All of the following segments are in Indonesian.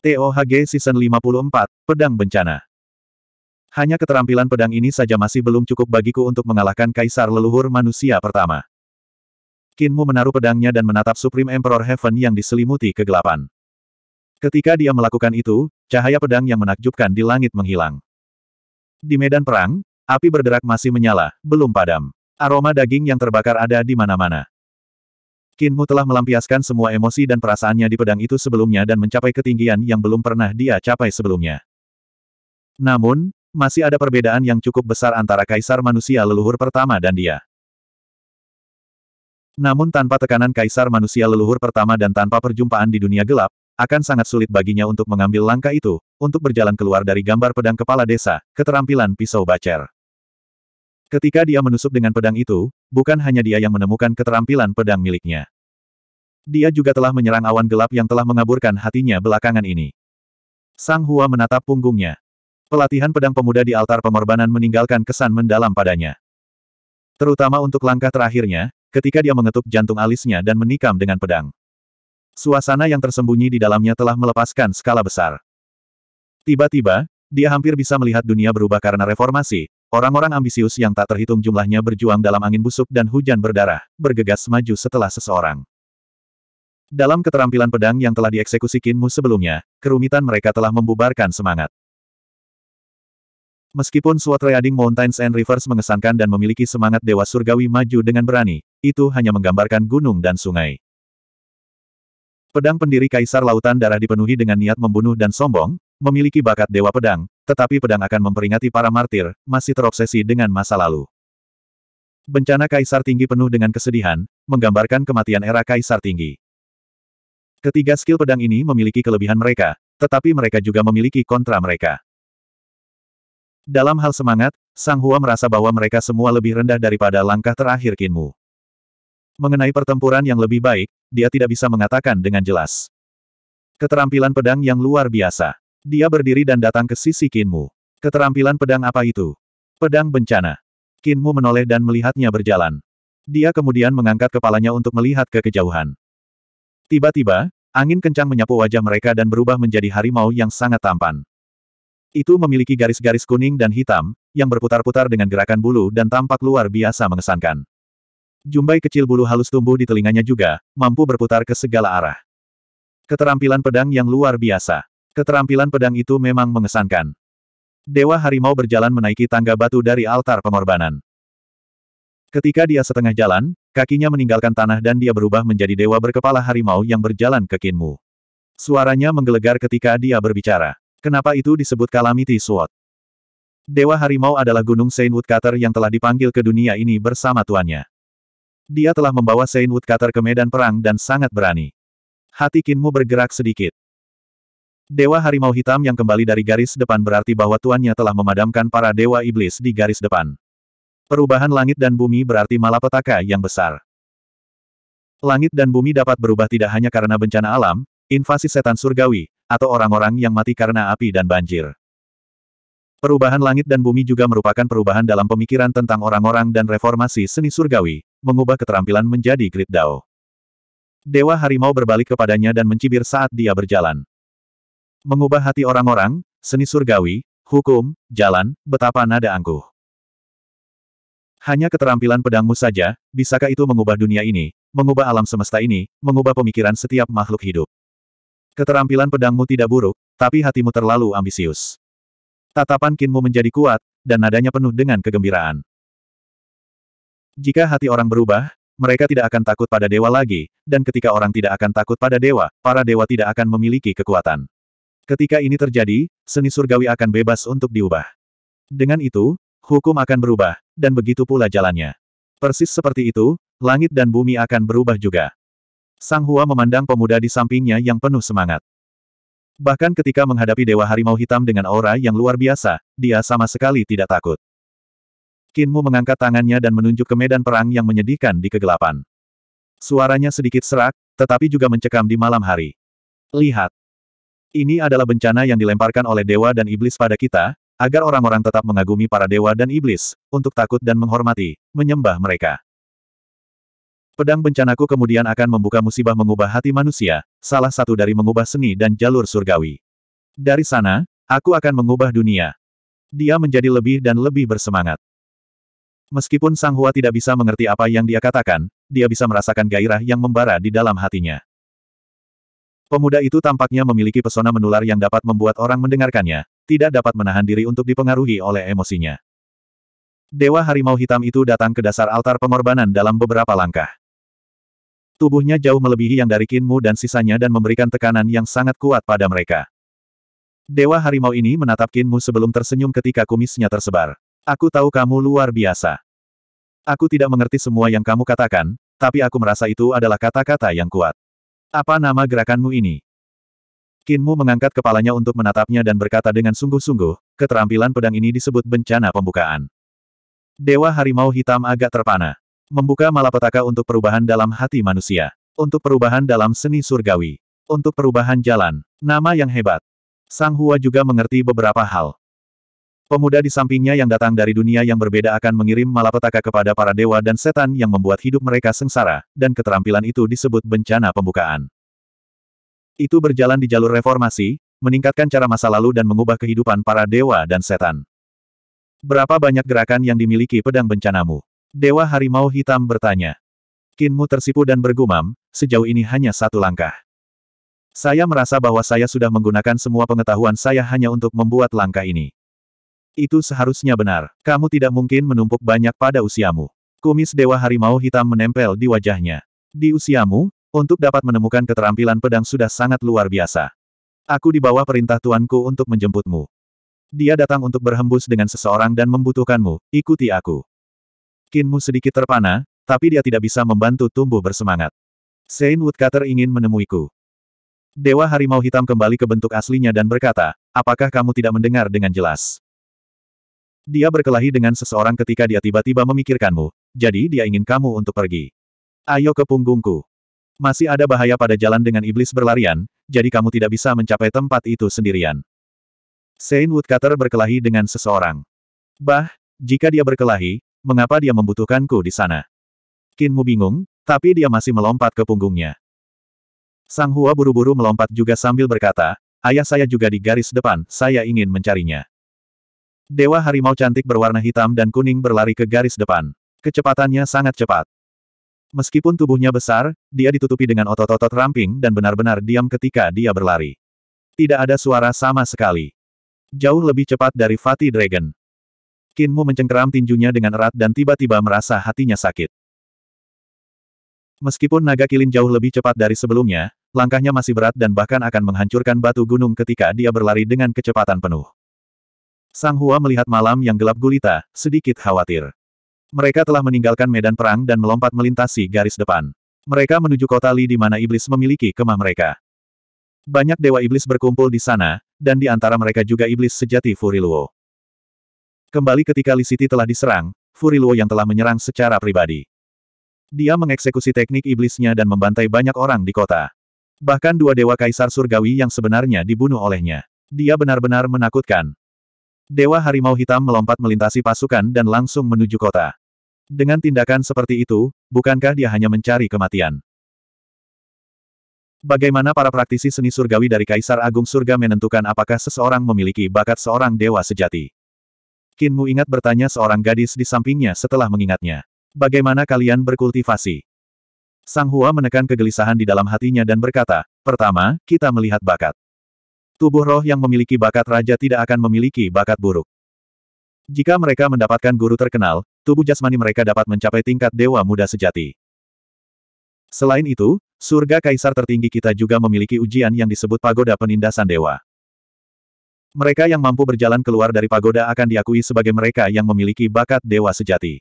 TOHG Season 54, Pedang Bencana. Hanya keterampilan pedang ini saja masih belum cukup bagiku untuk mengalahkan kaisar leluhur manusia pertama. Kinmu menaruh pedangnya dan menatap Supreme Emperor Heaven yang diselimuti kegelapan. Ketika dia melakukan itu, cahaya pedang yang menakjubkan di langit menghilang. Di medan perang, api berderak masih menyala, belum padam. Aroma daging yang terbakar ada di mana-mana. Qin Mu telah melampiaskan semua emosi dan perasaannya di pedang itu sebelumnya dan mencapai ketinggian yang belum pernah dia capai sebelumnya. Namun, masih ada perbedaan yang cukup besar antara kaisar manusia leluhur pertama dan dia. Namun tanpa tekanan kaisar manusia leluhur pertama dan tanpa perjumpaan di dunia gelap, akan sangat sulit baginya untuk mengambil langkah itu, untuk berjalan keluar dari gambar pedang kepala desa, keterampilan pisau bacer. Ketika dia menusuk dengan pedang itu, bukan hanya dia yang menemukan keterampilan pedang miliknya. Dia juga telah menyerang awan gelap yang telah mengaburkan hatinya belakangan ini. Sang Hua menatap punggungnya. Pelatihan pedang pemuda di altar pengorbanan meninggalkan kesan mendalam padanya. Terutama untuk langkah terakhirnya, ketika dia mengetuk jantung alisnya dan menikam dengan pedang. Suasana yang tersembunyi di dalamnya telah melepaskan skala besar. Tiba-tiba, dia hampir bisa melihat dunia berubah karena reformasi, Orang-orang ambisius yang tak terhitung jumlahnya berjuang dalam angin busuk dan hujan berdarah, bergegas maju setelah seseorang. Dalam keterampilan pedang yang telah dieksekusi Kinmu sebelumnya, kerumitan mereka telah membubarkan semangat. Meskipun suatu Riding Mountains and Rivers mengesankan dan memiliki semangat Dewa Surgawi maju dengan berani, itu hanya menggambarkan gunung dan sungai. Pedang pendiri Kaisar Lautan Darah dipenuhi dengan niat membunuh dan sombong, memiliki bakat dewa pedang, tetapi pedang akan memperingati para martir, masih terobsesi dengan masa lalu. Bencana Kaisar Tinggi penuh dengan kesedihan, menggambarkan kematian era Kaisar Tinggi. Ketiga skill pedang ini memiliki kelebihan mereka, tetapi mereka juga memiliki kontra mereka. Dalam hal semangat, Sang Hua merasa bahwa mereka semua lebih rendah daripada langkah terakhir Kinmu. Mengenai pertempuran yang lebih baik, dia tidak bisa mengatakan dengan jelas. Keterampilan pedang yang luar biasa. Dia berdiri dan datang ke sisi Kinmu. Keterampilan pedang apa itu? Pedang bencana. Kinmu menoleh dan melihatnya berjalan. Dia kemudian mengangkat kepalanya untuk melihat ke kejauhan. Tiba-tiba, angin kencang menyapu wajah mereka dan berubah menjadi harimau yang sangat tampan. Itu memiliki garis-garis kuning dan hitam, yang berputar-putar dengan gerakan bulu dan tampak luar biasa mengesankan. Jumbai kecil bulu halus tumbuh di telinganya juga, mampu berputar ke segala arah. Keterampilan pedang yang luar biasa. Keterampilan pedang itu memang mengesankan. Dewa harimau berjalan menaiki tangga batu dari altar pengorbanan. Ketika dia setengah jalan, kakinya meninggalkan tanah dan dia berubah menjadi dewa berkepala harimau yang berjalan ke Kinmu. Suaranya menggelegar ketika dia berbicara. Kenapa itu disebut kalamiti Sword? Dewa Harimau adalah gunung Saint Woodcutter yang telah dipanggil ke dunia ini bersama tuannya. Dia telah membawa Saint Woodcutter ke medan perang dan sangat berani. Hati Kinmu bergerak sedikit. Dewa Harimau Hitam yang kembali dari garis depan berarti bahwa tuannya telah memadamkan para dewa iblis di garis depan. Perubahan langit dan bumi berarti malapetaka yang besar. Langit dan bumi dapat berubah tidak hanya karena bencana alam, invasi setan surgawi, atau orang-orang yang mati karena api dan banjir. Perubahan langit dan bumi juga merupakan perubahan dalam pemikiran tentang orang-orang dan reformasi seni surgawi, mengubah keterampilan menjadi grid Dao. Dewa Harimau berbalik kepadanya dan mencibir saat dia berjalan. Mengubah hati orang-orang, seni surgawi, hukum, jalan, betapa nada angkuh. Hanya keterampilan pedangmu saja, bisakah itu mengubah dunia ini, mengubah alam semesta ini, mengubah pemikiran setiap makhluk hidup. Keterampilan pedangmu tidak buruk, tapi hatimu terlalu ambisius. Tatapan kinmu menjadi kuat, dan nadanya penuh dengan kegembiraan. Jika hati orang berubah, mereka tidak akan takut pada dewa lagi, dan ketika orang tidak akan takut pada dewa, para dewa tidak akan memiliki kekuatan. Ketika ini terjadi, seni surgawi akan bebas untuk diubah. Dengan itu, hukum akan berubah, dan begitu pula jalannya. Persis seperti itu, langit dan bumi akan berubah juga. Sang Hua memandang pemuda di sampingnya yang penuh semangat. Bahkan ketika menghadapi Dewa Harimau Hitam dengan aura yang luar biasa, dia sama sekali tidak takut. Kinmu mengangkat tangannya dan menunjuk ke medan perang yang menyedihkan di kegelapan. Suaranya sedikit serak, tetapi juga mencekam di malam hari. Lihat, ini adalah bencana yang dilemparkan oleh dewa dan iblis pada kita, agar orang-orang tetap mengagumi para dewa dan iblis, untuk takut dan menghormati, menyembah mereka. Pedang bencanaku kemudian akan membuka musibah mengubah hati manusia, salah satu dari mengubah seni dan jalur surgawi. Dari sana, aku akan mengubah dunia. Dia menjadi lebih dan lebih bersemangat. Meskipun Sang Hua tidak bisa mengerti apa yang dia katakan, dia bisa merasakan gairah yang membara di dalam hatinya. Pemuda itu tampaknya memiliki pesona menular yang dapat membuat orang mendengarkannya, tidak dapat menahan diri untuk dipengaruhi oleh emosinya. Dewa harimau hitam itu datang ke dasar altar pengorbanan dalam beberapa langkah. Tubuhnya jauh melebihi yang dari Kinmu dan sisanya dan memberikan tekanan yang sangat kuat pada mereka. Dewa harimau ini menatap Kinmu sebelum tersenyum ketika kumisnya tersebar. Aku tahu kamu luar biasa. Aku tidak mengerti semua yang kamu katakan, tapi aku merasa itu adalah kata-kata yang kuat. Apa nama gerakanmu ini? Kinmu mengangkat kepalanya untuk menatapnya dan berkata dengan sungguh-sungguh, keterampilan pedang ini disebut bencana pembukaan. Dewa Harimau Hitam agak terpana. Membuka malapetaka untuk perubahan dalam hati manusia. Untuk perubahan dalam seni surgawi. Untuk perubahan jalan. Nama yang hebat. Sang Hua juga mengerti beberapa hal. Pemuda di sampingnya yang datang dari dunia yang berbeda akan mengirim malapetaka kepada para dewa dan setan yang membuat hidup mereka sengsara, dan keterampilan itu disebut bencana pembukaan. Itu berjalan di jalur reformasi, meningkatkan cara masa lalu dan mengubah kehidupan para dewa dan setan. Berapa banyak gerakan yang dimiliki pedang bencanamu? Dewa Harimau Hitam bertanya. Kinmu tersipu dan bergumam, sejauh ini hanya satu langkah. Saya merasa bahwa saya sudah menggunakan semua pengetahuan saya hanya untuk membuat langkah ini. Itu seharusnya benar. Kamu tidak mungkin menumpuk banyak pada usiamu. Kumis Dewa Harimau Hitam menempel di wajahnya. Di usiamu, untuk dapat menemukan keterampilan pedang sudah sangat luar biasa. Aku di bawah perintah tuanku untuk menjemputmu. Dia datang untuk berhembus dengan seseorang dan membutuhkanmu, ikuti aku. Kinmu sedikit terpana, tapi dia tidak bisa membantu tumbuh bersemangat. Saint Woodcutter ingin menemuiku. Dewa Harimau Hitam kembali ke bentuk aslinya dan berkata, apakah kamu tidak mendengar dengan jelas? Dia berkelahi dengan seseorang ketika dia tiba-tiba memikirkanmu, jadi dia ingin kamu untuk pergi. Ayo ke punggungku. Masih ada bahaya pada jalan dengan iblis berlarian, jadi kamu tidak bisa mencapai tempat itu sendirian. Saint Woodcutter berkelahi dengan seseorang. Bah, jika dia berkelahi, mengapa dia membutuhkanku di sana? Kinmu bingung, tapi dia masih melompat ke punggungnya. Sang Hua buru-buru melompat juga sambil berkata, ayah saya juga di garis depan, saya ingin mencarinya. Dewa harimau cantik berwarna hitam dan kuning berlari ke garis depan. Kecepatannya sangat cepat. Meskipun tubuhnya besar, dia ditutupi dengan otot-otot ramping dan benar-benar diam ketika dia berlari. Tidak ada suara sama sekali. Jauh lebih cepat dari Fatih Dragon. Kinmu mencengkeram tinjunya dengan erat dan tiba-tiba merasa hatinya sakit. Meskipun naga kilin jauh lebih cepat dari sebelumnya, langkahnya masih berat dan bahkan akan menghancurkan batu gunung ketika dia berlari dengan kecepatan penuh. Sang Hua melihat malam yang gelap gulita, sedikit khawatir. Mereka telah meninggalkan medan perang dan melompat melintasi garis depan. Mereka menuju kota Li di mana iblis memiliki kemah mereka. Banyak dewa iblis berkumpul di sana, dan di antara mereka juga iblis sejati Furiluo. Kembali ketika Li City telah diserang, Furiluo yang telah menyerang secara pribadi. Dia mengeksekusi teknik iblisnya dan membantai banyak orang di kota. Bahkan dua dewa kaisar surgawi yang sebenarnya dibunuh olehnya. Dia benar-benar menakutkan. Dewa Harimau Hitam melompat melintasi pasukan dan langsung menuju kota. Dengan tindakan seperti itu, bukankah dia hanya mencari kematian? Bagaimana para praktisi seni surgawi dari Kaisar Agung Surga menentukan apakah seseorang memiliki bakat seorang dewa sejati? Kinmu ingat bertanya seorang gadis di sampingnya setelah mengingatnya. Bagaimana kalian berkultivasi? Sang Hua menekan kegelisahan di dalam hatinya dan berkata, pertama, kita melihat bakat. Tubuh roh yang memiliki bakat raja tidak akan memiliki bakat buruk. Jika mereka mendapatkan guru terkenal, tubuh jasmani mereka dapat mencapai tingkat dewa muda sejati. Selain itu, surga kaisar tertinggi kita juga memiliki ujian yang disebut pagoda penindasan dewa. Mereka yang mampu berjalan keluar dari pagoda akan diakui sebagai mereka yang memiliki bakat dewa sejati.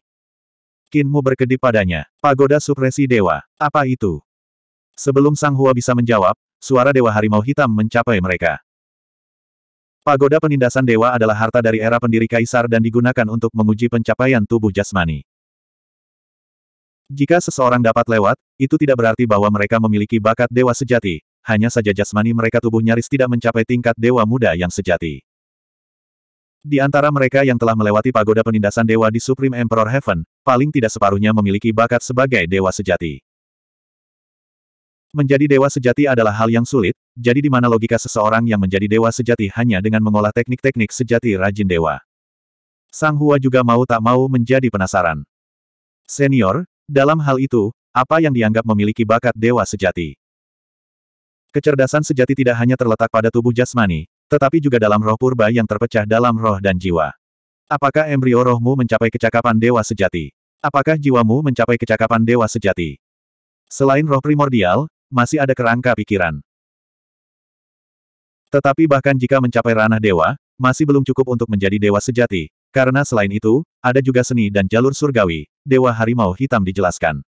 Kinmu berkedip padanya. Pagoda supresi dewa. Apa itu? Sebelum Sang Hua bisa menjawab, suara dewa harimau hitam mencapai mereka. Pagoda penindasan dewa adalah harta dari era pendiri kaisar dan digunakan untuk menguji pencapaian tubuh jasmani. Jika seseorang dapat lewat, itu tidak berarti bahwa mereka memiliki bakat dewa sejati, hanya saja jasmani mereka tubuh nyaris tidak mencapai tingkat dewa muda yang sejati. Di antara mereka yang telah melewati pagoda penindasan dewa di Supreme Emperor Heaven, paling tidak separuhnya memiliki bakat sebagai dewa sejati. Menjadi dewa sejati adalah hal yang sulit, jadi di mana logika seseorang yang menjadi dewa sejati hanya dengan mengolah teknik-teknik sejati rajin dewa. Sang Hua juga mau tak mau menjadi penasaran. Senior, dalam hal itu, apa yang dianggap memiliki bakat dewa sejati? Kecerdasan sejati tidak hanya terletak pada tubuh jasmani, tetapi juga dalam roh purba yang terpecah dalam roh dan jiwa. Apakah embrio rohmu mencapai kecakapan dewa sejati? Apakah jiwamu mencapai kecakapan dewa sejati? Selain roh primordial, masih ada kerangka pikiran. Tetapi bahkan jika mencapai ranah dewa, masih belum cukup untuk menjadi dewa sejati, karena selain itu, ada juga seni dan jalur surgawi, Dewa Harimau Hitam dijelaskan.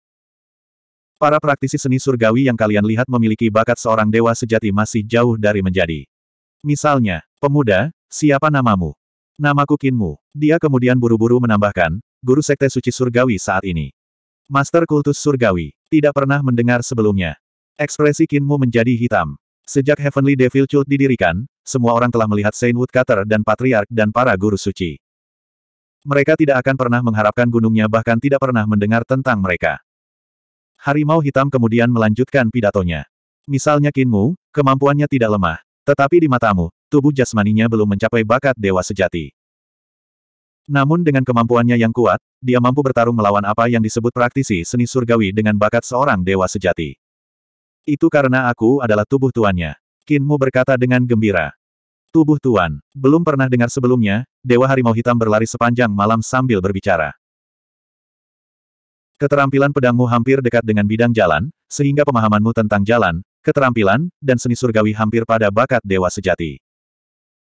Para praktisi seni surgawi yang kalian lihat memiliki bakat seorang dewa sejati masih jauh dari menjadi. Misalnya, pemuda, siapa namamu? Namaku Kinmu. Dia kemudian buru-buru menambahkan, guru sekte suci surgawi saat ini. Master kultus surgawi, tidak pernah mendengar sebelumnya. Ekspresi Kinmu menjadi hitam. Sejak Heavenly Devil Cult didirikan, semua orang telah melihat Saint Woodcutter dan Patriark dan para guru suci. Mereka tidak akan pernah mengharapkan gunungnya bahkan tidak pernah mendengar tentang mereka. Harimau Hitam kemudian melanjutkan pidatonya. Misalnya Kinmu, kemampuannya tidak lemah. Tetapi di matamu, tubuh jasmaninya belum mencapai bakat dewa sejati. Namun dengan kemampuannya yang kuat, dia mampu bertarung melawan apa yang disebut praktisi seni surgawi dengan bakat seorang dewa sejati. Itu karena aku adalah tubuh tuannya. Kinmu berkata dengan gembira. Tubuh tuan. Belum pernah dengar sebelumnya, Dewa Harimau Hitam berlari sepanjang malam sambil berbicara. Keterampilan pedangmu hampir dekat dengan bidang jalan, sehingga pemahamanmu tentang jalan, keterampilan, dan seni surgawi hampir pada bakat dewa sejati.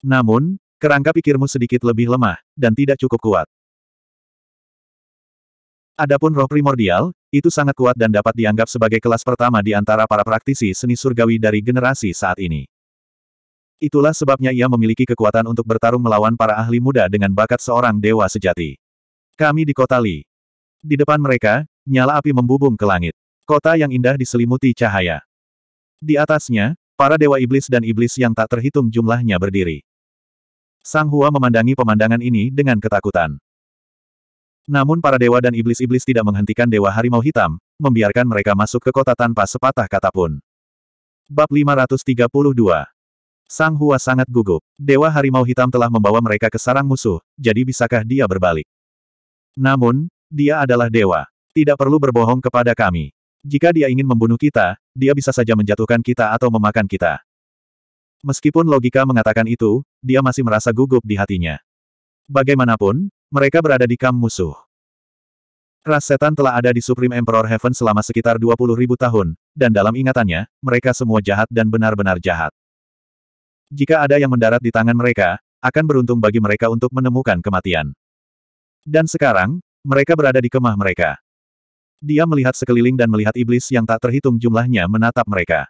Namun, kerangka pikirmu sedikit lebih lemah, dan tidak cukup kuat. Adapun roh primordial, itu sangat kuat dan dapat dianggap sebagai kelas pertama di antara para praktisi seni surgawi dari generasi saat ini. Itulah sebabnya ia memiliki kekuatan untuk bertarung melawan para ahli muda dengan bakat seorang dewa sejati. Kami di kota Li. Di depan mereka, nyala api membubung ke langit. Kota yang indah diselimuti cahaya. Di atasnya, para dewa iblis dan iblis yang tak terhitung jumlahnya berdiri. Sang Hua memandangi pemandangan ini dengan ketakutan. Namun para dewa dan iblis-iblis tidak menghentikan Dewa Harimau Hitam, membiarkan mereka masuk ke kota tanpa sepatah kata pun. Bab 532 Sang Hua sangat gugup. Dewa Harimau Hitam telah membawa mereka ke sarang musuh, jadi bisakah dia berbalik? Namun, dia adalah dewa. Tidak perlu berbohong kepada kami. Jika dia ingin membunuh kita, dia bisa saja menjatuhkan kita atau memakan kita. Meskipun logika mengatakan itu, dia masih merasa gugup di hatinya. Bagaimanapun, mereka berada di kam musuh. Ras setan telah ada di Supreme Emperor Heaven selama sekitar 20 ribu tahun, dan dalam ingatannya, mereka semua jahat dan benar-benar jahat. Jika ada yang mendarat di tangan mereka, akan beruntung bagi mereka untuk menemukan kematian. Dan sekarang, mereka berada di kemah mereka. Dia melihat sekeliling dan melihat iblis yang tak terhitung jumlahnya menatap mereka.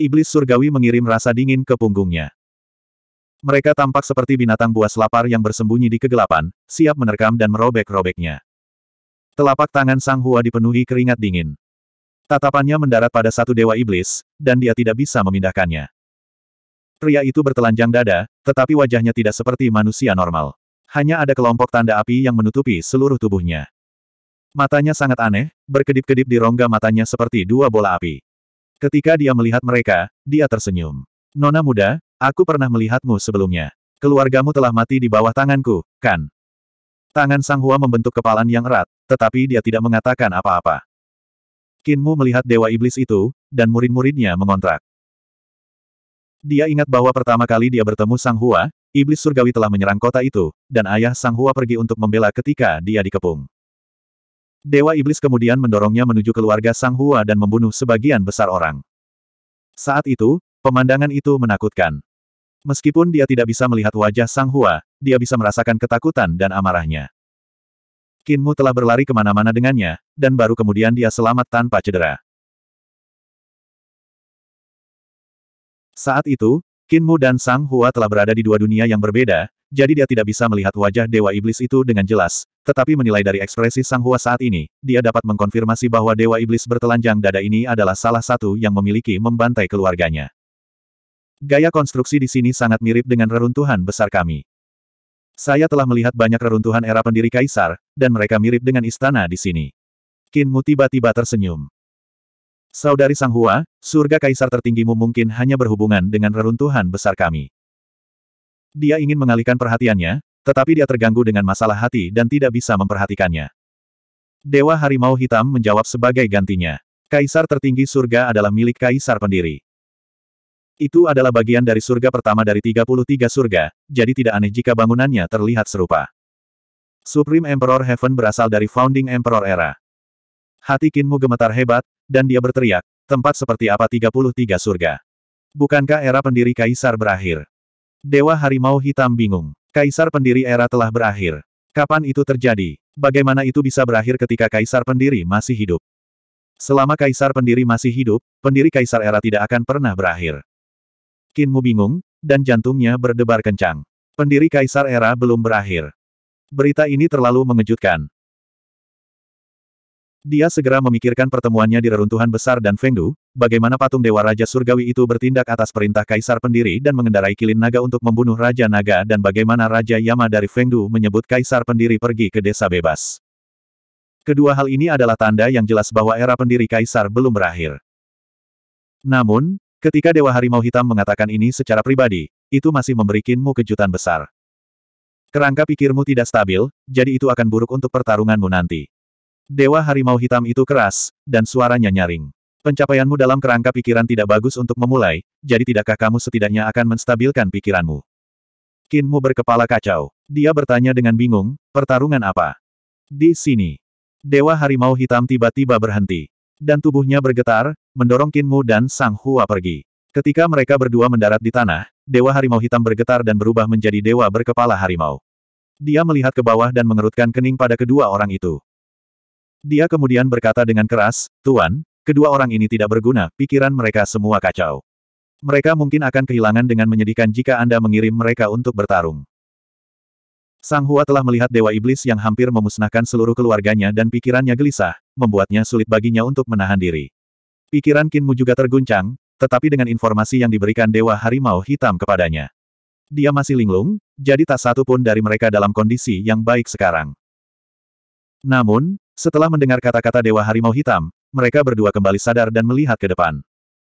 Iblis surgawi mengirim rasa dingin ke punggungnya. Mereka tampak seperti binatang buas lapar yang bersembunyi di kegelapan, siap menerkam dan merobek-robeknya. Telapak tangan Sang Hua dipenuhi keringat dingin. Tatapannya mendarat pada satu dewa iblis, dan dia tidak bisa memindahkannya. Pria itu bertelanjang dada, tetapi wajahnya tidak seperti manusia normal. Hanya ada kelompok tanda api yang menutupi seluruh tubuhnya. Matanya sangat aneh, berkedip-kedip di rongga matanya seperti dua bola api. Ketika dia melihat mereka, dia tersenyum. Nona muda, Aku pernah melihatmu sebelumnya. Keluargamu telah mati di bawah tanganku, kan? Tangan Sang Hua membentuk kepalan yang erat, tetapi dia tidak mengatakan apa-apa. Kinmu melihat Dewa Iblis itu, dan murid-muridnya mengontrak. Dia ingat bahwa pertama kali dia bertemu Sang Hua, iblis surgawi telah menyerang kota itu, dan ayah Sang Hua pergi untuk membela ketika dia dikepung. Dewa iblis kemudian mendorongnya menuju keluarga Sang Hua dan membunuh sebagian besar orang. Saat itu, pemandangan itu menakutkan. Meskipun dia tidak bisa melihat wajah Sang Hua, dia bisa merasakan ketakutan dan amarahnya. Kinmu telah berlari kemana-mana dengannya, dan baru kemudian dia selamat tanpa cedera. Saat itu, Kinmu dan Sang Hua telah berada di dua dunia yang berbeda, jadi dia tidak bisa melihat wajah Dewa Iblis itu dengan jelas, tetapi menilai dari ekspresi Sang Hua saat ini, dia dapat mengkonfirmasi bahwa Dewa Iblis bertelanjang dada ini adalah salah satu yang memiliki membantai keluarganya. Gaya konstruksi di sini sangat mirip dengan reruntuhan besar kami. Saya telah melihat banyak reruntuhan era pendiri kaisar, dan mereka mirip dengan istana di sini. Kinmu tiba-tiba tersenyum. Saudari Sang Hua, surga kaisar tertinggimu mungkin hanya berhubungan dengan reruntuhan besar kami. Dia ingin mengalihkan perhatiannya, tetapi dia terganggu dengan masalah hati dan tidak bisa memperhatikannya. Dewa Harimau Hitam menjawab sebagai gantinya. Kaisar tertinggi surga adalah milik kaisar pendiri. Itu adalah bagian dari surga pertama dari 33 surga, jadi tidak aneh jika bangunannya terlihat serupa. Supreme Emperor Heaven berasal dari Founding Emperor Era. Hati Kinmu gemetar hebat, dan dia berteriak, tempat seperti apa 33 surga. Bukankah era pendiri Kaisar berakhir? Dewa Harimau Hitam bingung. Kaisar pendiri era telah berakhir. Kapan itu terjadi? Bagaimana itu bisa berakhir ketika Kaisar pendiri masih hidup? Selama Kaisar pendiri masih hidup, pendiri Kaisar era tidak akan pernah berakhir. Kinmu bingung, dan jantungnya berdebar kencang. Pendiri Kaisar Era belum berakhir. Berita ini terlalu mengejutkan. Dia segera memikirkan pertemuannya di reruntuhan besar dan Fengdu, bagaimana patung Dewa Raja Surgawi itu bertindak atas perintah Kaisar Pendiri dan mengendarai kilin naga untuk membunuh Raja Naga dan bagaimana Raja Yama dari Fengdu menyebut Kaisar Pendiri pergi ke desa bebas. Kedua hal ini adalah tanda yang jelas bahwa era pendiri Kaisar belum berakhir. Namun, Ketika Dewa Harimau Hitam mengatakan ini secara pribadi, itu masih memberi kejutan besar. Kerangka pikirmu tidak stabil, jadi itu akan buruk untuk pertarunganmu nanti. Dewa Harimau Hitam itu keras, dan suaranya nyaring. Pencapaianmu dalam kerangka pikiran tidak bagus untuk memulai, jadi tidakkah kamu setidaknya akan menstabilkan pikiranmu? Kinmu berkepala kacau. Dia bertanya dengan bingung, pertarungan apa? Di sini. Dewa Harimau Hitam tiba-tiba berhenti dan tubuhnya bergetar, mendorong Kinmu dan Sang Hua pergi. Ketika mereka berdua mendarat di tanah, Dewa Harimau Hitam bergetar dan berubah menjadi Dewa Berkepala Harimau. Dia melihat ke bawah dan mengerutkan kening pada kedua orang itu. Dia kemudian berkata dengan keras, Tuan, kedua orang ini tidak berguna, pikiran mereka semua kacau. Mereka mungkin akan kehilangan dengan menyedihkan jika Anda mengirim mereka untuk bertarung. Sang Hua telah melihat Dewa Iblis yang hampir memusnahkan seluruh keluarganya dan pikirannya gelisah, membuatnya sulit baginya untuk menahan diri. Pikiran Kinmu juga terguncang, tetapi dengan informasi yang diberikan Dewa Harimau Hitam kepadanya. Dia masih linglung, jadi tak satu pun dari mereka dalam kondisi yang baik sekarang. Namun, setelah mendengar kata-kata Dewa Harimau Hitam, mereka berdua kembali sadar dan melihat ke depan.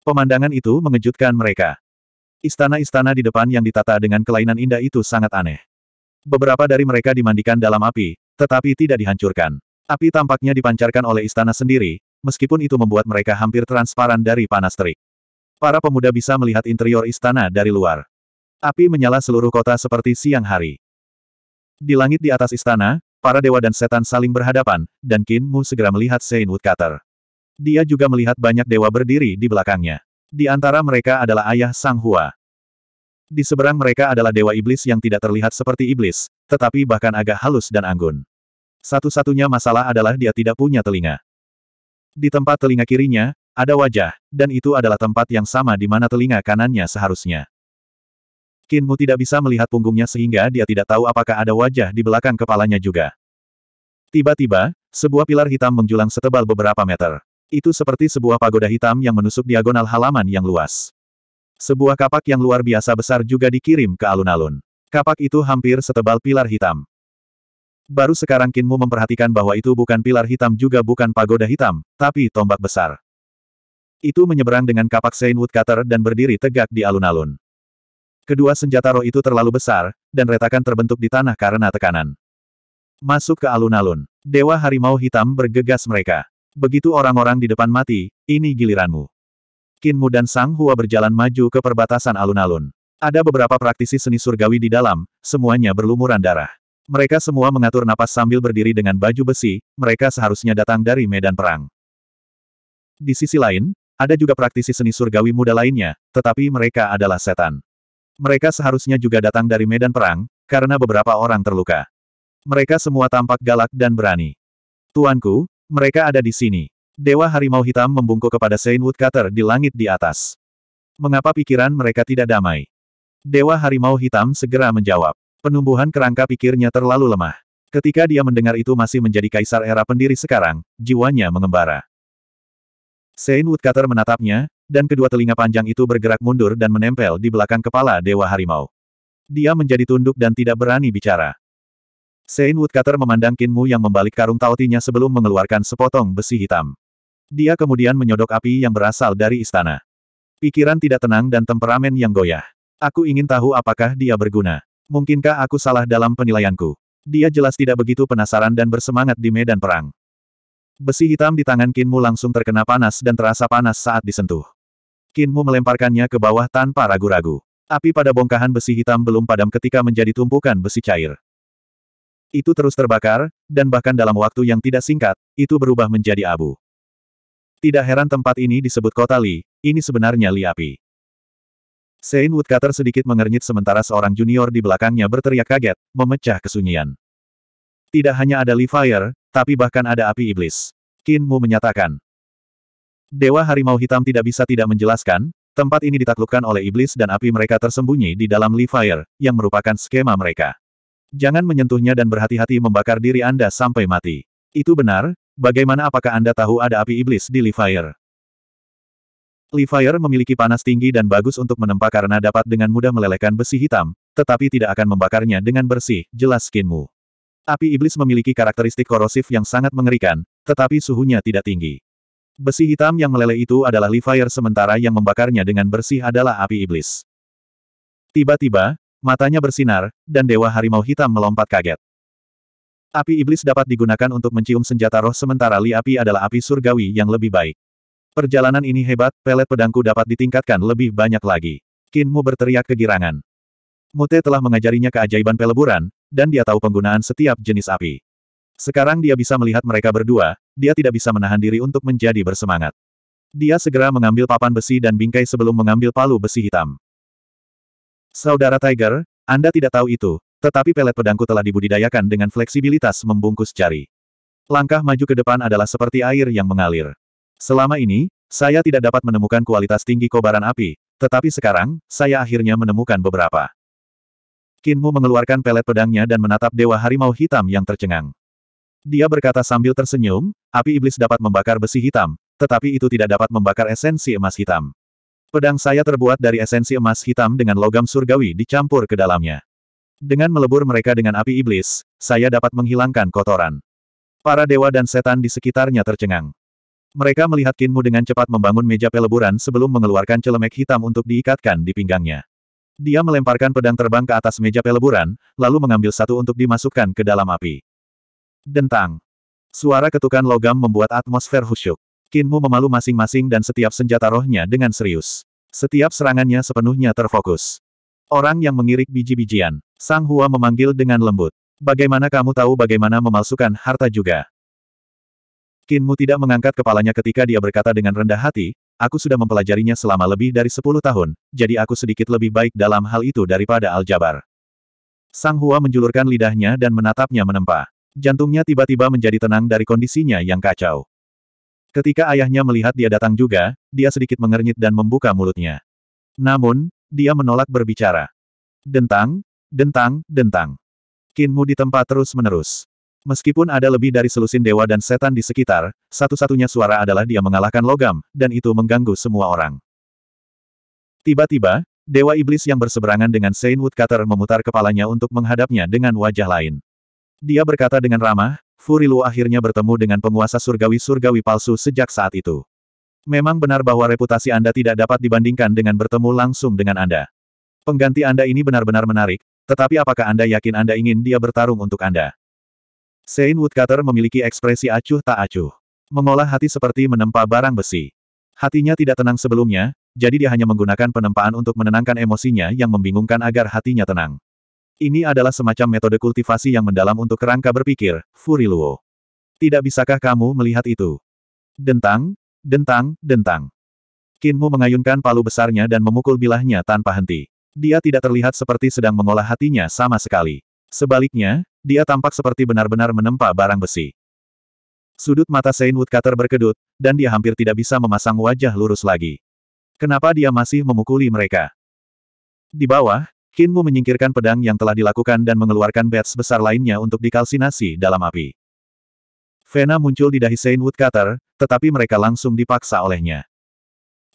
Pemandangan itu mengejutkan mereka. Istana-istana di depan yang ditata dengan kelainan indah itu sangat aneh. Beberapa dari mereka dimandikan dalam api, tetapi tidak dihancurkan. Api tampaknya dipancarkan oleh istana sendiri, meskipun itu membuat mereka hampir transparan dari panas terik. Para pemuda bisa melihat interior istana dari luar. Api menyala seluruh kota seperti siang hari. Di langit di atas istana, para dewa dan setan saling berhadapan, dan Qin Mu segera melihat Sein Woodcutter. Dia juga melihat banyak dewa berdiri di belakangnya. Di antara mereka adalah ayah Sang Hua. Di seberang mereka adalah dewa iblis yang tidak terlihat seperti iblis, tetapi bahkan agak halus dan anggun. Satu-satunya masalah adalah dia tidak punya telinga. Di tempat telinga kirinya, ada wajah, dan itu adalah tempat yang sama di mana telinga kanannya seharusnya. Kinmu tidak bisa melihat punggungnya sehingga dia tidak tahu apakah ada wajah di belakang kepalanya juga. Tiba-tiba, sebuah pilar hitam menjulang setebal beberapa meter. Itu seperti sebuah pagoda hitam yang menusuk diagonal halaman yang luas. Sebuah kapak yang luar biasa besar juga dikirim ke alun-alun. Kapak itu hampir setebal pilar hitam. Baru sekarang Kinmu memperhatikan bahwa itu bukan pilar hitam juga bukan pagoda hitam, tapi tombak besar. Itu menyeberang dengan kapak Sein Woodcutter dan berdiri tegak di alun-alun. Kedua senjata roh itu terlalu besar, dan retakan terbentuk di tanah karena tekanan. Masuk ke alun-alun. Dewa Harimau Hitam bergegas mereka. Begitu orang-orang di depan mati, ini giliranmu. Kinmu dan Sang Hua berjalan maju ke perbatasan alun-alun. Ada beberapa praktisi seni surgawi di dalam, semuanya berlumuran darah. Mereka semua mengatur napas sambil berdiri dengan baju besi, mereka seharusnya datang dari medan perang. Di sisi lain, ada juga praktisi seni surgawi muda lainnya, tetapi mereka adalah setan. Mereka seharusnya juga datang dari medan perang, karena beberapa orang terluka. Mereka semua tampak galak dan berani. Tuanku, mereka ada di sini. Dewa Harimau Hitam membungkuk kepada Saint Woodcutter di langit di atas. Mengapa pikiran mereka tidak damai? Dewa Harimau Hitam segera menjawab. Penumbuhan kerangka pikirnya terlalu lemah. Ketika dia mendengar itu masih menjadi kaisar era pendiri sekarang, jiwanya mengembara. Sein Woodcutter menatapnya, dan kedua telinga panjang itu bergerak mundur dan menempel di belakang kepala Dewa Harimau. Dia menjadi tunduk dan tidak berani bicara. Sein Woodcutter memandang Kinmu yang membalik karung tautinya sebelum mengeluarkan sepotong besi hitam. Dia kemudian menyodok api yang berasal dari istana. Pikiran tidak tenang dan temperamen yang goyah. Aku ingin tahu apakah dia berguna. Mungkinkah aku salah dalam penilaianku? Dia jelas tidak begitu penasaran dan bersemangat di medan perang. Besi hitam di tangan Kinmu langsung terkena panas dan terasa panas saat disentuh. Kinmu melemparkannya ke bawah tanpa ragu-ragu. Api pada bongkahan besi hitam belum padam ketika menjadi tumpukan besi cair. Itu terus terbakar, dan bahkan dalam waktu yang tidak singkat, itu berubah menjadi abu. Tidak heran tempat ini disebut kota Li, ini sebenarnya Li api. Sein Woodcutter sedikit mengernyit sementara seorang junior di belakangnya berteriak kaget, memecah kesunyian. Tidak hanya ada Li Fire, tapi bahkan ada api iblis. Qin Mu menyatakan. Dewa Harimau Hitam tidak bisa tidak menjelaskan, tempat ini ditaklukkan oleh iblis dan api mereka tersembunyi di dalam Li Fire, yang merupakan skema mereka. Jangan menyentuhnya dan berhati-hati membakar diri Anda sampai mati. Itu benar, bagaimana apakah Anda tahu ada api iblis di Li Fire? Li Fire memiliki panas tinggi dan bagus untuk menempa karena dapat dengan mudah melelehkan besi hitam, tetapi tidak akan membakarnya dengan bersih, jelas skinmu. Api iblis memiliki karakteristik korosif yang sangat mengerikan, tetapi suhunya tidak tinggi. Besi hitam yang meleleh itu adalah Li Fire sementara yang membakarnya dengan bersih adalah api iblis. Tiba-tiba, matanya bersinar, dan Dewa Harimau Hitam melompat kaget. Api iblis dapat digunakan untuk mencium senjata roh sementara Li Api adalah api surgawi yang lebih baik. Perjalanan ini hebat, pelet pedangku dapat ditingkatkan lebih banyak lagi. Kinmu berteriak kegirangan. Mute telah mengajarinya keajaiban peleburan, dan dia tahu penggunaan setiap jenis api. Sekarang dia bisa melihat mereka berdua, dia tidak bisa menahan diri untuk menjadi bersemangat. Dia segera mengambil papan besi dan bingkai sebelum mengambil palu besi hitam. Saudara Tiger, Anda tidak tahu itu, tetapi pelet pedangku telah dibudidayakan dengan fleksibilitas membungkus jari. Langkah maju ke depan adalah seperti air yang mengalir. Selama ini, saya tidak dapat menemukan kualitas tinggi kobaran api, tetapi sekarang, saya akhirnya menemukan beberapa. Kinmu mengeluarkan pelet pedangnya dan menatap Dewa Harimau Hitam yang tercengang. Dia berkata sambil tersenyum, api iblis dapat membakar besi hitam, tetapi itu tidak dapat membakar esensi emas hitam. Pedang saya terbuat dari esensi emas hitam dengan logam surgawi dicampur ke dalamnya. Dengan melebur mereka dengan api iblis, saya dapat menghilangkan kotoran. Para dewa dan setan di sekitarnya tercengang. Mereka melihat Kinmu dengan cepat membangun meja peleburan sebelum mengeluarkan celemek hitam untuk diikatkan di pinggangnya. Dia melemparkan pedang terbang ke atas meja peleburan, lalu mengambil satu untuk dimasukkan ke dalam api. Dentang. Suara ketukan logam membuat atmosfer khusyuk. Kinmu memalu masing-masing dan setiap senjata rohnya dengan serius. Setiap serangannya sepenuhnya terfokus. Orang yang mengirik biji-bijian. Sang Hua memanggil dengan lembut. Bagaimana kamu tahu bagaimana memalsukan harta juga? Kinmu tidak mengangkat kepalanya ketika dia berkata dengan rendah hati, aku sudah mempelajarinya selama lebih dari sepuluh tahun, jadi aku sedikit lebih baik dalam hal itu daripada Aljabar. Sang Hua menjulurkan lidahnya dan menatapnya menempa. Jantungnya tiba-tiba menjadi tenang dari kondisinya yang kacau. Ketika ayahnya melihat dia datang juga, dia sedikit mengernyit dan membuka mulutnya. Namun, dia menolak berbicara. Dentang, dentang, dentang. Kinmu ditempa terus-menerus. Meskipun ada lebih dari selusin dewa dan setan di sekitar, satu-satunya suara adalah dia mengalahkan logam, dan itu mengganggu semua orang. Tiba-tiba, dewa iblis yang berseberangan dengan Saint Woodcutter memutar kepalanya untuk menghadapnya dengan wajah lain. Dia berkata dengan ramah, Furilu akhirnya bertemu dengan penguasa surgawi-surgawi palsu sejak saat itu. Memang benar bahwa reputasi Anda tidak dapat dibandingkan dengan bertemu langsung dengan Anda. Pengganti Anda ini benar-benar menarik, tetapi apakah Anda yakin Anda ingin dia bertarung untuk Anda? Sein Woodcutter memiliki ekspresi acuh tak acuh. Mengolah hati seperti menempa barang besi. Hatinya tidak tenang sebelumnya, jadi dia hanya menggunakan penempaan untuk menenangkan emosinya yang membingungkan agar hatinya tenang. Ini adalah semacam metode kultivasi yang mendalam untuk kerangka berpikir, Furiluo. Tidak bisakah kamu melihat itu? Dentang, dentang, dentang. Kinmu mengayunkan palu besarnya dan memukul bilahnya tanpa henti. Dia tidak terlihat seperti sedang mengolah hatinya sama sekali. Sebaliknya, dia tampak seperti benar-benar menempa barang besi. Sudut mata Saint Woodcutter berkedut, dan dia hampir tidak bisa memasang wajah lurus lagi. Kenapa dia masih memukuli mereka? Di bawah, Kinmu menyingkirkan pedang yang telah dilakukan dan mengeluarkan bats besar lainnya untuk dikalsinasi dalam api. Vena muncul di dahi Saint Woodcutter, tetapi mereka langsung dipaksa olehnya.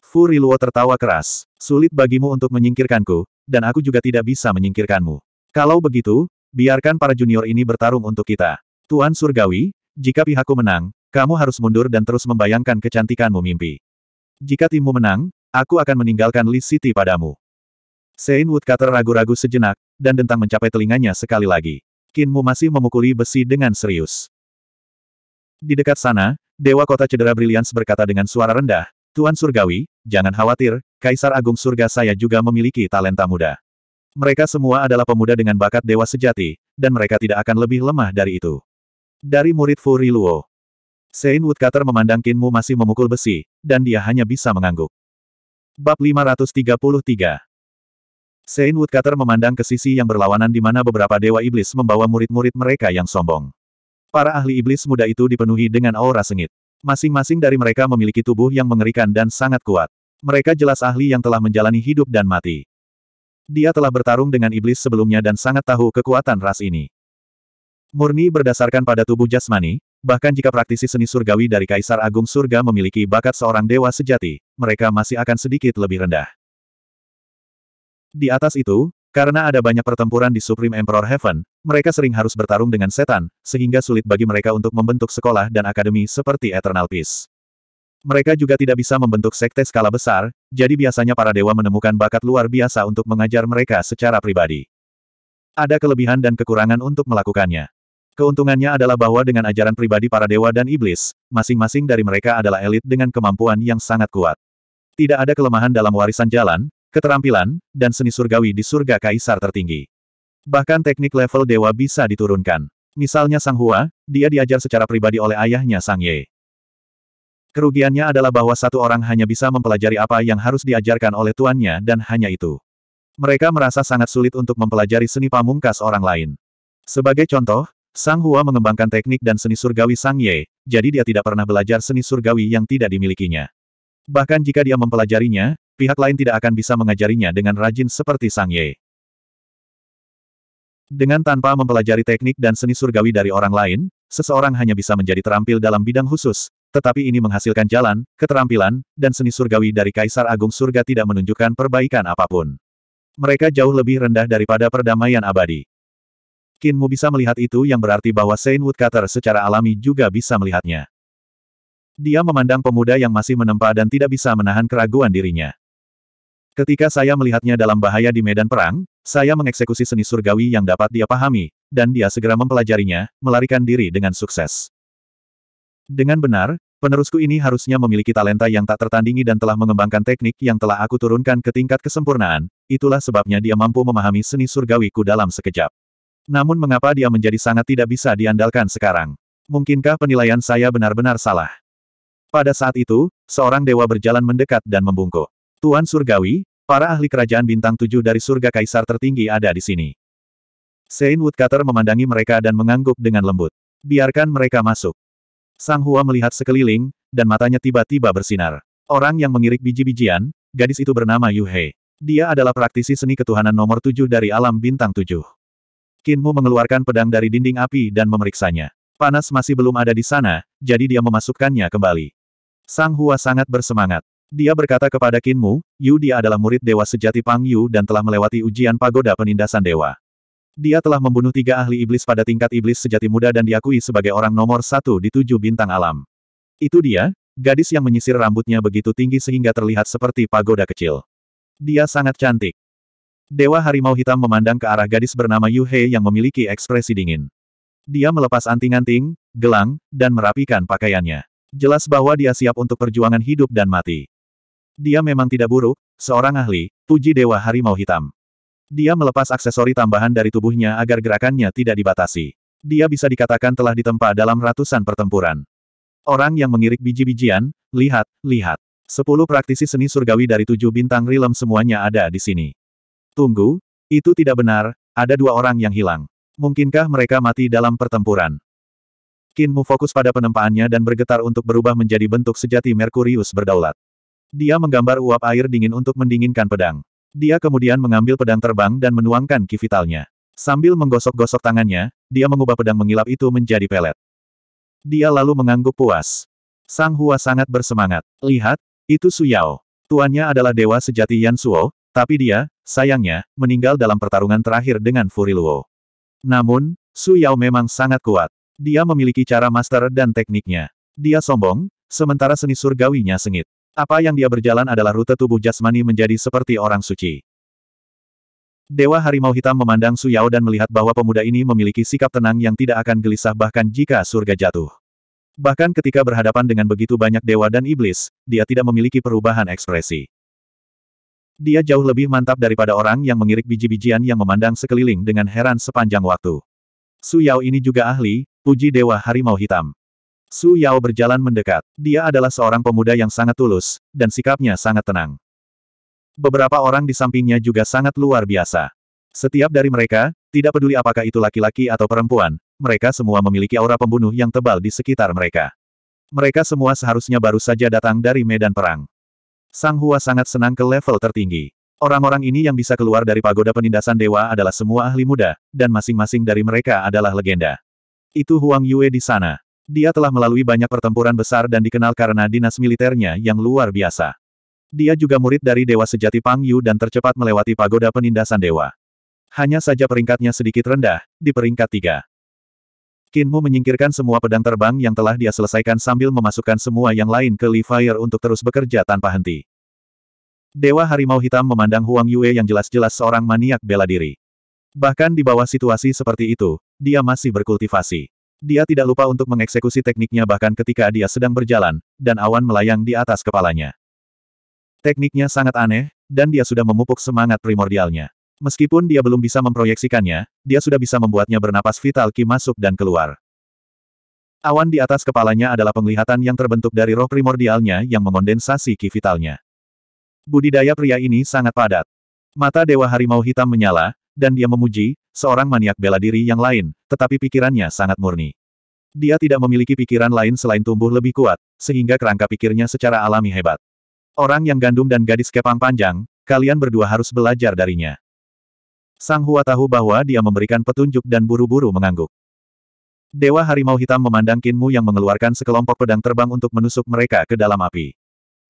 Fu Riluo tertawa keras. Sulit bagimu untuk menyingkirkanku, dan aku juga tidak bisa menyingkirkanmu. Kalau begitu, Biarkan para junior ini bertarung untuk kita. Tuan Surgawi, jika pihakku menang, kamu harus mundur dan terus membayangkan kecantikanmu mimpi. Jika timmu menang, aku akan meninggalkan Lee City padamu. Sein Woodcutter ragu-ragu sejenak, dan dentang mencapai telinganya sekali lagi. Kinmu masih memukuli besi dengan serius. Di dekat sana, Dewa Kota Cedera Brilliance berkata dengan suara rendah, Tuan Surgawi, jangan khawatir, Kaisar Agung Surga saya juga memiliki talenta muda. Mereka semua adalah pemuda dengan bakat dewa sejati, dan mereka tidak akan lebih lemah dari itu. Dari murid Furi Luo. Sein Woodcutter memandang Kinmu masih memukul besi, dan dia hanya bisa mengangguk. Bab 533 Sein Woodcutter memandang ke sisi yang berlawanan di mana beberapa dewa iblis membawa murid-murid mereka yang sombong. Para ahli iblis muda itu dipenuhi dengan aura sengit. Masing-masing dari mereka memiliki tubuh yang mengerikan dan sangat kuat. Mereka jelas ahli yang telah menjalani hidup dan mati. Dia telah bertarung dengan iblis sebelumnya dan sangat tahu kekuatan ras ini. Murni berdasarkan pada tubuh jasmani, bahkan jika praktisi seni surgawi dari Kaisar Agung Surga memiliki bakat seorang dewa sejati, mereka masih akan sedikit lebih rendah. Di atas itu, karena ada banyak pertempuran di Supreme Emperor Heaven, mereka sering harus bertarung dengan setan, sehingga sulit bagi mereka untuk membentuk sekolah dan akademi seperti Eternal Peace. Mereka juga tidak bisa membentuk sekte skala besar, jadi biasanya para dewa menemukan bakat luar biasa untuk mengajar mereka secara pribadi. Ada kelebihan dan kekurangan untuk melakukannya. Keuntungannya adalah bahwa dengan ajaran pribadi para dewa dan iblis, masing-masing dari mereka adalah elit dengan kemampuan yang sangat kuat. Tidak ada kelemahan dalam warisan jalan, keterampilan, dan seni surgawi di surga kaisar tertinggi. Bahkan teknik level dewa bisa diturunkan. Misalnya Sang Hua, dia diajar secara pribadi oleh ayahnya Sang Ye. Kerugiannya adalah bahwa satu orang hanya bisa mempelajari apa yang harus diajarkan oleh tuannya dan hanya itu. Mereka merasa sangat sulit untuk mempelajari seni pamungkas orang lain. Sebagai contoh, Sang Hua mengembangkan teknik dan seni surgawi Sang Ye, jadi dia tidak pernah belajar seni surgawi yang tidak dimilikinya. Bahkan jika dia mempelajarinya, pihak lain tidak akan bisa mengajarinya dengan rajin seperti Sang Ye. Dengan tanpa mempelajari teknik dan seni surgawi dari orang lain, seseorang hanya bisa menjadi terampil dalam bidang khusus, tetapi ini menghasilkan jalan, keterampilan, dan seni surgawi dari Kaisar Agung Surga tidak menunjukkan perbaikan apapun. Mereka jauh lebih rendah daripada perdamaian abadi. Kinmu bisa melihat itu yang berarti bahwa Saint Woodcutter secara alami juga bisa melihatnya. Dia memandang pemuda yang masih menempa dan tidak bisa menahan keraguan dirinya. Ketika saya melihatnya dalam bahaya di medan perang, saya mengeksekusi seni surgawi yang dapat dia pahami, dan dia segera mempelajarinya, melarikan diri dengan sukses. Dengan benar, penerusku ini harusnya memiliki talenta yang tak tertandingi dan telah mengembangkan teknik yang telah aku turunkan ke tingkat kesempurnaan, itulah sebabnya dia mampu memahami seni surgawiku dalam sekejap. Namun mengapa dia menjadi sangat tidak bisa diandalkan sekarang? Mungkinkah penilaian saya benar-benar salah? Pada saat itu, seorang dewa berjalan mendekat dan membungkuk. Tuan Surgawi, para ahli kerajaan bintang tujuh dari surga kaisar tertinggi ada di sini. Sein Woodcutter memandangi mereka dan mengangguk dengan lembut. Biarkan mereka masuk. Sang Hua melihat sekeliling, dan matanya tiba-tiba bersinar. Orang yang mengirik biji-bijian, gadis itu bernama Yu He. Dia adalah praktisi seni ketuhanan nomor tujuh dari alam bintang tujuh. Kinmu mengeluarkan pedang dari dinding api dan memeriksanya. Panas masih belum ada di sana, jadi dia memasukkannya kembali. Sang Hua sangat bersemangat. Dia berkata kepada Kinmu, Yu dia adalah murid dewa sejati Pang Yu dan telah melewati ujian pagoda penindasan dewa. Dia telah membunuh tiga ahli iblis pada tingkat iblis sejati muda dan diakui sebagai orang nomor satu di tujuh bintang alam. Itu dia, gadis yang menyisir rambutnya begitu tinggi sehingga terlihat seperti pagoda kecil. Dia sangat cantik. Dewa Harimau Hitam memandang ke arah gadis bernama Yu He yang memiliki ekspresi dingin. Dia melepas anting-anting, gelang, dan merapikan pakaiannya. Jelas bahwa dia siap untuk perjuangan hidup dan mati. Dia memang tidak buruk, seorang ahli, puji Dewa Harimau Hitam. Dia melepas aksesori tambahan dari tubuhnya agar gerakannya tidak dibatasi. Dia bisa dikatakan telah ditempa dalam ratusan pertempuran. Orang yang mengirik biji-bijian, lihat, lihat. Sepuluh praktisi seni surgawi dari tujuh bintang rilem semuanya ada di sini. Tunggu, itu tidak benar, ada dua orang yang hilang. Mungkinkah mereka mati dalam pertempuran? Kinmu fokus pada penempaannya dan bergetar untuk berubah menjadi bentuk sejati Merkurius berdaulat. Dia menggambar uap air dingin untuk mendinginkan pedang. Dia kemudian mengambil pedang terbang dan menuangkan ki vitalnya. Sambil menggosok-gosok tangannya, dia mengubah pedang mengilap itu menjadi pelet. Dia lalu mengangguk puas. Sang Hua sangat bersemangat. Lihat, itu Su Yao. Tuannya adalah dewa sejati Yan Suo, tapi dia, sayangnya, meninggal dalam pertarungan terakhir dengan Furi Luo. Namun, Su Yao memang sangat kuat. Dia memiliki cara master dan tekniknya. Dia sombong, sementara seni surgawinya sengit. Apa yang dia berjalan adalah rute tubuh jasmani menjadi seperti orang suci. Dewa Harimau Hitam memandang Su Yao dan melihat bahwa pemuda ini memiliki sikap tenang yang tidak akan gelisah bahkan jika surga jatuh. Bahkan ketika berhadapan dengan begitu banyak dewa dan iblis, dia tidak memiliki perubahan ekspresi. Dia jauh lebih mantap daripada orang yang mengirik biji-bijian yang memandang sekeliling dengan heran sepanjang waktu. Su Yao ini juga ahli, puji Dewa Harimau Hitam. Su Yao berjalan mendekat. Dia adalah seorang pemuda yang sangat tulus, dan sikapnya sangat tenang. Beberapa orang di sampingnya juga sangat luar biasa. Setiap dari mereka, tidak peduli apakah itu laki-laki atau perempuan, mereka semua memiliki aura pembunuh yang tebal di sekitar mereka. Mereka semua seharusnya baru saja datang dari medan perang. Sang Hua sangat senang ke level tertinggi. Orang-orang ini yang bisa keluar dari pagoda penindasan dewa adalah semua ahli muda, dan masing-masing dari mereka adalah legenda. Itu Huang Yue di sana. Dia telah melalui banyak pertempuran besar dan dikenal karena dinas militernya yang luar biasa. Dia juga murid dari Dewa Sejati Pang Yu dan tercepat melewati pagoda penindasan dewa. Hanya saja peringkatnya sedikit rendah, di peringkat tiga. Kinmu menyingkirkan semua pedang terbang yang telah dia selesaikan sambil memasukkan semua yang lain ke Li Fire untuk terus bekerja tanpa henti. Dewa Harimau Hitam memandang Huang Yue yang jelas-jelas seorang maniak bela diri. Bahkan di bawah situasi seperti itu, dia masih berkultivasi. Dia tidak lupa untuk mengeksekusi tekniknya bahkan ketika dia sedang berjalan, dan awan melayang di atas kepalanya. Tekniknya sangat aneh, dan dia sudah memupuk semangat primordialnya. Meskipun dia belum bisa memproyeksikannya, dia sudah bisa membuatnya bernapas vital ki masuk dan keluar. Awan di atas kepalanya adalah penglihatan yang terbentuk dari roh primordialnya yang mengondensasi ki vitalnya. Budidaya pria ini sangat padat. Mata Dewa Harimau Hitam menyala, dan dia memuji, seorang maniak bela diri yang lain, tetapi pikirannya sangat murni. Dia tidak memiliki pikiran lain selain tumbuh lebih kuat, sehingga kerangka pikirnya secara alami hebat. Orang yang gandum dan gadis kepang panjang, kalian berdua harus belajar darinya. Sang Hua tahu bahwa dia memberikan petunjuk dan buru-buru mengangguk. Dewa Harimau Hitam memandang Kinmu yang mengeluarkan sekelompok pedang terbang untuk menusuk mereka ke dalam api.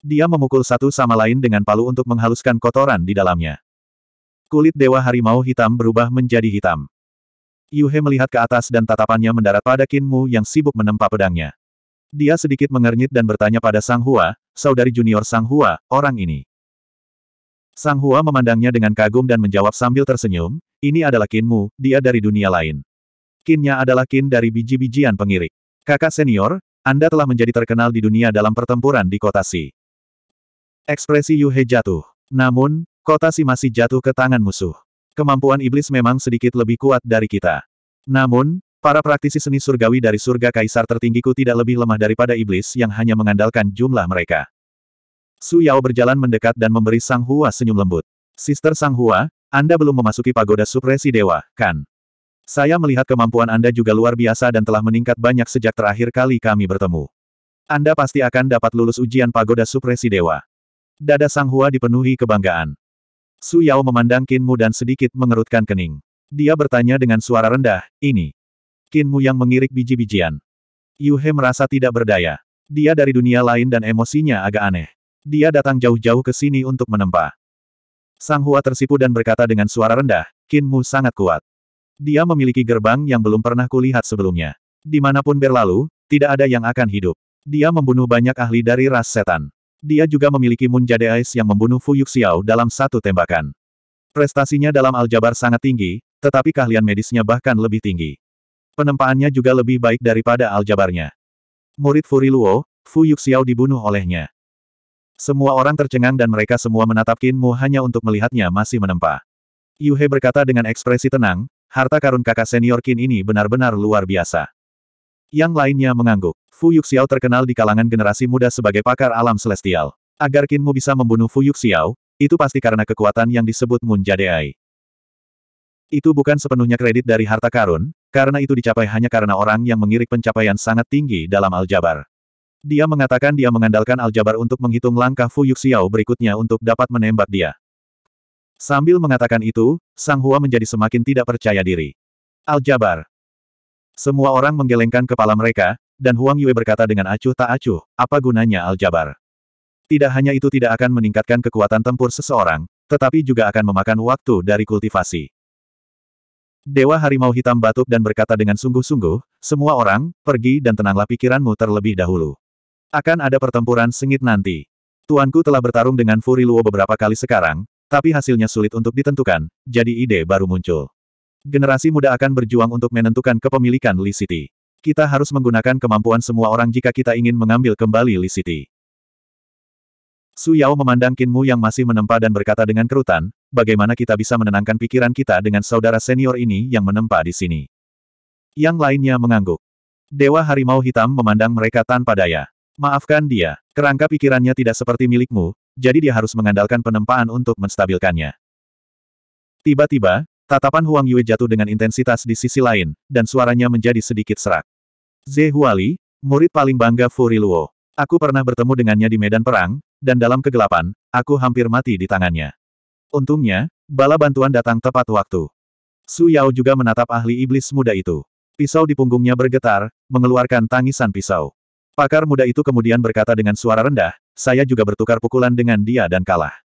Dia memukul satu sama lain dengan palu untuk menghaluskan kotoran di dalamnya. Kulit Dewa Harimau Hitam berubah menjadi hitam. Yuhe melihat ke atas dan tatapannya mendarat pada Kinmu yang sibuk menempa pedangnya. Dia sedikit mengernyit dan bertanya pada Sang Hua, saudari junior Sang Hua, orang ini. Sang Hua memandangnya dengan kagum dan menjawab sambil tersenyum, ini adalah Kinmu, dia dari dunia lain. Kinnya adalah kin dari biji-bijian pengirik. Kakak senior, Anda telah menjadi terkenal di dunia dalam pertempuran di kota Si. Ekspresi Yuhe jatuh. Namun, Kota si masih jatuh ke tangan musuh. Kemampuan iblis memang sedikit lebih kuat dari kita. Namun, para praktisi seni surgawi dari surga kaisar tertinggiku tidak lebih lemah daripada iblis yang hanya mengandalkan jumlah mereka. Su Yao berjalan mendekat dan memberi Sang Hua senyum lembut. Sister Sang Hua, Anda belum memasuki pagoda supresi dewa, kan? Saya melihat kemampuan Anda juga luar biasa dan telah meningkat banyak sejak terakhir kali kami bertemu. Anda pasti akan dapat lulus ujian pagoda supresi dewa. Dada Sang Hua dipenuhi kebanggaan. Su Yao memandang Mu dan sedikit mengerutkan kening. Dia bertanya dengan suara rendah, ini. Mu yang mengirik biji-bijian. Yu He merasa tidak berdaya. Dia dari dunia lain dan emosinya agak aneh. Dia datang jauh-jauh ke sini untuk menempa. Sang Hua tersipu dan berkata dengan suara rendah, Mu sangat kuat. Dia memiliki gerbang yang belum pernah kulihat sebelumnya. Dimanapun berlalu, tidak ada yang akan hidup. Dia membunuh banyak ahli dari ras setan. Dia juga memiliki Jade Ice yang membunuh Fu Yuxiao dalam satu tembakan. Prestasinya dalam aljabar sangat tinggi, tetapi keahlian medisnya bahkan lebih tinggi. Penempaannya juga lebih baik daripada aljabarnya. Murid Furi Luo, Fu Yuxiao dibunuh olehnya. Semua orang tercengang dan mereka semua menatap Qin Mu hanya untuk melihatnya masih menempa. Yuhe berkata dengan ekspresi tenang, harta karun kakak senior Qin ini benar-benar luar biasa. Yang lainnya mengangguk. Fu Yuxiao terkenal di kalangan generasi muda sebagai pakar alam celestial. Agar Kinmu bisa membunuh Fu Yuxiao, itu pasti karena kekuatan yang disebut Mun Jadeai. Itu bukan sepenuhnya kredit dari harta karun, karena itu dicapai hanya karena orang yang mengirik pencapaian sangat tinggi dalam aljabar. Dia mengatakan dia mengandalkan aljabar untuk menghitung langkah Fu Yuxiao berikutnya untuk dapat menembak dia. Sambil mengatakan itu, Sang Hua menjadi semakin tidak percaya diri. Aljabar. Semua orang menggelengkan kepala mereka, dan Huang Yue berkata dengan acuh tak acuh, apa gunanya aljabar? Tidak hanya itu tidak akan meningkatkan kekuatan tempur seseorang, tetapi juga akan memakan waktu dari kultivasi. Dewa Harimau Hitam batuk dan berkata dengan sungguh-sungguh, semua orang, pergi dan tenanglah pikiranmu terlebih dahulu. Akan ada pertempuran sengit nanti. Tuanku telah bertarung dengan Furi Luo beberapa kali sekarang, tapi hasilnya sulit untuk ditentukan, jadi ide baru muncul. Generasi muda akan berjuang untuk menentukan kepemilikan Li City. Kita harus menggunakan kemampuan semua orang jika kita ingin mengambil kembali Li City. Su Yao memandang Qin Mu yang masih menempa dan berkata dengan kerutan, bagaimana kita bisa menenangkan pikiran kita dengan saudara senior ini yang menempa di sini. Yang lainnya mengangguk. Dewa Harimau Hitam memandang mereka tanpa daya. Maafkan dia, kerangka pikirannya tidak seperti milikmu, jadi dia harus mengandalkan penempaan untuk menstabilkannya. Tiba-tiba, tatapan Huang Yue jatuh dengan intensitas di sisi lain, dan suaranya menjadi sedikit serak. Zehuali, murid paling bangga Furiluo. Aku pernah bertemu dengannya di medan perang, dan dalam kegelapan, aku hampir mati di tangannya. Untungnya, bala bantuan datang tepat waktu. Su Yao juga menatap ahli iblis muda itu. Pisau di punggungnya bergetar, mengeluarkan tangisan pisau. Pakar muda itu kemudian berkata dengan suara rendah, saya juga bertukar pukulan dengan dia dan kalah.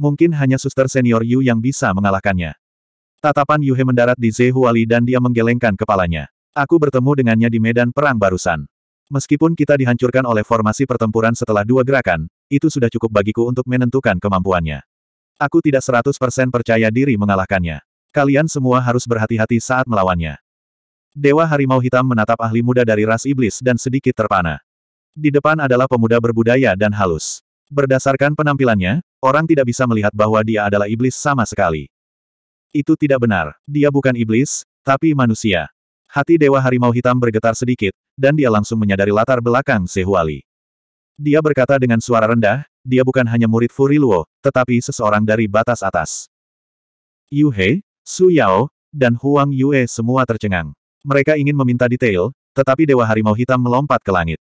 Mungkin hanya suster senior Yu yang bisa mengalahkannya. Tatapan Yuhe mendarat di Zehuali dan dia menggelengkan kepalanya. Aku bertemu dengannya di medan perang barusan. Meskipun kita dihancurkan oleh formasi pertempuran setelah dua gerakan, itu sudah cukup bagiku untuk menentukan kemampuannya. Aku tidak 100% percaya diri mengalahkannya. Kalian semua harus berhati-hati saat melawannya. Dewa Harimau Hitam menatap ahli muda dari ras iblis dan sedikit terpana. Di depan adalah pemuda berbudaya dan halus. Berdasarkan penampilannya, orang tidak bisa melihat bahwa dia adalah iblis sama sekali. Itu tidak benar. Dia bukan iblis, tapi manusia. Hati Dewa Harimau Hitam bergetar sedikit, dan dia langsung menyadari latar belakang Sehuali. Dia berkata dengan suara rendah, dia bukan hanya murid Furiluo, tetapi seseorang dari batas atas. Yu He, Su Yao, dan Huang Yue semua tercengang. Mereka ingin meminta detail, tetapi Dewa Harimau Hitam melompat ke langit.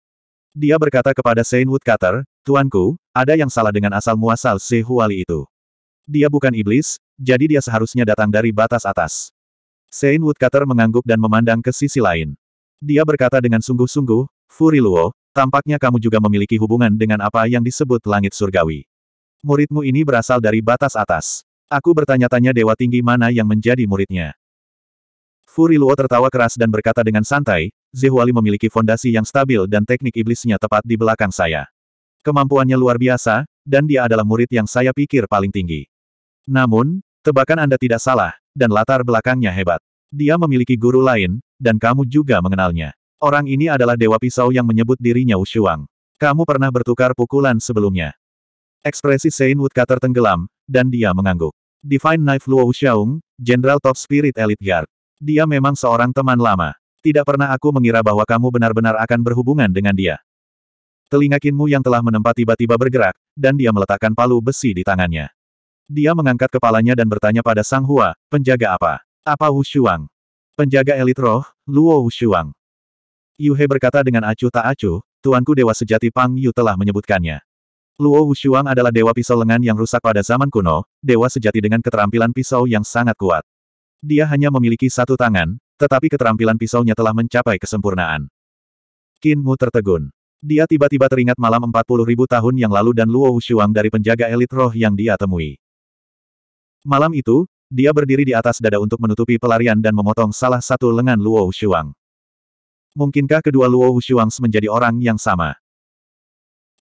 Dia berkata kepada Saint Woodcutter, Tuanku, ada yang salah dengan asal-muasal Sehuali itu. Dia bukan iblis, jadi dia seharusnya datang dari batas atas. Sein Woodcutter mengangguk dan memandang ke sisi lain. Dia berkata dengan sungguh-sungguh, Furi Luo, tampaknya kamu juga memiliki hubungan dengan apa yang disebut langit surgawi. Muridmu ini berasal dari batas atas. Aku bertanya-tanya dewa tinggi mana yang menjadi muridnya. Furi Luo tertawa keras dan berkata dengan santai, Zehuali memiliki fondasi yang stabil dan teknik iblisnya tepat di belakang saya. Kemampuannya luar biasa, dan dia adalah murid yang saya pikir paling tinggi. Namun, tebakan Anda tidak salah, dan latar belakangnya hebat. Dia memiliki guru lain, dan kamu juga mengenalnya. Orang ini adalah Dewa Pisau yang menyebut dirinya Ushuang. Kamu pernah bertukar pukulan sebelumnya. Ekspresi Sein Woodcutter tenggelam, dan dia mengangguk. Divine Knife Luo Xiaong, General Top Spirit Elite Guard. Dia memang seorang teman lama. Tidak pernah aku mengira bahwa kamu benar-benar akan berhubungan dengan dia. Telinga Kinmu yang telah menempati tiba-tiba bergerak, dan dia meletakkan palu besi di tangannya. Dia mengangkat kepalanya dan bertanya pada Sang Hua, penjaga apa? Apa Wushuang? Penjaga elit roh, Luo Wushuang. Yuhe berkata dengan acuh tak acuh, tuanku dewa sejati Pang Yu telah menyebutkannya. Luo Wushuang adalah dewa pisau lengan yang rusak pada zaman kuno, dewa sejati dengan keterampilan pisau yang sangat kuat. Dia hanya memiliki satu tangan, tetapi keterampilan pisaunya telah mencapai kesempurnaan. Qin Mu tertegun. Dia tiba-tiba teringat malam 40.000 tahun yang lalu dan Luo Wushuang dari penjaga elit roh yang dia temui. Malam itu, dia berdiri di atas dada untuk menutupi pelarian dan memotong salah satu lengan Luo Shuang. Mungkinkah kedua Luo Shuang menjadi orang yang sama?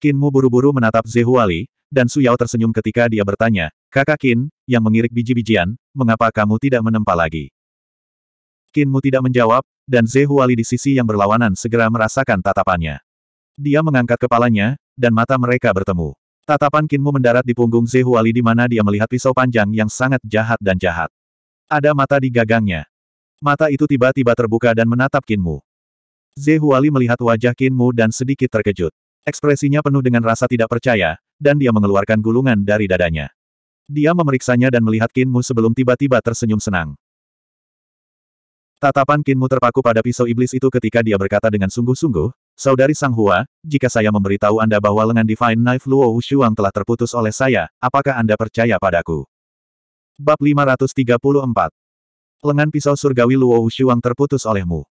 Kinmu buru-buru menatap Zehuali, dan Su Yao tersenyum ketika dia bertanya, Kakak Kin, yang mengirik biji-bijian, mengapa kamu tidak menempa lagi? Kinmu tidak menjawab, dan Zehuali di sisi yang berlawanan segera merasakan tatapannya. Dia mengangkat kepalanya, dan mata mereka bertemu. Tatapan Kinmu mendarat di punggung Zehuali di mana dia melihat pisau panjang yang sangat jahat dan jahat. Ada mata di gagangnya. Mata itu tiba-tiba terbuka dan menatap Kinmu. Zehuali melihat wajah Kinmu dan sedikit terkejut. Ekspresinya penuh dengan rasa tidak percaya, dan dia mengeluarkan gulungan dari dadanya. Dia memeriksanya dan melihat Kinmu sebelum tiba-tiba tersenyum senang. Tatapan Kinmu terpaku pada pisau iblis itu ketika dia berkata dengan sungguh-sungguh, Saudari Sang Hua, jika saya memberitahu Anda bahwa lengan Divine Knife Luo Wushuang telah terputus oleh saya, apakah Anda percaya padaku? Bab 534 Lengan pisau surgawi Luo Wushuang terputus olehmu.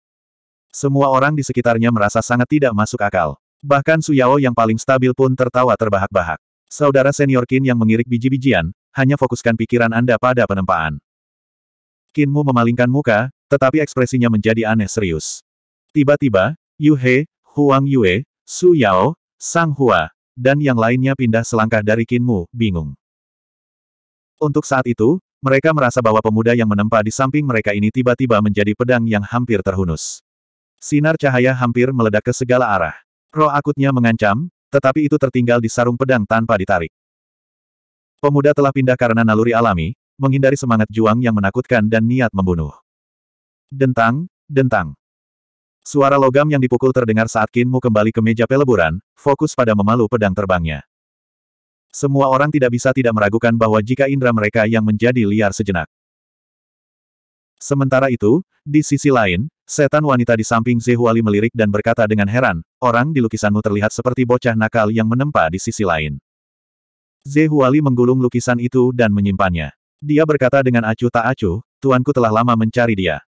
Semua orang di sekitarnya merasa sangat tidak masuk akal. Bahkan Su Yao yang paling stabil pun tertawa terbahak-bahak. Saudara senior Qin yang mengirik biji-bijian, hanya fokuskan pikiran Anda pada penempaan. Qinmu memalingkan muka, tetapi ekspresinya menjadi aneh serius. Tiba-tiba, Yu He, Huang Yue, Su Yao, Sang Hua, dan yang lainnya pindah selangkah dari Qin Mu, bingung. Untuk saat itu, mereka merasa bahwa pemuda yang menempa di samping mereka ini tiba-tiba menjadi pedang yang hampir terhunus. Sinar cahaya hampir meledak ke segala arah. Roh akutnya mengancam, tetapi itu tertinggal di sarung pedang tanpa ditarik. Pemuda telah pindah karena naluri alami, menghindari semangat juang yang menakutkan dan niat membunuh. Dentang, dentang. Suara logam yang dipukul terdengar saat Kinmu kembali ke meja peleburan, fokus pada memalu pedang terbangnya. Semua orang tidak bisa tidak meragukan bahwa jika indera mereka yang menjadi liar sejenak. Sementara itu, di sisi lain, setan wanita di samping Zehuali melirik dan berkata dengan heran, orang di lukisanmu terlihat seperti bocah nakal yang menempa di sisi lain. Zehuali menggulung lukisan itu dan menyimpannya. Dia berkata dengan acuh tak acuh, tuanku telah lama mencari dia.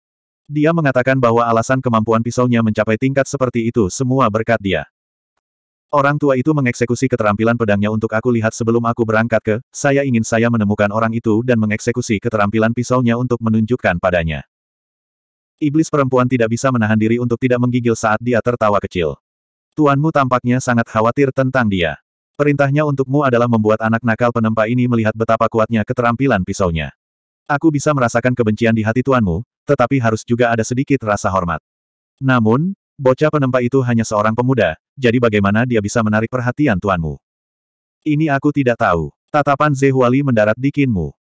Dia mengatakan bahwa alasan kemampuan pisaunya mencapai tingkat seperti itu semua berkat dia. Orang tua itu mengeksekusi keterampilan pedangnya untuk aku lihat sebelum aku berangkat ke, saya ingin saya menemukan orang itu dan mengeksekusi keterampilan pisaunya untuk menunjukkan padanya. Iblis perempuan tidak bisa menahan diri untuk tidak menggigil saat dia tertawa kecil. Tuanmu tampaknya sangat khawatir tentang dia. Perintahnya untukmu adalah membuat anak nakal penempa ini melihat betapa kuatnya keterampilan pisaunya. Aku bisa merasakan kebencian di hati tuanmu, tetapi harus juga ada sedikit rasa hormat. Namun, bocah penempa itu hanya seorang pemuda, jadi bagaimana dia bisa menarik perhatian tuanmu? Ini aku tidak tahu. Tatapan Zehuali mendarat di Kinmu.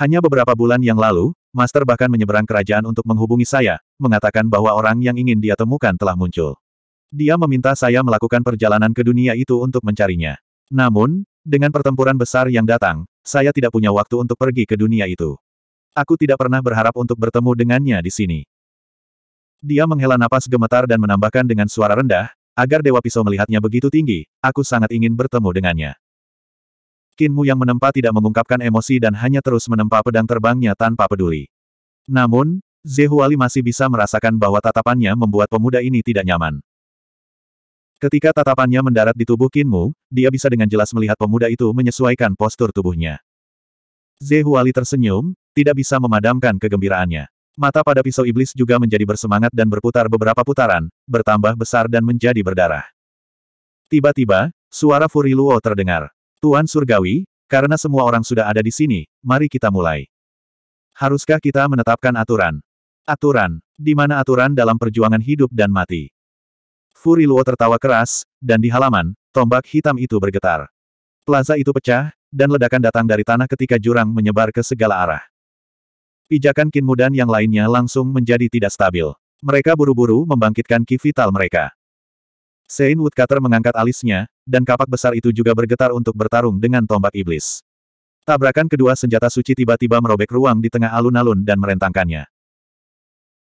Hanya beberapa bulan yang lalu, Master bahkan menyeberang kerajaan untuk menghubungi saya, mengatakan bahwa orang yang ingin dia temukan telah muncul. Dia meminta saya melakukan perjalanan ke dunia itu untuk mencarinya. Namun, dengan pertempuran besar yang datang, saya tidak punya waktu untuk pergi ke dunia itu. Aku tidak pernah berharap untuk bertemu dengannya di sini. Dia menghela napas gemetar dan menambahkan dengan suara rendah, agar Dewa Pisau melihatnya begitu tinggi, aku sangat ingin bertemu dengannya. Kinmu yang menempa tidak mengungkapkan emosi dan hanya terus menempa pedang terbangnya tanpa peduli. Namun, Zehuali masih bisa merasakan bahwa tatapannya membuat pemuda ini tidak nyaman. Ketika tatapannya mendarat di tubuh Kinmu, dia bisa dengan jelas melihat pemuda itu menyesuaikan postur tubuhnya. Zehuali tersenyum, tidak bisa memadamkan kegembiraannya. Mata pada pisau iblis juga menjadi bersemangat dan berputar beberapa putaran, bertambah besar dan menjadi berdarah. Tiba-tiba, suara Furiluo terdengar. Tuan Surgawi, karena semua orang sudah ada di sini, mari kita mulai. Haruskah kita menetapkan aturan? Aturan, di mana aturan dalam perjuangan hidup dan mati? Furiluo tertawa keras, dan di halaman, tombak hitam itu bergetar. Plaza itu pecah, dan ledakan datang dari tanah ketika jurang menyebar ke segala arah. Pijakan Kinmu dan yang lainnya langsung menjadi tidak stabil. Mereka buru-buru membangkitkan ki vital mereka. Sein Woodcutter mengangkat alisnya, dan kapak besar itu juga bergetar untuk bertarung dengan tombak iblis. Tabrakan kedua senjata suci tiba-tiba merobek ruang di tengah alun-alun dan merentangkannya.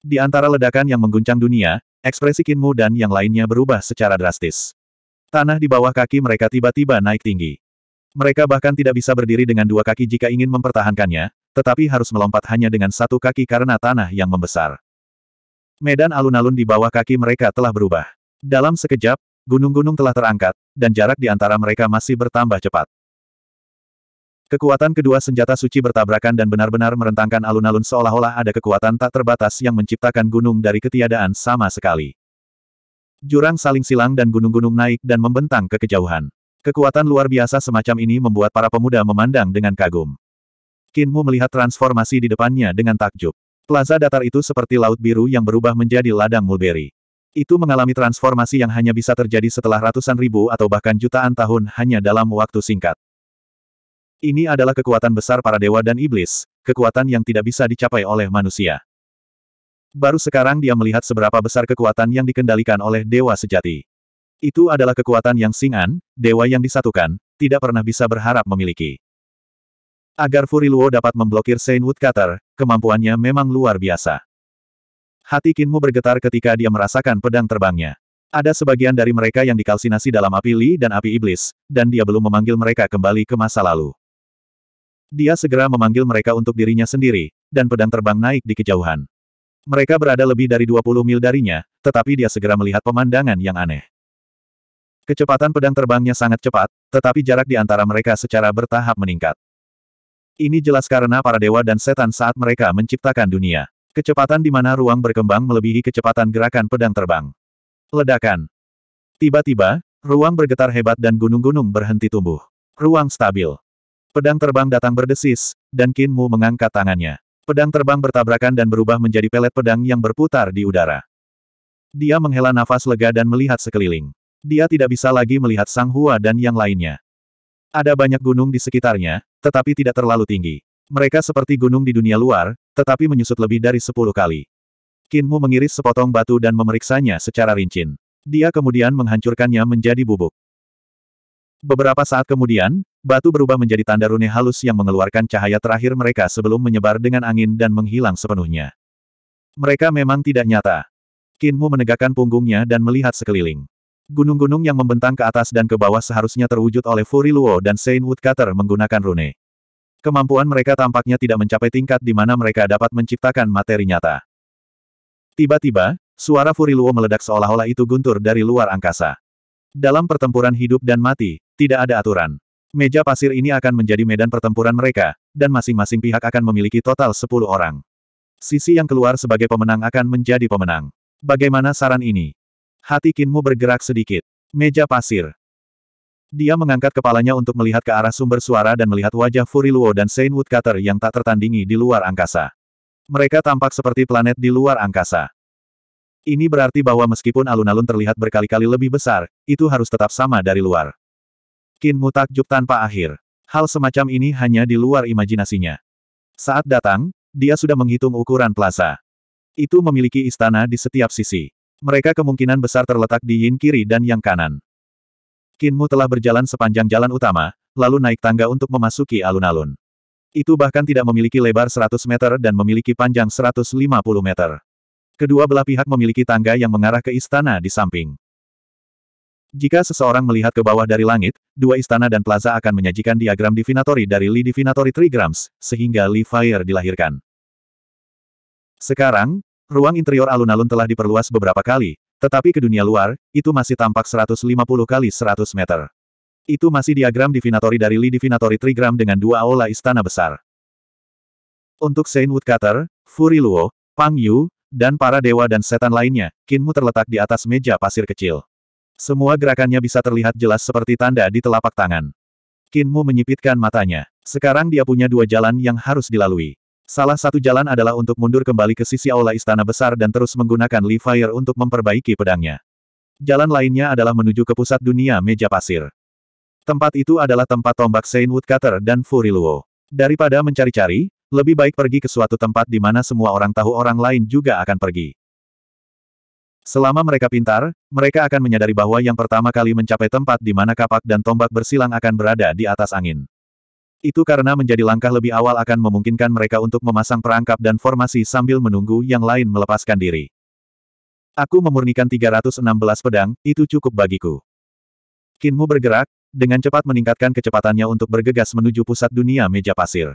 Di antara ledakan yang mengguncang dunia, ekspresi Kinmu dan yang lainnya berubah secara drastis. Tanah di bawah kaki mereka tiba-tiba naik tinggi. Mereka bahkan tidak bisa berdiri dengan dua kaki jika ingin mempertahankannya, tetapi harus melompat hanya dengan satu kaki karena tanah yang membesar. Medan alun-alun di bawah kaki mereka telah berubah. Dalam sekejap, gunung-gunung telah terangkat, dan jarak di antara mereka masih bertambah cepat. Kekuatan kedua senjata suci bertabrakan dan benar-benar merentangkan alun-alun seolah-olah ada kekuatan tak terbatas yang menciptakan gunung dari ketiadaan sama sekali. Jurang saling silang dan gunung-gunung naik dan membentang ke kejauhan. Kekuatan luar biasa semacam ini membuat para pemuda memandang dengan kagum. Kinmu melihat transformasi di depannya dengan takjub. Plaza datar itu seperti laut biru yang berubah menjadi ladang mulberry. Itu mengalami transformasi yang hanya bisa terjadi setelah ratusan ribu atau bahkan jutaan tahun hanya dalam waktu singkat. Ini adalah kekuatan besar para dewa dan iblis, kekuatan yang tidak bisa dicapai oleh manusia. Baru sekarang dia melihat seberapa besar kekuatan yang dikendalikan oleh dewa sejati. Itu adalah kekuatan yang singan, dewa yang disatukan, tidak pernah bisa berharap memiliki. Agar Furiluo dapat memblokir Saint Woodcutter, kemampuannya memang luar biasa. Hati Kinmu bergetar ketika dia merasakan pedang terbangnya. Ada sebagian dari mereka yang dikalsinasi dalam api Li dan api Iblis, dan dia belum memanggil mereka kembali ke masa lalu. Dia segera memanggil mereka untuk dirinya sendiri, dan pedang terbang naik di kejauhan. Mereka berada lebih dari 20 mil darinya, tetapi dia segera melihat pemandangan yang aneh. Kecepatan pedang terbangnya sangat cepat, tetapi jarak di antara mereka secara bertahap meningkat. Ini jelas karena para dewa dan setan saat mereka menciptakan dunia. Kecepatan di mana ruang berkembang melebihi kecepatan gerakan pedang terbang. Ledakan. Tiba-tiba, ruang bergetar hebat dan gunung-gunung berhenti tumbuh. Ruang stabil. Pedang terbang datang berdesis, dan Qin Mu mengangkat tangannya. Pedang terbang bertabrakan dan berubah menjadi pelet pedang yang berputar di udara. Dia menghela nafas lega dan melihat sekeliling. Dia tidak bisa lagi melihat Sang Hua dan yang lainnya. Ada banyak gunung di sekitarnya, tetapi tidak terlalu tinggi. Mereka seperti gunung di dunia luar, tetapi menyusut lebih dari sepuluh kali. Kinmu mengiris sepotong batu dan memeriksanya secara rinci. Dia kemudian menghancurkannya menjadi bubuk. Beberapa saat kemudian, batu berubah menjadi tanda rune halus yang mengeluarkan cahaya terakhir mereka sebelum menyebar dengan angin dan menghilang sepenuhnya. Mereka memang tidak nyata. Kinmu menegakkan punggungnya dan melihat sekeliling. Gunung-gunung yang membentang ke atas dan ke bawah seharusnya terwujud oleh Furi Luo dan Saint Woodcutter menggunakan rune. Kemampuan mereka tampaknya tidak mencapai tingkat di mana mereka dapat menciptakan materi nyata. Tiba-tiba, suara Furi Luo meledak seolah-olah itu guntur dari luar angkasa. Dalam pertempuran hidup dan mati, tidak ada aturan. Meja pasir ini akan menjadi medan pertempuran mereka, dan masing-masing pihak akan memiliki total 10 orang. Sisi yang keluar sebagai pemenang akan menjadi pemenang. Bagaimana saran ini? Hati Kinmu bergerak sedikit. Meja pasir. Dia mengangkat kepalanya untuk melihat ke arah sumber suara dan melihat wajah Furiluo dan Saint Woodcutter yang tak tertandingi di luar angkasa. Mereka tampak seperti planet di luar angkasa. Ini berarti bahwa meskipun alun-alun terlihat berkali-kali lebih besar, itu harus tetap sama dari luar. Kinmu takjub tanpa akhir. Hal semacam ini hanya di luar imajinasinya. Saat datang, dia sudah menghitung ukuran plaza. Itu memiliki istana di setiap sisi. Mereka kemungkinan besar terletak di yin kiri dan yang kanan. Kinmu telah berjalan sepanjang jalan utama, lalu naik tangga untuk memasuki alun-alun. Itu bahkan tidak memiliki lebar 100 meter dan memiliki panjang 150 meter. Kedua belah pihak memiliki tangga yang mengarah ke istana di samping. Jika seseorang melihat ke bawah dari langit, dua istana dan plaza akan menyajikan diagram divinatory dari Li Divinatory Trigrams, sehingga Li Fire dilahirkan. Sekarang, Ruang interior alun-alun telah diperluas beberapa kali, tetapi ke dunia luar, itu masih tampak 150 kali 100 meter. Itu masih diagram divinatori dari Li Divinatori Trigram dengan dua aula istana besar. Untuk Saint Woodcutter, Furi Luo, Pang Yu, dan para dewa dan setan lainnya, Kinmu terletak di atas meja pasir kecil. Semua gerakannya bisa terlihat jelas seperti tanda di telapak tangan. Kinmu menyipitkan matanya. Sekarang dia punya dua jalan yang harus dilalui. Salah satu jalan adalah untuk mundur kembali ke sisi aula istana besar dan terus menggunakan Li Fire untuk memperbaiki pedangnya. Jalan lainnya adalah menuju ke pusat dunia meja pasir. Tempat itu adalah tempat tombak Saint Woodcutter dan Furiluo. Daripada mencari-cari, lebih baik pergi ke suatu tempat di mana semua orang tahu orang lain juga akan pergi. Selama mereka pintar, mereka akan menyadari bahwa yang pertama kali mencapai tempat di mana kapak dan tombak bersilang akan berada di atas angin. Itu karena menjadi langkah lebih awal akan memungkinkan mereka untuk memasang perangkap dan formasi sambil menunggu yang lain melepaskan diri. Aku memurnikan 316 pedang, itu cukup bagiku. Kinmu bergerak, dengan cepat meningkatkan kecepatannya untuk bergegas menuju pusat dunia meja pasir.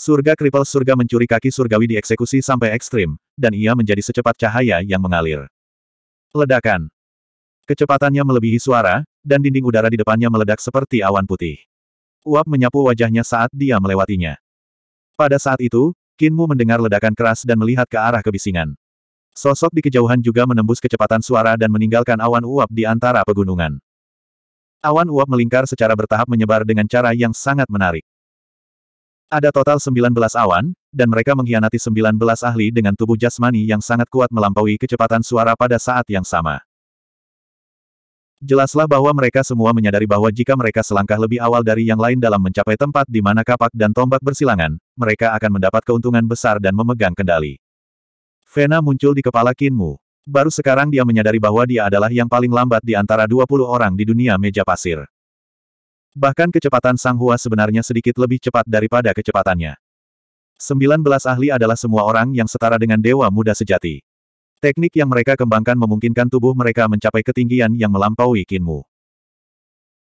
Surga Kripel Surga mencuri kaki surgawi dieksekusi sampai ekstrim, dan ia menjadi secepat cahaya yang mengalir. Ledakan. Kecepatannya melebihi suara, dan dinding udara di depannya meledak seperti awan putih. Uap menyapu wajahnya saat dia melewatinya. Pada saat itu, Kinmu mendengar ledakan keras dan melihat ke arah kebisingan. Sosok di kejauhan juga menembus kecepatan suara dan meninggalkan awan uap di antara pegunungan. Awan uap melingkar secara bertahap menyebar dengan cara yang sangat menarik. Ada total 19 awan, dan mereka mengkhianati 19 ahli dengan tubuh jasmani yang sangat kuat melampaui kecepatan suara pada saat yang sama. Jelaslah bahwa mereka semua menyadari bahwa jika mereka selangkah lebih awal dari yang lain dalam mencapai tempat di mana kapak dan tombak bersilangan, mereka akan mendapat keuntungan besar dan memegang kendali. Vena muncul di kepala Kinmu. Baru sekarang dia menyadari bahwa dia adalah yang paling lambat di antara 20 orang di dunia meja pasir. Bahkan kecepatan Sang Hua sebenarnya sedikit lebih cepat daripada kecepatannya. 19 ahli adalah semua orang yang setara dengan dewa muda sejati. Teknik yang mereka kembangkan memungkinkan tubuh mereka mencapai ketinggian yang melampaui Kinmu.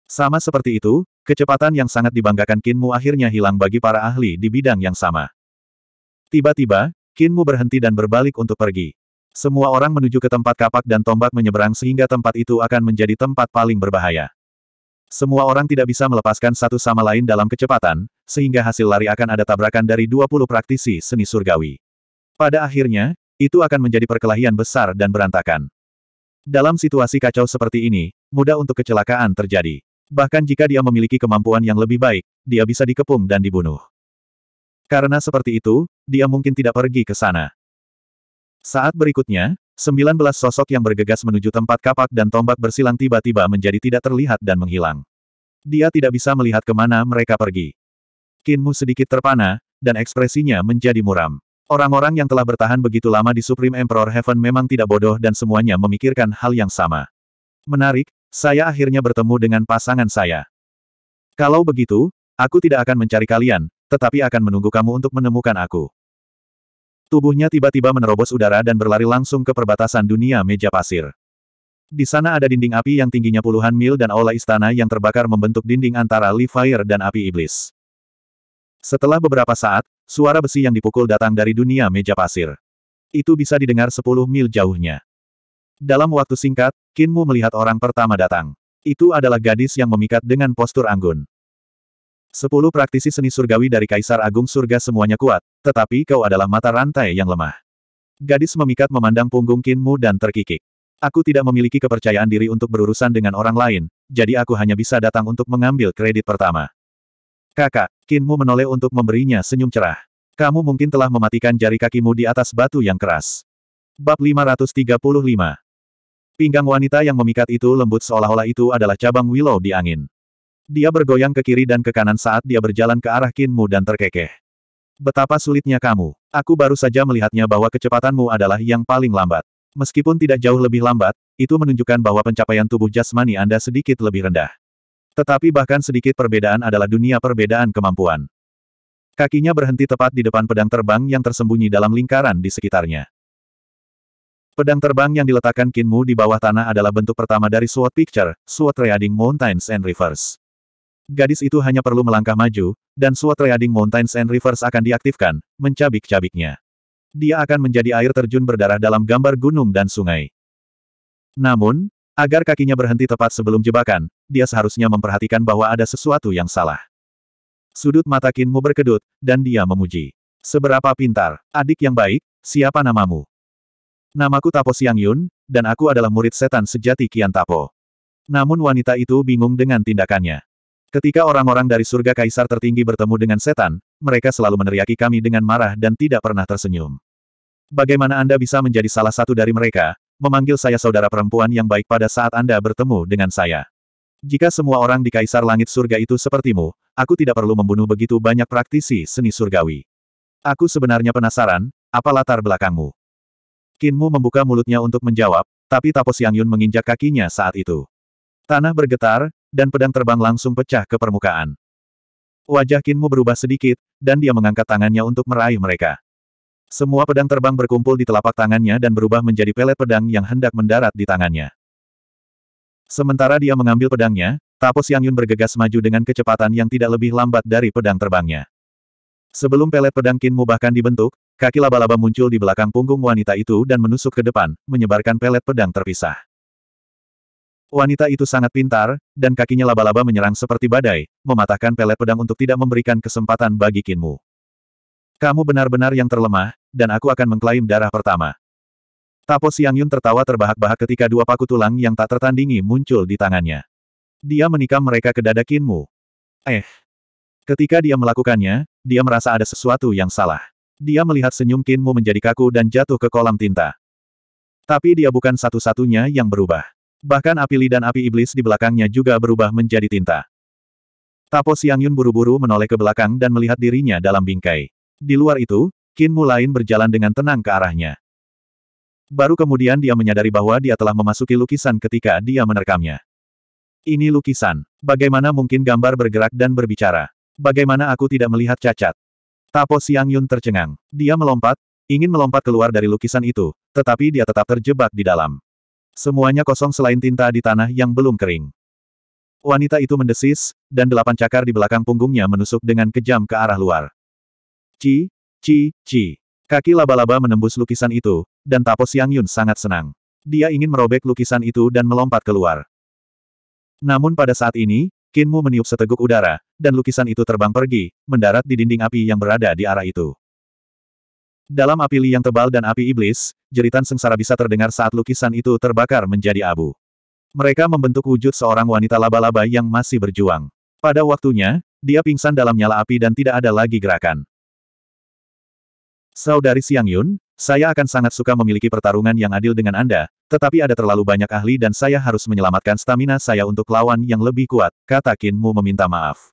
Sama seperti itu, kecepatan yang sangat dibanggakan Kinmu akhirnya hilang bagi para ahli di bidang yang sama. Tiba-tiba, Kinmu berhenti dan berbalik untuk pergi. Semua orang menuju ke tempat kapak dan tombak menyeberang sehingga tempat itu akan menjadi tempat paling berbahaya. Semua orang tidak bisa melepaskan satu sama lain dalam kecepatan, sehingga hasil lari akan ada tabrakan dari 20 praktisi seni surgawi. Pada akhirnya, itu akan menjadi perkelahian besar dan berantakan. Dalam situasi kacau seperti ini, mudah untuk kecelakaan terjadi. Bahkan jika dia memiliki kemampuan yang lebih baik, dia bisa dikepung dan dibunuh. Karena seperti itu, dia mungkin tidak pergi ke sana. Saat berikutnya, 19 sosok yang bergegas menuju tempat kapak dan tombak bersilang tiba-tiba menjadi tidak terlihat dan menghilang. Dia tidak bisa melihat kemana mereka pergi. Kinmu sedikit terpana, dan ekspresinya menjadi muram. Orang-orang yang telah bertahan begitu lama di Supreme Emperor Heaven memang tidak bodoh dan semuanya memikirkan hal yang sama. Menarik, saya akhirnya bertemu dengan pasangan saya. Kalau begitu, aku tidak akan mencari kalian, tetapi akan menunggu kamu untuk menemukan aku. Tubuhnya tiba-tiba menerobos udara dan berlari langsung ke perbatasan dunia meja pasir. Di sana ada dinding api yang tingginya puluhan mil dan aula istana yang terbakar membentuk dinding antara Fire dan api iblis. Setelah beberapa saat, Suara besi yang dipukul datang dari dunia meja pasir. Itu bisa didengar sepuluh mil jauhnya. Dalam waktu singkat, Kinmu melihat orang pertama datang. Itu adalah gadis yang memikat dengan postur anggun. Sepuluh praktisi seni surgawi dari Kaisar Agung Surga semuanya kuat, tetapi kau adalah mata rantai yang lemah. Gadis memikat memandang punggung Kinmu dan terkikik. Aku tidak memiliki kepercayaan diri untuk berurusan dengan orang lain, jadi aku hanya bisa datang untuk mengambil kredit pertama. Kakak, Kinmu menoleh untuk memberinya senyum cerah. Kamu mungkin telah mematikan jari kakimu di atas batu yang keras. Bab 535 Pinggang wanita yang memikat itu lembut seolah-olah itu adalah cabang willow di angin. Dia bergoyang ke kiri dan ke kanan saat dia berjalan ke arah Kinmu dan terkekeh. Betapa sulitnya kamu. Aku baru saja melihatnya bahwa kecepatanmu adalah yang paling lambat. Meskipun tidak jauh lebih lambat, itu menunjukkan bahwa pencapaian tubuh jasmani Anda sedikit lebih rendah. Tetapi bahkan sedikit perbedaan adalah dunia perbedaan kemampuan. Kakinya berhenti tepat di depan pedang terbang yang tersembunyi dalam lingkaran di sekitarnya. Pedang terbang yang diletakkan Kinmu di bawah tanah adalah bentuk pertama dari SWOT Picture, SWOT Trading Mountains and Rivers. Gadis itu hanya perlu melangkah maju, dan SWOT Trading Mountains and Rivers akan diaktifkan, mencabik-cabiknya. Dia akan menjadi air terjun berdarah dalam gambar gunung dan sungai. Namun, Agar kakinya berhenti tepat sebelum jebakan, dia seharusnya memperhatikan bahwa ada sesuatu yang salah. Sudut mata Kinmu berkedut, dan dia memuji. Seberapa pintar, adik yang baik, siapa namamu? Namaku Tapo Siang Yun, dan aku adalah murid setan sejati Kian Tapo. Namun wanita itu bingung dengan tindakannya. Ketika orang-orang dari surga kaisar tertinggi bertemu dengan setan, mereka selalu meneriaki kami dengan marah dan tidak pernah tersenyum. Bagaimana Anda bisa menjadi salah satu dari mereka, memanggil saya saudara perempuan yang baik pada saat Anda bertemu dengan saya. Jika semua orang di Kaisar Langit Surga itu sepertimu, aku tidak perlu membunuh begitu banyak praktisi seni surgawi. Aku sebenarnya penasaran, apa latar belakangmu? Kinmu membuka mulutnya untuk menjawab, tapi Tapos Yang Yun menginjak kakinya saat itu. Tanah bergetar, dan pedang terbang langsung pecah ke permukaan. Wajah Kinmu berubah sedikit, dan dia mengangkat tangannya untuk meraih mereka. Semua pedang terbang berkumpul di telapak tangannya dan berubah menjadi pelet pedang yang hendak mendarat di tangannya. Sementara dia mengambil pedangnya, Tapos Yang Yun bergegas maju dengan kecepatan yang tidak lebih lambat dari pedang terbangnya. Sebelum pelet pedang Kinmu bahkan dibentuk, kaki laba-laba muncul di belakang punggung wanita itu dan menusuk ke depan, menyebarkan pelet pedang terpisah. Wanita itu sangat pintar, dan kakinya laba-laba menyerang seperti badai, mematahkan pelet pedang untuk tidak memberikan kesempatan bagi Kinmu. Kamu benar-benar yang terlemah, dan aku akan mengklaim darah pertama. Tapo Siang Yun tertawa terbahak-bahak ketika dua paku tulang yang tak tertandingi muncul di tangannya. Dia menikam mereka ke dada Kinmu. Eh. Ketika dia melakukannya, dia merasa ada sesuatu yang salah. Dia melihat senyum Kinmu menjadi kaku dan jatuh ke kolam tinta. Tapi dia bukan satu-satunya yang berubah. Bahkan api lidan api iblis di belakangnya juga berubah menjadi tinta. Tapo Siang Yun buru-buru menoleh ke belakang dan melihat dirinya dalam bingkai. Di luar itu, Qin Mu lain berjalan dengan tenang ke arahnya. Baru kemudian dia menyadari bahwa dia telah memasuki lukisan ketika dia menerkamnya. Ini lukisan. Bagaimana mungkin gambar bergerak dan berbicara? Bagaimana aku tidak melihat cacat? Tapo Siang Yun tercengang. Dia melompat, ingin melompat keluar dari lukisan itu, tetapi dia tetap terjebak di dalam. Semuanya kosong selain tinta di tanah yang belum kering. Wanita itu mendesis, dan delapan cakar di belakang punggungnya menusuk dengan kejam ke arah luar. Ci, Ci, ci. Kaki laba-laba menembus lukisan itu, dan Tapo Siang Yun sangat senang. Dia ingin merobek lukisan itu dan melompat keluar. Namun pada saat ini, Kinmu meniup seteguk udara, dan lukisan itu terbang pergi, mendarat di dinding api yang berada di arah itu. Dalam api li yang tebal dan api iblis, jeritan sengsara bisa terdengar saat lukisan itu terbakar menjadi abu. Mereka membentuk wujud seorang wanita laba-laba yang masih berjuang. Pada waktunya, dia pingsan dalam nyala api dan tidak ada lagi gerakan. Saudari Siang Yun, saya akan sangat suka memiliki pertarungan yang adil dengan Anda, tetapi ada terlalu banyak ahli dan saya harus menyelamatkan stamina saya untuk lawan yang lebih kuat, kata Kinmu meminta maaf.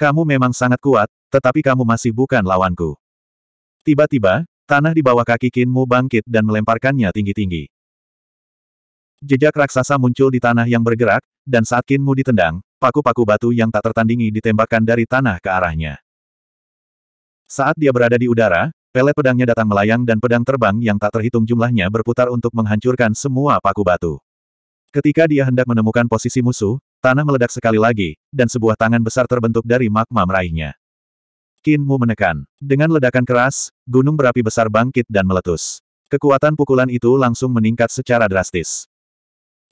Kamu memang sangat kuat, tetapi kamu masih bukan lawanku. Tiba-tiba, tanah di bawah kaki Kinmu bangkit dan melemparkannya tinggi-tinggi. Jejak raksasa muncul di tanah yang bergerak, dan saat Kinmu ditendang, paku-paku batu yang tak tertandingi ditembakkan dari tanah ke arahnya. Saat dia berada di udara, Pelet pedangnya datang melayang dan pedang terbang yang tak terhitung jumlahnya berputar untuk menghancurkan semua paku batu. Ketika dia hendak menemukan posisi musuh, tanah meledak sekali lagi, dan sebuah tangan besar terbentuk dari magma meraihnya. Kinmu menekan. Dengan ledakan keras, gunung berapi besar bangkit dan meletus. Kekuatan pukulan itu langsung meningkat secara drastis.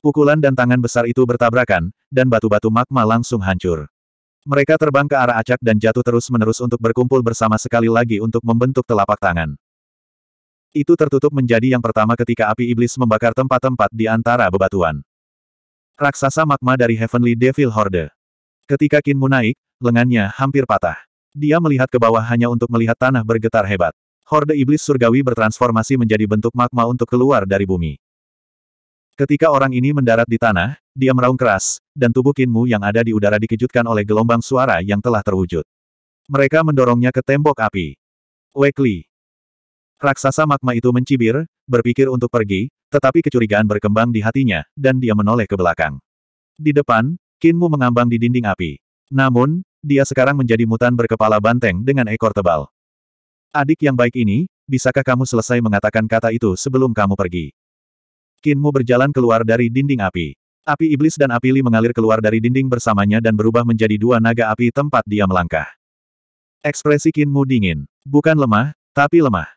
Pukulan dan tangan besar itu bertabrakan, dan batu-batu magma langsung hancur. Mereka terbang ke arah acak dan jatuh terus-menerus untuk berkumpul bersama sekali lagi untuk membentuk telapak tangan. Itu tertutup menjadi yang pertama ketika api iblis membakar tempat-tempat di antara bebatuan. Raksasa magma dari Heavenly Devil Horde. Ketika Kinmu naik, lengannya hampir patah. Dia melihat ke bawah hanya untuk melihat tanah bergetar hebat. Horde iblis surgawi bertransformasi menjadi bentuk magma untuk keluar dari bumi. Ketika orang ini mendarat di tanah, dia meraung keras, dan tubuh Kinmu yang ada di udara dikejutkan oleh gelombang suara yang telah terwujud. Mereka mendorongnya ke tembok api. Wekli. Raksasa magma itu mencibir, berpikir untuk pergi, tetapi kecurigaan berkembang di hatinya, dan dia menoleh ke belakang. Di depan, Kinmu mengambang di dinding api. Namun, dia sekarang menjadi mutan berkepala banteng dengan ekor tebal. Adik yang baik ini, bisakah kamu selesai mengatakan kata itu sebelum kamu pergi? Kinmu berjalan keluar dari dinding api. Api iblis dan api li mengalir keluar dari dinding bersamanya dan berubah menjadi dua naga api tempat dia melangkah. Ekspresi Kinmu dingin. Bukan lemah, tapi lemah.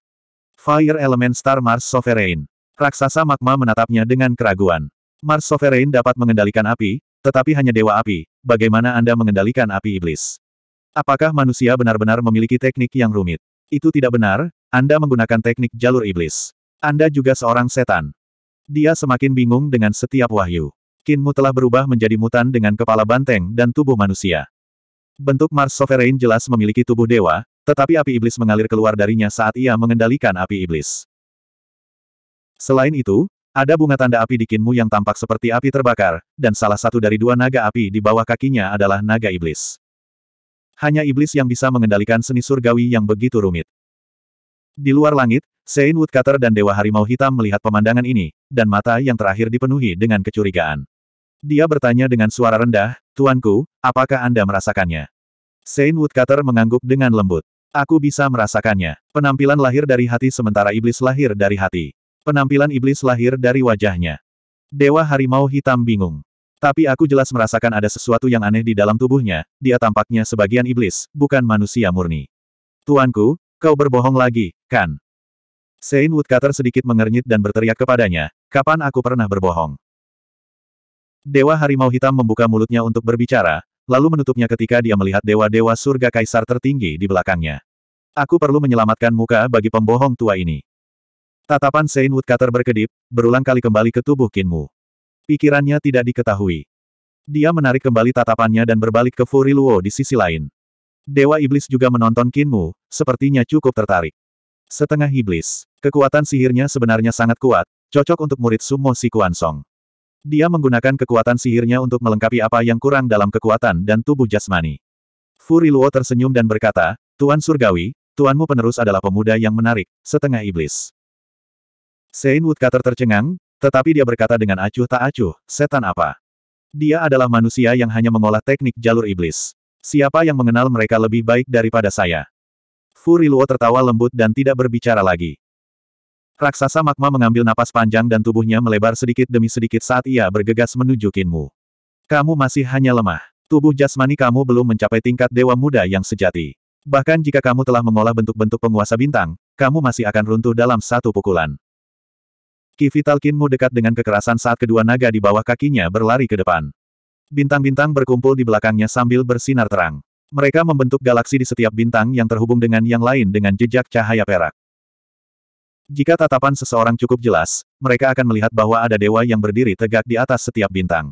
Fire Element Star Mars Sovereign. Raksasa magma menatapnya dengan keraguan. Mars Sovereign dapat mengendalikan api, tetapi hanya dewa api. Bagaimana Anda mengendalikan api iblis? Apakah manusia benar-benar memiliki teknik yang rumit? Itu tidak benar, Anda menggunakan teknik jalur iblis. Anda juga seorang setan. Dia semakin bingung dengan setiap wahyu. Kinmu telah berubah menjadi mutan dengan kepala banteng dan tubuh manusia. Bentuk Mars Sovereign jelas memiliki tubuh dewa, tetapi api iblis mengalir keluar darinya saat ia mengendalikan api iblis. Selain itu, ada bunga tanda api di Kinmu yang tampak seperti api terbakar, dan salah satu dari dua naga api di bawah kakinya adalah naga iblis. Hanya iblis yang bisa mengendalikan seni surgawi yang begitu rumit. Di luar langit, Sein Woodcutter dan Dewa Harimau Hitam melihat pemandangan ini, dan mata yang terakhir dipenuhi dengan kecurigaan. Dia bertanya dengan suara rendah, Tuanku, apakah Anda merasakannya? Sein Woodcutter mengangguk dengan lembut. Aku bisa merasakannya. Penampilan lahir dari hati sementara iblis lahir dari hati. Penampilan iblis lahir dari wajahnya. Dewa Harimau Hitam bingung. Tapi aku jelas merasakan ada sesuatu yang aneh di dalam tubuhnya, dia tampaknya sebagian iblis, bukan manusia murni. Tuanku, kau berbohong lagi, kan? Sein Woodcutter sedikit mengernyit dan berteriak kepadanya, kapan aku pernah berbohong? Dewa Harimau Hitam membuka mulutnya untuk berbicara, lalu menutupnya ketika dia melihat dewa-dewa surga kaisar tertinggi di belakangnya. Aku perlu menyelamatkan muka bagi pembohong tua ini. Tatapan Sein Woodcutter berkedip, berulang kali kembali ke tubuh Kinmu. Pikirannya tidak diketahui. Dia menarik kembali tatapannya dan berbalik ke Furiluo di sisi lain. Dewa Iblis juga menonton Kinmu, sepertinya cukup tertarik. Setengah iblis. Kekuatan sihirnya sebenarnya sangat kuat, cocok untuk murid Sumo Si Kuan Song. Dia menggunakan kekuatan sihirnya untuk melengkapi apa yang kurang dalam kekuatan dan tubuh jasmani. Fu Riluo tersenyum dan berkata, Tuan Surgawi, tuanmu penerus adalah pemuda yang menarik, setengah iblis. Sein Woodcutter tercengang, tetapi dia berkata dengan acuh tak acuh, setan apa? Dia adalah manusia yang hanya mengolah teknik jalur iblis. Siapa yang mengenal mereka lebih baik daripada saya? Fu Riluo tertawa lembut dan tidak berbicara lagi. Raksasa magma mengambil napas panjang dan tubuhnya melebar sedikit demi sedikit saat ia bergegas menuju Kinmu. Kamu masih hanya lemah. Tubuh jasmani kamu belum mencapai tingkat dewa muda yang sejati. Bahkan jika kamu telah mengolah bentuk-bentuk penguasa bintang, kamu masih akan runtuh dalam satu pukulan. Ki Kinmu dekat dengan kekerasan saat kedua naga di bawah kakinya berlari ke depan. Bintang-bintang berkumpul di belakangnya sambil bersinar terang. Mereka membentuk galaksi di setiap bintang yang terhubung dengan yang lain dengan jejak cahaya perak. Jika tatapan seseorang cukup jelas, mereka akan melihat bahwa ada dewa yang berdiri tegak di atas setiap bintang.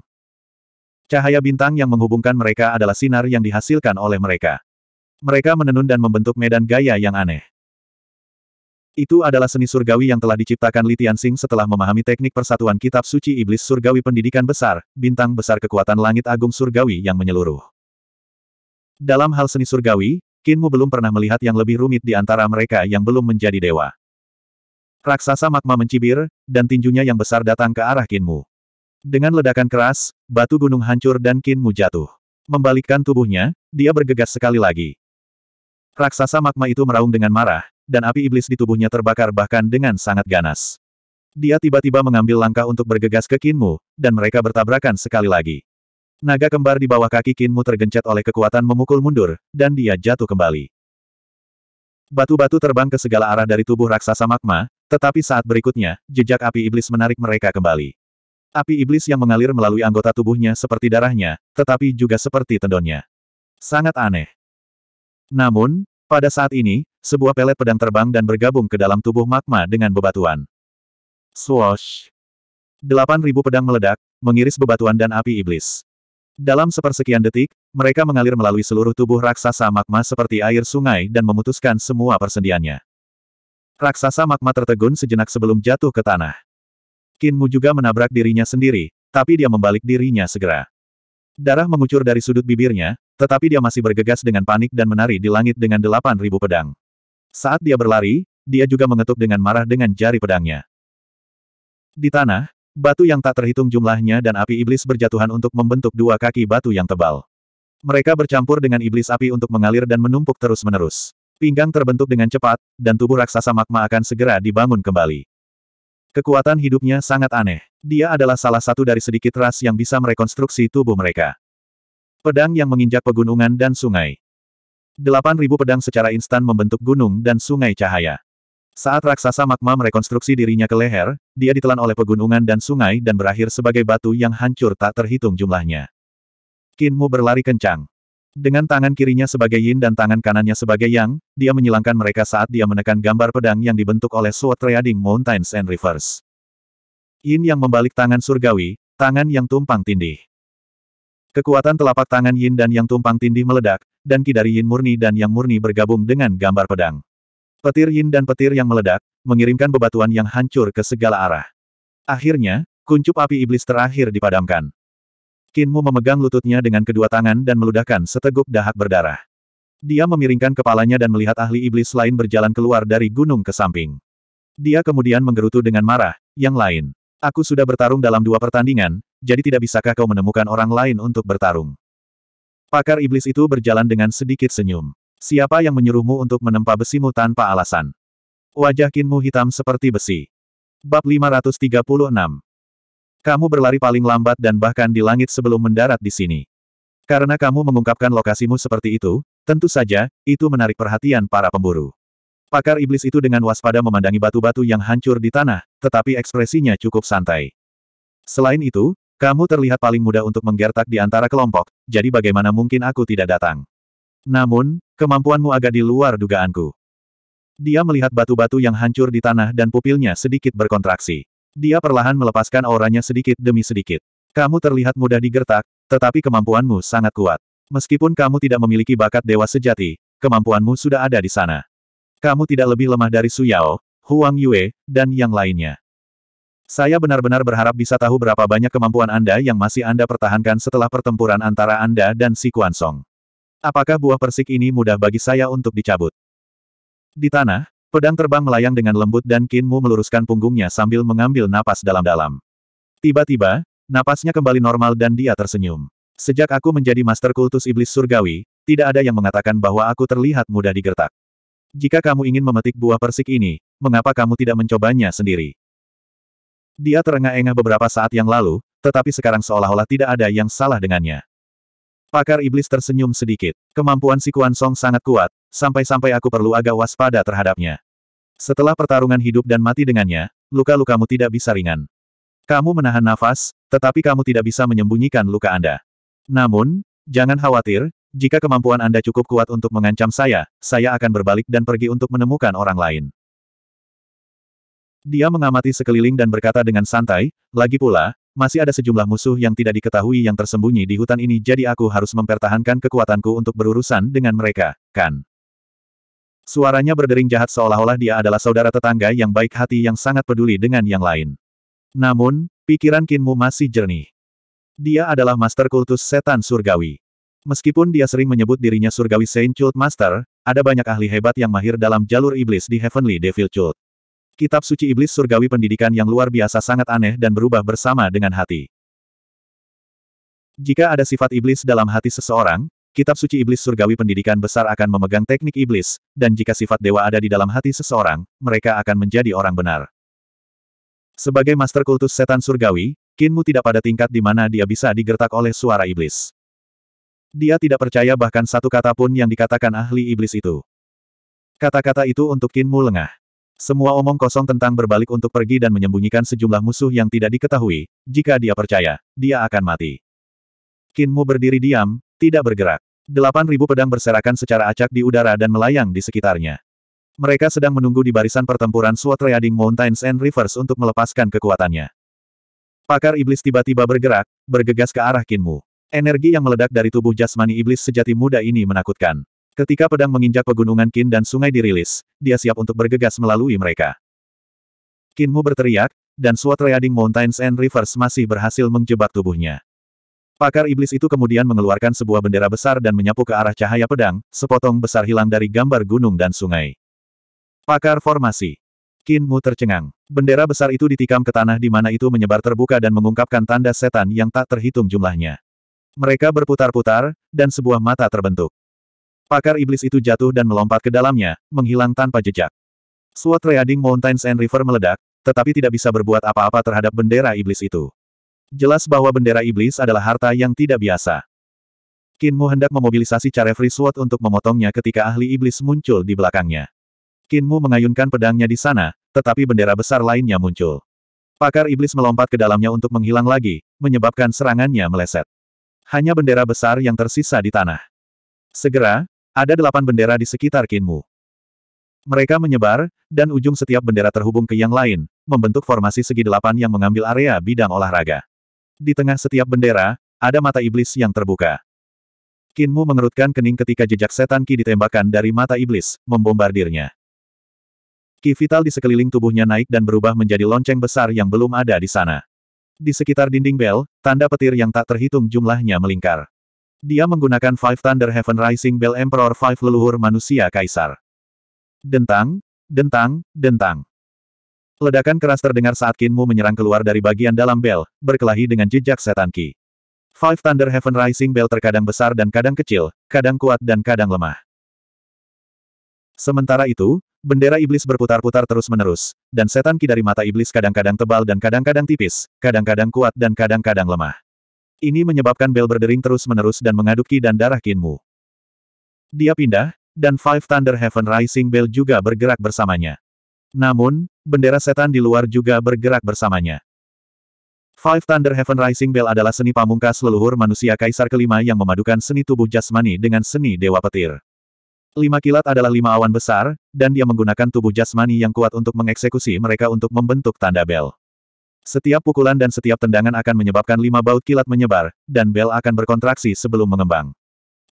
Cahaya bintang yang menghubungkan mereka adalah sinar yang dihasilkan oleh mereka. Mereka menenun dan membentuk medan gaya yang aneh. Itu adalah seni surgawi yang telah diciptakan Li Tianxing setelah memahami teknik persatuan kitab suci iblis surgawi pendidikan besar, bintang besar kekuatan langit agung surgawi yang menyeluruh. Dalam hal seni surgawi, Kinmu belum pernah melihat yang lebih rumit di antara mereka yang belum menjadi dewa. Raksasa magma mencibir, dan tinjunya yang besar datang ke arah Kinmu. Dengan ledakan keras, batu gunung hancur dan Kinmu jatuh. Membalikkan tubuhnya, dia bergegas sekali lagi. Raksasa magma itu meraung dengan marah, dan api iblis di tubuhnya terbakar bahkan dengan sangat ganas. Dia tiba-tiba mengambil langkah untuk bergegas ke Kinmu, dan mereka bertabrakan sekali lagi. Naga kembar di bawah kaki Kinmu tergencet oleh kekuatan memukul mundur, dan dia jatuh kembali. Batu-batu terbang ke segala arah dari tubuh raksasa magma, tetapi saat berikutnya, jejak api iblis menarik mereka kembali. Api iblis yang mengalir melalui anggota tubuhnya seperti darahnya, tetapi juga seperti tendonnya. Sangat aneh. Namun, pada saat ini, sebuah pelet pedang terbang dan bergabung ke dalam tubuh magma dengan bebatuan. Swoosh! Delapan ribu pedang meledak, mengiris bebatuan dan api iblis. Dalam sepersekian detik, mereka mengalir melalui seluruh tubuh raksasa magma seperti air sungai dan memutuskan semua persendiannya. Raksasa magma tertegun sejenak sebelum jatuh ke tanah. Kinmu juga menabrak dirinya sendiri, tapi dia membalik dirinya segera. Darah mengucur dari sudut bibirnya, tetapi dia masih bergegas dengan panik dan menari di langit dengan delapan ribu pedang. Saat dia berlari, dia juga mengetuk dengan marah dengan jari pedangnya. Di tanah, Batu yang tak terhitung jumlahnya dan api iblis berjatuhan untuk membentuk dua kaki batu yang tebal. Mereka bercampur dengan iblis api untuk mengalir dan menumpuk terus-menerus. Pinggang terbentuk dengan cepat, dan tubuh raksasa magma akan segera dibangun kembali. Kekuatan hidupnya sangat aneh. Dia adalah salah satu dari sedikit ras yang bisa merekonstruksi tubuh mereka. Pedang yang menginjak pegunungan dan sungai. 8.000 pedang secara instan membentuk gunung dan sungai cahaya. Saat raksasa magma merekonstruksi dirinya ke leher, dia ditelan oleh pegunungan dan sungai dan berakhir sebagai batu yang hancur tak terhitung jumlahnya. Kinmu berlari kencang. Dengan tangan kirinya sebagai yin dan tangan kanannya sebagai yang, dia menyilangkan mereka saat dia menekan gambar pedang yang dibentuk oleh Sword Trading Mountains and Rivers. Yin yang membalik tangan surgawi, tangan yang tumpang tindih. Kekuatan telapak tangan yin dan yang tumpang tindih meledak, dan ki yin murni dan yang murni bergabung dengan gambar pedang. Petir yin dan petir yang meledak, mengirimkan bebatuan yang hancur ke segala arah. Akhirnya, kuncup api iblis terakhir dipadamkan. Kinmu memegang lututnya dengan kedua tangan dan meludahkan seteguk dahak berdarah. Dia memiringkan kepalanya dan melihat ahli iblis lain berjalan keluar dari gunung ke samping. Dia kemudian menggerutu dengan marah, yang lain. Aku sudah bertarung dalam dua pertandingan, jadi tidak bisakah kau menemukan orang lain untuk bertarung. Pakar iblis itu berjalan dengan sedikit senyum. Siapa yang menyuruhmu untuk menempa besimu tanpa alasan? Wajah Kinmu hitam seperti besi. Bab 536 Kamu berlari paling lambat dan bahkan di langit sebelum mendarat di sini. Karena kamu mengungkapkan lokasimu seperti itu, tentu saja, itu menarik perhatian para pemburu. Pakar iblis itu dengan waspada memandangi batu-batu yang hancur di tanah, tetapi ekspresinya cukup santai. Selain itu, kamu terlihat paling mudah untuk menggertak di antara kelompok, jadi bagaimana mungkin aku tidak datang? Namun, Kemampuanmu agak di luar dugaanku. Dia melihat batu-batu yang hancur di tanah dan pupilnya sedikit berkontraksi. Dia perlahan melepaskan auranya sedikit demi sedikit. Kamu terlihat mudah digertak, tetapi kemampuanmu sangat kuat. Meskipun kamu tidak memiliki bakat dewa sejati, kemampuanmu sudah ada di sana. Kamu tidak lebih lemah dari Su Yao, Huang Yue, dan yang lainnya. Saya benar-benar berharap bisa tahu berapa banyak kemampuan Anda yang masih Anda pertahankan setelah pertempuran antara Anda dan si Kuan Song. Apakah buah persik ini mudah bagi saya untuk dicabut? Di tanah, pedang terbang melayang dengan lembut dan Kinmu meluruskan punggungnya sambil mengambil napas dalam-dalam. Tiba-tiba, napasnya kembali normal dan dia tersenyum. Sejak aku menjadi master kultus iblis surgawi, tidak ada yang mengatakan bahwa aku terlihat mudah digertak. Jika kamu ingin memetik buah persik ini, mengapa kamu tidak mencobanya sendiri? Dia terengah-engah beberapa saat yang lalu, tetapi sekarang seolah-olah tidak ada yang salah dengannya. Pakar iblis tersenyum sedikit. Kemampuan si Kuan Song sangat kuat, sampai-sampai aku perlu agak waspada terhadapnya. Setelah pertarungan hidup dan mati dengannya, luka-lukamu tidak bisa ringan. Kamu menahan nafas, tetapi kamu tidak bisa menyembunyikan luka Anda. Namun, jangan khawatir, jika kemampuan Anda cukup kuat untuk mengancam saya, saya akan berbalik dan pergi untuk menemukan orang lain. Dia mengamati sekeliling dan berkata dengan santai, lagi pula, masih ada sejumlah musuh yang tidak diketahui yang tersembunyi di hutan ini jadi aku harus mempertahankan kekuatanku untuk berurusan dengan mereka, kan? Suaranya berdering jahat seolah-olah dia adalah saudara tetangga yang baik hati yang sangat peduli dengan yang lain. Namun, pikiran Kinmu masih jernih. Dia adalah master kultus setan surgawi. Meskipun dia sering menyebut dirinya surgawi Saint Cult Master, ada banyak ahli hebat yang mahir dalam jalur iblis di Heavenly Devil Cult. Kitab suci iblis surgawi pendidikan yang luar biasa sangat aneh dan berubah bersama dengan hati. Jika ada sifat iblis dalam hati seseorang, kitab suci iblis surgawi pendidikan besar akan memegang teknik iblis, dan jika sifat dewa ada di dalam hati seseorang, mereka akan menjadi orang benar. Sebagai master kultus setan surgawi, Kinmu tidak pada tingkat di mana dia bisa digertak oleh suara iblis. Dia tidak percaya bahkan satu kata pun yang dikatakan ahli iblis itu. Kata-kata itu untuk Kinmu lengah. Semua omong kosong tentang berbalik untuk pergi dan menyembunyikan sejumlah musuh yang tidak diketahui, jika dia percaya, dia akan mati. Kinmu berdiri diam, tidak bergerak. Delapan ribu pedang berserakan secara acak di udara dan melayang di sekitarnya. Mereka sedang menunggu di barisan pertempuran SWAT Riding Mountains and Rivers untuk melepaskan kekuatannya. Pakar iblis tiba-tiba bergerak, bergegas ke arah Kinmu. Energi yang meledak dari tubuh jasmani iblis sejati muda ini menakutkan. Ketika pedang menginjak pegunungan Kin dan sungai dirilis, dia siap untuk bergegas melalui mereka. Kinmu berteriak, dan suatu riding Mountains and Rivers masih berhasil menjebak tubuhnya. Pakar iblis itu kemudian mengeluarkan sebuah bendera besar dan menyapu ke arah cahaya pedang, sepotong besar hilang dari gambar gunung dan sungai. Pakar formasi. Kinmu tercengang. Bendera besar itu ditikam ke tanah di mana itu menyebar terbuka dan mengungkapkan tanda setan yang tak terhitung jumlahnya. Mereka berputar-putar, dan sebuah mata terbentuk. Pakar iblis itu jatuh dan melompat ke dalamnya, menghilang tanpa jejak. SWAT Reading Mountains and River meledak, tetapi tidak bisa berbuat apa-apa terhadap bendera iblis itu. Jelas bahwa bendera iblis adalah harta yang tidak biasa. Kinmu hendak memobilisasi Carefree SWAT untuk memotongnya ketika ahli iblis muncul di belakangnya. Kinmu mengayunkan pedangnya di sana, tetapi bendera besar lainnya muncul. Pakar iblis melompat ke dalamnya untuk menghilang lagi, menyebabkan serangannya meleset. Hanya bendera besar yang tersisa di tanah. Segera, ada delapan bendera di sekitar Kinmu. Mereka menyebar, dan ujung setiap bendera terhubung ke yang lain, membentuk formasi segi delapan yang mengambil area bidang olahraga. Di tengah setiap bendera, ada mata iblis yang terbuka. Kinmu mengerutkan kening ketika jejak setan Ki ditembakkan dari mata iblis, membombardirnya. Ki vital di sekeliling tubuhnya naik dan berubah menjadi lonceng besar yang belum ada di sana. Di sekitar dinding bel, tanda petir yang tak terhitung jumlahnya melingkar. Dia menggunakan Five Thunder Heaven Rising Bell Emperor Five Leluhur Manusia Kaisar. Dentang, dentang, dentang. Ledakan keras terdengar saat Kinmu menyerang keluar dari bagian dalam bel, berkelahi dengan jejak setan Ki. Five Thunder Heaven Rising Bell terkadang besar dan kadang kecil, kadang kuat dan kadang lemah. Sementara itu, bendera iblis berputar-putar terus-menerus, dan setan Ki dari mata iblis kadang-kadang tebal dan kadang-kadang tipis, kadang-kadang kuat dan kadang-kadang lemah. Ini menyebabkan bel berdering terus-menerus dan mengaduki dan darah Kinmu. Dia pindah, dan Five Thunder Heaven Rising Bell juga bergerak bersamanya. Namun, bendera setan di luar juga bergerak bersamanya. Five Thunder Heaven Rising Bell adalah seni pamungkas leluhur manusia kaisar kelima yang memadukan seni tubuh jasmani dengan seni dewa petir. Lima kilat adalah lima awan besar, dan dia menggunakan tubuh jasmani yang kuat untuk mengeksekusi mereka untuk membentuk tanda bel. Setiap pukulan dan setiap tendangan akan menyebabkan lima baut kilat menyebar, dan bel akan berkontraksi sebelum mengembang.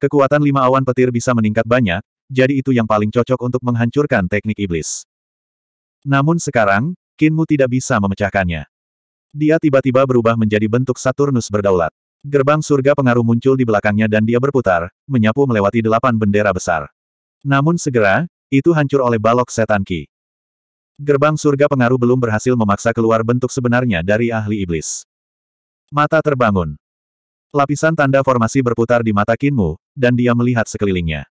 Kekuatan lima awan petir bisa meningkat banyak, jadi itu yang paling cocok untuk menghancurkan teknik iblis. Namun sekarang, Kinmu tidak bisa memecahkannya. Dia tiba-tiba berubah menjadi bentuk Saturnus berdaulat. Gerbang surga pengaruh muncul di belakangnya dan dia berputar, menyapu melewati delapan bendera besar. Namun segera, itu hancur oleh balok setan Ki. Gerbang surga pengaruh belum berhasil memaksa keluar bentuk sebenarnya dari ahli iblis. Mata terbangun. Lapisan tanda formasi berputar di mata Kinmu, dan dia melihat sekelilingnya.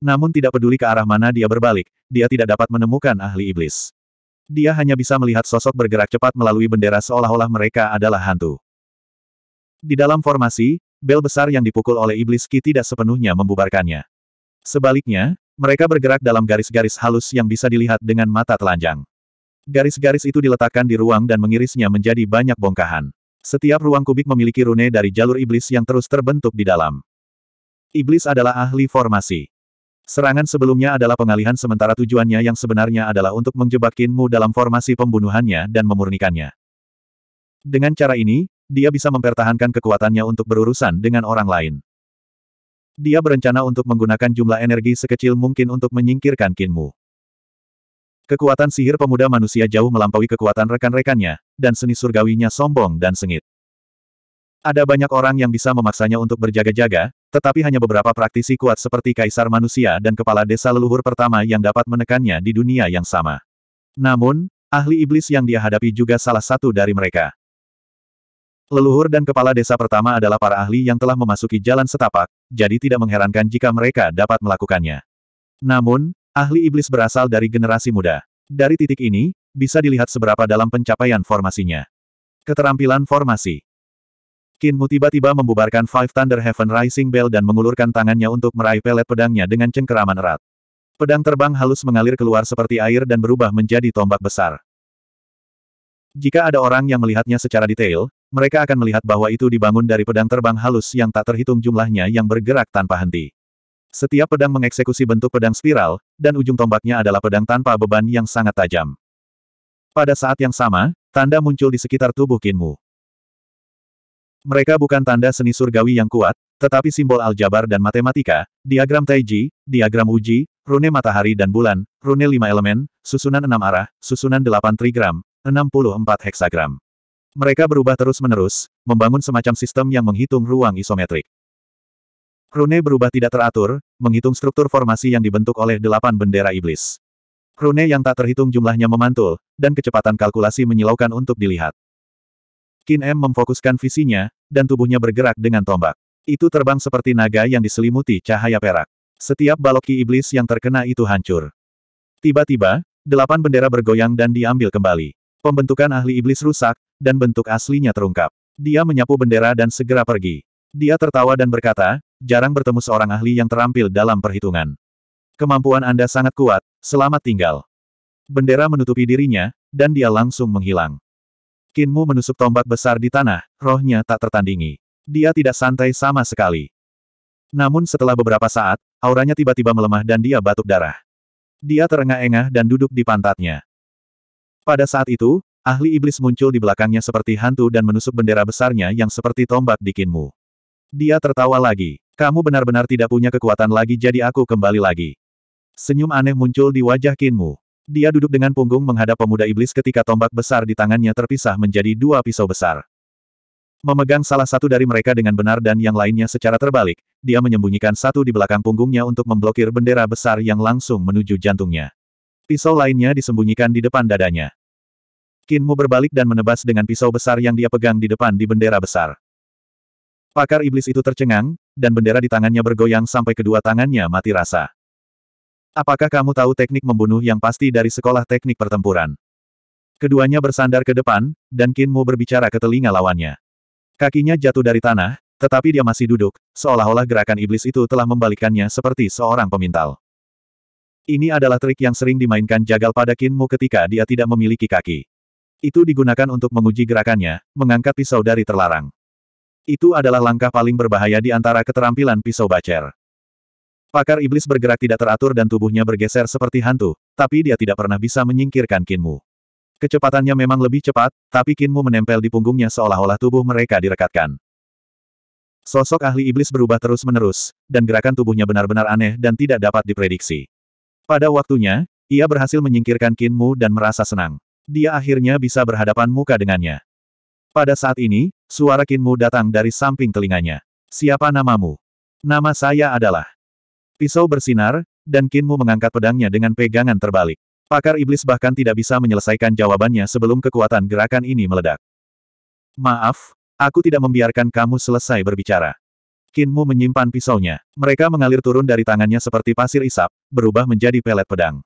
Namun tidak peduli ke arah mana dia berbalik, dia tidak dapat menemukan ahli iblis. Dia hanya bisa melihat sosok bergerak cepat melalui bendera seolah-olah mereka adalah hantu. Di dalam formasi, bel besar yang dipukul oleh iblis Ki tidak sepenuhnya membubarkannya. Sebaliknya, mereka bergerak dalam garis-garis halus yang bisa dilihat dengan mata telanjang. Garis-garis itu diletakkan di ruang dan mengirisnya menjadi banyak bongkahan. Setiap ruang kubik memiliki rune dari jalur iblis yang terus terbentuk di dalam. Iblis adalah ahli formasi. Serangan sebelumnya adalah pengalihan sementara tujuannya yang sebenarnya adalah untuk menjebak Kinmu dalam formasi pembunuhannya dan memurnikannya. Dengan cara ini, dia bisa mempertahankan kekuatannya untuk berurusan dengan orang lain. Dia berencana untuk menggunakan jumlah energi sekecil mungkin untuk menyingkirkan Kinmu. Kekuatan sihir pemuda manusia jauh melampaui kekuatan rekan-rekannya, dan seni surgawinya sombong dan sengit. Ada banyak orang yang bisa memaksanya untuk berjaga-jaga, tetapi hanya beberapa praktisi kuat seperti kaisar manusia dan kepala desa leluhur pertama yang dapat menekannya di dunia yang sama. Namun, ahli iblis yang dia hadapi juga salah satu dari mereka. Leluhur dan kepala desa pertama adalah para ahli yang telah memasuki jalan setapak, jadi tidak mengherankan jika mereka dapat melakukannya. Namun, ahli iblis berasal dari generasi muda. Dari titik ini, bisa dilihat seberapa dalam pencapaian formasinya. Keterampilan formasi Kinmu tiba-tiba membubarkan Five Thunder Heaven Rising Bell dan mengulurkan tangannya untuk meraih pelet pedangnya dengan cengkeraman erat. Pedang terbang halus mengalir keluar seperti air dan berubah menjadi tombak besar. Jika ada orang yang melihatnya secara detail, mereka akan melihat bahwa itu dibangun dari pedang terbang halus yang tak terhitung jumlahnya yang bergerak tanpa henti. Setiap pedang mengeksekusi bentuk pedang spiral, dan ujung tombaknya adalah pedang tanpa beban yang sangat tajam. Pada saat yang sama, tanda muncul di sekitar tubuh Kinmu. Mereka bukan tanda seni surgawi yang kuat, tetapi simbol aljabar dan matematika, diagram Taiji, diagram Uji, rune matahari dan bulan, rune lima elemen, susunan enam arah, susunan delapan trigram, enam puluh empat heksagram. Mereka berubah terus-menerus, membangun semacam sistem yang menghitung ruang isometrik. Rune berubah tidak teratur, menghitung struktur formasi yang dibentuk oleh delapan bendera iblis. Rune yang tak terhitung jumlahnya memantul, dan kecepatan kalkulasi menyilaukan untuk dilihat. Qin M memfokuskan visinya, dan tubuhnya bergerak dengan tombak. Itu terbang seperti naga yang diselimuti cahaya perak. Setiap baloki iblis yang terkena itu hancur. Tiba-tiba, delapan bendera bergoyang dan diambil kembali. Pembentukan ahli iblis rusak, dan bentuk aslinya terungkap. Dia menyapu bendera dan segera pergi. Dia tertawa dan berkata, jarang bertemu seorang ahli yang terampil dalam perhitungan. Kemampuan Anda sangat kuat, selamat tinggal. Bendera menutupi dirinya, dan dia langsung menghilang. Kinmu menusuk tombak besar di tanah, rohnya tak tertandingi. Dia tidak santai sama sekali. Namun setelah beberapa saat, auranya tiba-tiba melemah dan dia batuk darah. Dia terengah-engah dan duduk di pantatnya. Pada saat itu, ahli iblis muncul di belakangnya seperti hantu dan menusuk bendera besarnya yang seperti tombak di kinmu. Dia tertawa lagi. Kamu benar-benar tidak punya kekuatan lagi jadi aku kembali lagi. Senyum aneh muncul di wajah kinmu. Dia duduk dengan punggung menghadap pemuda iblis ketika tombak besar di tangannya terpisah menjadi dua pisau besar. Memegang salah satu dari mereka dengan benar dan yang lainnya secara terbalik, dia menyembunyikan satu di belakang punggungnya untuk memblokir bendera besar yang langsung menuju jantungnya. Pisau lainnya disembunyikan di depan dadanya. Kinmu berbalik dan menebas dengan pisau besar yang dia pegang di depan di bendera besar. Pakar iblis itu tercengang, dan bendera di tangannya bergoyang sampai kedua tangannya mati rasa. Apakah kamu tahu teknik membunuh yang pasti dari sekolah teknik pertempuran? Keduanya bersandar ke depan, dan Kinmu berbicara ke telinga lawannya. Kakinya jatuh dari tanah, tetapi dia masih duduk, seolah-olah gerakan iblis itu telah membalikkannya seperti seorang pemintal. Ini adalah trik yang sering dimainkan Jagal pada Kinmu ketika dia tidak memiliki kaki. Itu digunakan untuk menguji gerakannya, mengangkat pisau dari terlarang. Itu adalah langkah paling berbahaya di antara keterampilan pisau bacer. Pakar iblis bergerak tidak teratur dan tubuhnya bergeser seperti hantu, tapi dia tidak pernah bisa menyingkirkan Kinmu. Kecepatannya memang lebih cepat, tapi Kinmu menempel di punggungnya seolah-olah tubuh mereka direkatkan. Sosok ahli iblis berubah terus-menerus, dan gerakan tubuhnya benar-benar aneh dan tidak dapat diprediksi. Pada waktunya, ia berhasil menyingkirkan Kinmu dan merasa senang. Dia akhirnya bisa berhadapan muka dengannya. Pada saat ini, suara Kinmu datang dari samping telinganya. Siapa namamu? Nama saya adalah. Pisau bersinar, dan Kinmu mengangkat pedangnya dengan pegangan terbalik. Pakar iblis bahkan tidak bisa menyelesaikan jawabannya sebelum kekuatan gerakan ini meledak. Maaf, aku tidak membiarkan kamu selesai berbicara. Kinmu menyimpan pisaunya. Mereka mengalir turun dari tangannya seperti pasir isap, berubah menjadi pelet pedang.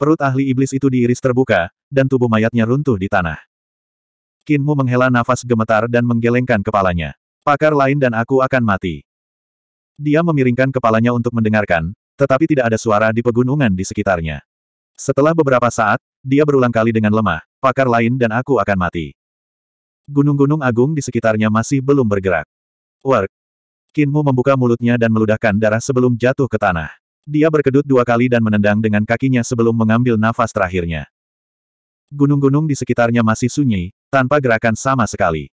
Perut ahli iblis itu diiris terbuka, dan tubuh mayatnya runtuh di tanah. Kinmu menghela nafas gemetar dan menggelengkan kepalanya. Pakar lain dan aku akan mati. Dia memiringkan kepalanya untuk mendengarkan, tetapi tidak ada suara di pegunungan di sekitarnya. Setelah beberapa saat, dia berulang kali dengan lemah, pakar lain dan aku akan mati. Gunung-gunung agung di sekitarnya masih belum bergerak. Wark. Kinmu membuka mulutnya dan meludahkan darah sebelum jatuh ke tanah. Dia berkedut dua kali dan menendang dengan kakinya sebelum mengambil nafas terakhirnya. Gunung-gunung di sekitarnya masih sunyi, tanpa gerakan sama sekali.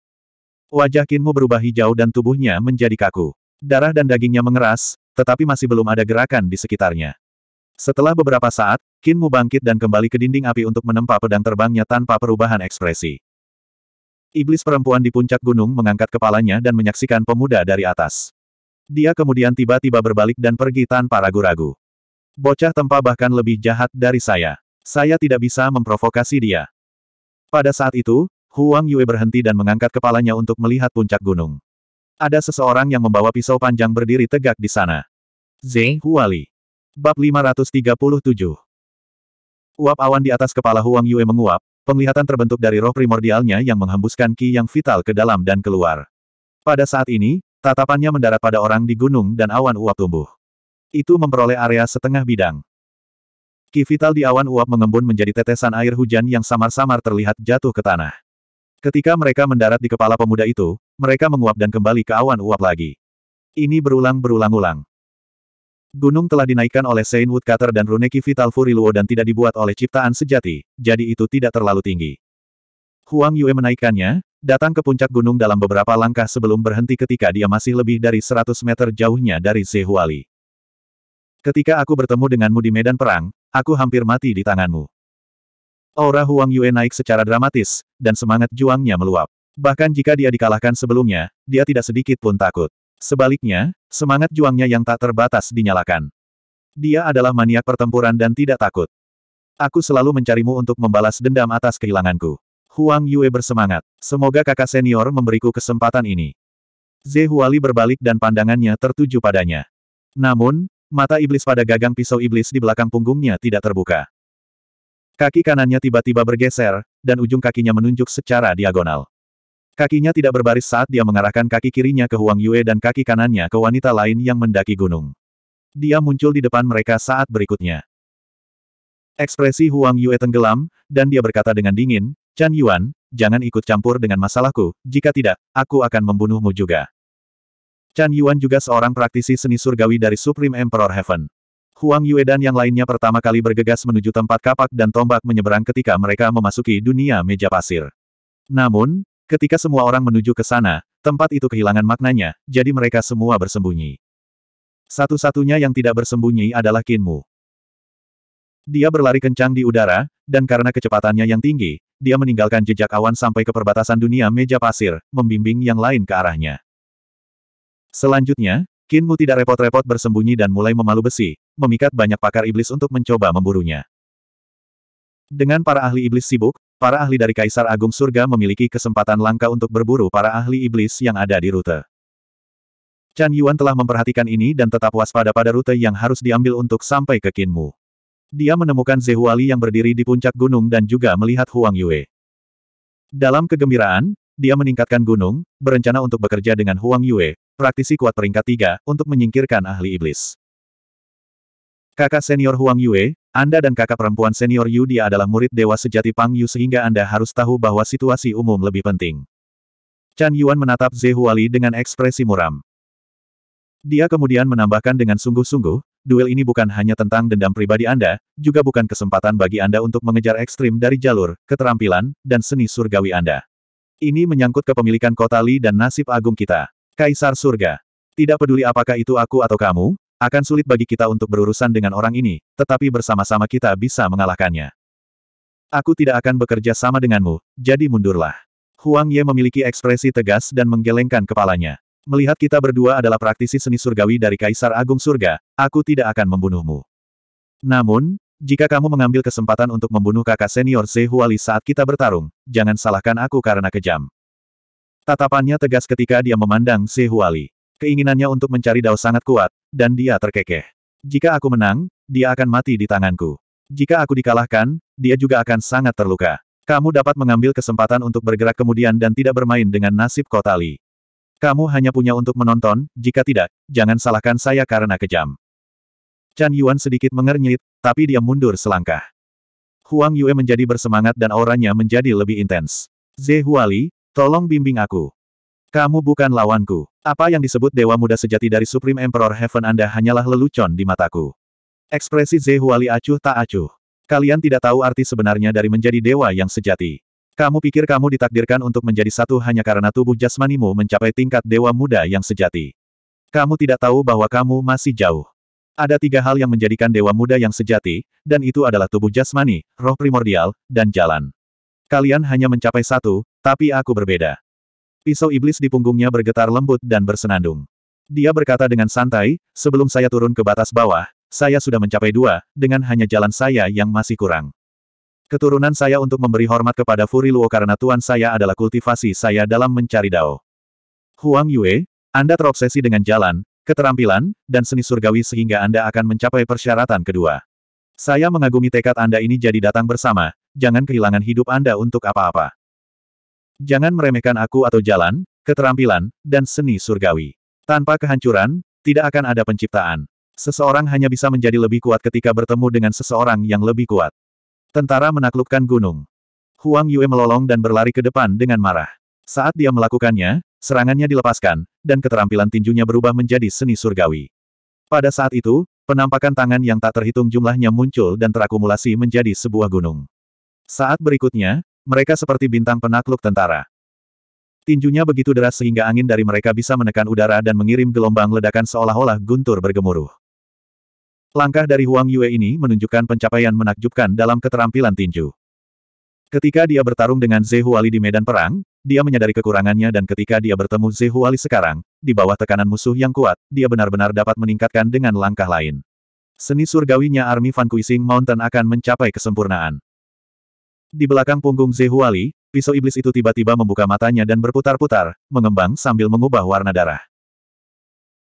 Wajah Kinmu berubah hijau dan tubuhnya menjadi kaku. Darah dan dagingnya mengeras, tetapi masih belum ada gerakan di sekitarnya. Setelah beberapa saat, Kinmu bangkit dan kembali ke dinding api untuk menempa pedang terbangnya tanpa perubahan ekspresi. Iblis perempuan di puncak gunung mengangkat kepalanya dan menyaksikan pemuda dari atas. Dia kemudian tiba-tiba berbalik dan pergi tanpa ragu-ragu. Bocah tempa bahkan lebih jahat dari saya. Saya tidak bisa memprovokasi dia. Pada saat itu, Huang Yue berhenti dan mengangkat kepalanya untuk melihat puncak gunung. Ada seseorang yang membawa pisau panjang berdiri tegak di sana. Zeng Huali. Bab 537 Uap awan di atas kepala Huang Yue menguap, Penglihatan terbentuk dari roh primordialnya yang menghembuskan ki yang vital ke dalam dan keluar. Pada saat ini, tatapannya mendarat pada orang di gunung dan awan uap tumbuh. Itu memperoleh area setengah bidang. Ki vital di awan uap mengembun menjadi tetesan air hujan yang samar-samar terlihat jatuh ke tanah. Ketika mereka mendarat di kepala pemuda itu, mereka menguap dan kembali ke awan uap lagi. Ini berulang-berulang-ulang. Gunung telah dinaikkan oleh Sein Woodcutter dan Runeki Vital Furiluo dan tidak dibuat oleh ciptaan sejati, jadi itu tidak terlalu tinggi. Huang Yue menaikannya, datang ke puncak gunung dalam beberapa langkah sebelum berhenti ketika dia masih lebih dari 100 meter jauhnya dari Zehuali. Ketika aku bertemu denganmu di medan perang, aku hampir mati di tanganmu. Aura Huang Yue naik secara dramatis, dan semangat juangnya meluap. Bahkan jika dia dikalahkan sebelumnya, dia tidak sedikit pun takut. Sebaliknya, Semangat juangnya yang tak terbatas dinyalakan. Dia adalah maniak pertempuran dan tidak takut. Aku selalu mencarimu untuk membalas dendam atas kehilanganku. Huang Yue bersemangat. Semoga kakak senior memberiku kesempatan ini. Ze Huali berbalik dan pandangannya tertuju padanya. Namun, mata iblis pada gagang pisau iblis di belakang punggungnya tidak terbuka. Kaki kanannya tiba-tiba bergeser, dan ujung kakinya menunjuk secara diagonal. Kakinya tidak berbaris saat dia mengarahkan kaki kirinya ke Huang Yue dan kaki kanannya ke wanita lain yang mendaki gunung. Dia muncul di depan mereka saat berikutnya. Ekspresi Huang Yue tenggelam, dan dia berkata dengan dingin, Chan Yuan, jangan ikut campur dengan masalahku, jika tidak, aku akan membunuhmu juga. Chan Yuan juga seorang praktisi seni surgawi dari Supreme Emperor Heaven. Huang Yue dan yang lainnya pertama kali bergegas menuju tempat kapak dan tombak menyeberang ketika mereka memasuki dunia meja pasir. Namun, Ketika semua orang menuju ke sana, tempat itu kehilangan maknanya, jadi mereka semua bersembunyi. Satu-satunya yang tidak bersembunyi adalah Kinmu. Dia berlari kencang di udara, dan karena kecepatannya yang tinggi, dia meninggalkan jejak awan sampai ke perbatasan dunia meja pasir, membimbing yang lain ke arahnya. Selanjutnya, Kinmu tidak repot-repot bersembunyi dan mulai memalu besi, memikat banyak pakar iblis untuk mencoba memburunya. Dengan para ahli iblis sibuk, Para ahli dari Kaisar Agung Surga memiliki kesempatan langka untuk berburu para ahli iblis yang ada di rute. Chan Yuan telah memperhatikan ini dan tetap waspada pada rute yang harus diambil untuk sampai ke Kinmu. Dia menemukan Zehuali yang berdiri di puncak gunung dan juga melihat Huang Yue. Dalam kegembiraan, dia meningkatkan gunung, berencana untuk bekerja dengan Huang Yue, praktisi kuat peringkat tiga, untuk menyingkirkan ahli iblis. Kakak senior Huang Yue, Anda dan kakak perempuan senior Yu dia adalah murid dewa sejati Pang Yu sehingga Anda harus tahu bahwa situasi umum lebih penting. Chan Yuan menatap Zhe Huali dengan ekspresi muram. Dia kemudian menambahkan dengan sungguh-sungguh, duel ini bukan hanya tentang dendam pribadi Anda, juga bukan kesempatan bagi Anda untuk mengejar ekstrim dari jalur, keterampilan, dan seni surgawi Anda. Ini menyangkut kepemilikan kota Li dan nasib agung kita. Kaisar surga. Tidak peduli apakah itu aku atau kamu, akan sulit bagi kita untuk berurusan dengan orang ini, tetapi bersama-sama kita bisa mengalahkannya. Aku tidak akan bekerja sama denganmu, jadi mundurlah. Huang Ye memiliki ekspresi tegas dan menggelengkan kepalanya. Melihat kita berdua adalah praktisi seni surgawi dari Kaisar Agung Surga, aku tidak akan membunuhmu. Namun, jika kamu mengambil kesempatan untuk membunuh kakak senior Zehuali saat kita bertarung, jangan salahkan aku karena kejam. Tatapannya tegas ketika dia memandang Zehuali. Keinginannya untuk mencari Dao sangat kuat, dan dia terkekeh. Jika aku menang, dia akan mati di tanganku. Jika aku dikalahkan, dia juga akan sangat terluka. Kamu dapat mengambil kesempatan untuk bergerak kemudian dan tidak bermain dengan nasib kota Li. Kamu hanya punya untuk menonton, jika tidak, jangan salahkan saya karena kejam. Chan Yuan sedikit mengernyit, tapi dia mundur selangkah. Huang Yue menjadi bersemangat dan auranya menjadi lebih intens. Zhe Huali, tolong bimbing aku. Kamu bukan lawanku. Apa yang disebut dewa muda sejati dari Supreme Emperor Heaven Anda hanyalah lelucon di mataku. Ekspresi Zehuali acuh tak acuh. Kalian tidak tahu arti sebenarnya dari menjadi dewa yang sejati. Kamu pikir kamu ditakdirkan untuk menjadi satu hanya karena tubuh jasmanimu mencapai tingkat dewa muda yang sejati. Kamu tidak tahu bahwa kamu masih jauh. Ada tiga hal yang menjadikan dewa muda yang sejati, dan itu adalah tubuh jasmani, roh primordial, dan jalan. Kalian hanya mencapai satu, tapi aku berbeda. Pisau iblis di punggungnya bergetar lembut dan bersenandung. Dia berkata dengan santai, sebelum saya turun ke batas bawah, saya sudah mencapai dua, dengan hanya jalan saya yang masih kurang. Keturunan saya untuk memberi hormat kepada Furiluo karena tuan saya adalah kultivasi saya dalam mencari dao. Huang Yue, Anda terobsesi dengan jalan, keterampilan, dan seni surgawi sehingga Anda akan mencapai persyaratan kedua. Saya mengagumi tekad Anda ini jadi datang bersama, jangan kehilangan hidup Anda untuk apa-apa. Jangan meremehkan aku atau jalan, keterampilan, dan seni surgawi. Tanpa kehancuran, tidak akan ada penciptaan. Seseorang hanya bisa menjadi lebih kuat ketika bertemu dengan seseorang yang lebih kuat. Tentara menaklukkan gunung. Huang Yue melolong dan berlari ke depan dengan marah. Saat dia melakukannya, serangannya dilepaskan, dan keterampilan tinjunya berubah menjadi seni surgawi. Pada saat itu, penampakan tangan yang tak terhitung jumlahnya muncul dan terakumulasi menjadi sebuah gunung. Saat berikutnya, mereka seperti bintang penakluk tentara. Tinjunya begitu deras sehingga angin dari mereka bisa menekan udara dan mengirim gelombang ledakan seolah-olah guntur bergemuruh. Langkah dari Huang Yue ini menunjukkan pencapaian menakjubkan dalam keterampilan tinju. Ketika dia bertarung dengan Zehuali di medan perang, dia menyadari kekurangannya dan ketika dia bertemu Zehuali sekarang, di bawah tekanan musuh yang kuat, dia benar-benar dapat meningkatkan dengan langkah lain. Seni surgawinya Army Van Kuising Mountain akan mencapai kesempurnaan. Di belakang punggung Zehuali, pisau iblis itu tiba-tiba membuka matanya dan berputar-putar, mengembang sambil mengubah warna darah.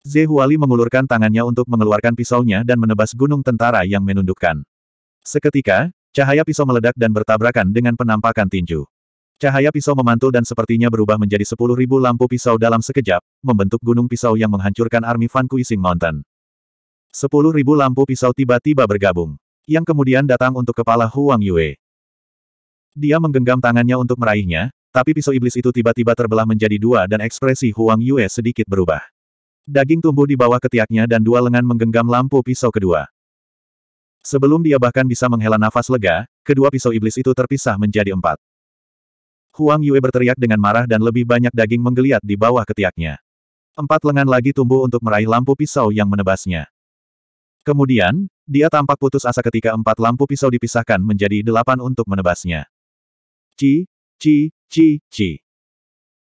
Zehuali mengulurkan tangannya untuk mengeluarkan pisaunya dan menebas gunung tentara yang menundukkan. Seketika, cahaya pisau meledak dan bertabrakan dengan penampakan tinju. Cahaya pisau memantul dan sepertinya berubah menjadi sepuluh ribu lampu pisau dalam sekejap, membentuk gunung pisau yang menghancurkan army Van Kuising Mountain. Sepuluh ribu lampu pisau tiba-tiba bergabung. Yang kemudian datang untuk kepala Huang Yue. Dia menggenggam tangannya untuk meraihnya, tapi pisau iblis itu tiba-tiba terbelah menjadi dua dan ekspresi Huang Yue sedikit berubah. Daging tumbuh di bawah ketiaknya dan dua lengan menggenggam lampu pisau kedua. Sebelum dia bahkan bisa menghela nafas lega, kedua pisau iblis itu terpisah menjadi empat. Huang Yue berteriak dengan marah dan lebih banyak daging menggeliat di bawah ketiaknya. Empat lengan lagi tumbuh untuk meraih lampu pisau yang menebasnya. Kemudian, dia tampak putus asa ketika empat lampu pisau dipisahkan menjadi delapan untuk menebasnya. Ci, ci, ci, ci.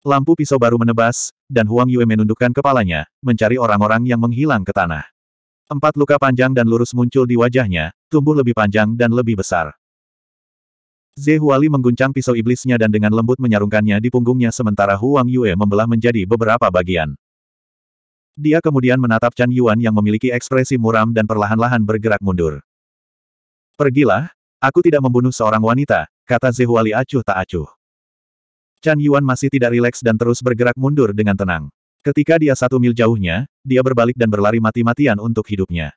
Lampu pisau baru menebas, dan Huang Yue menundukkan kepalanya, mencari orang-orang yang menghilang ke tanah. Empat luka panjang dan lurus muncul di wajahnya, tumbuh lebih panjang dan lebih besar. Ze Huali mengguncang pisau iblisnya dan dengan lembut menyarungkannya di punggungnya sementara Huang Yue membelah menjadi beberapa bagian. Dia kemudian menatap Chan Yuan yang memiliki ekspresi muram dan perlahan-lahan bergerak mundur. Pergilah, aku tidak membunuh seorang wanita, kata Zehuali acuh tak acuh. Chan Yuan masih tidak rileks dan terus bergerak mundur dengan tenang. Ketika dia satu mil jauhnya, dia berbalik dan berlari mati-matian untuk hidupnya.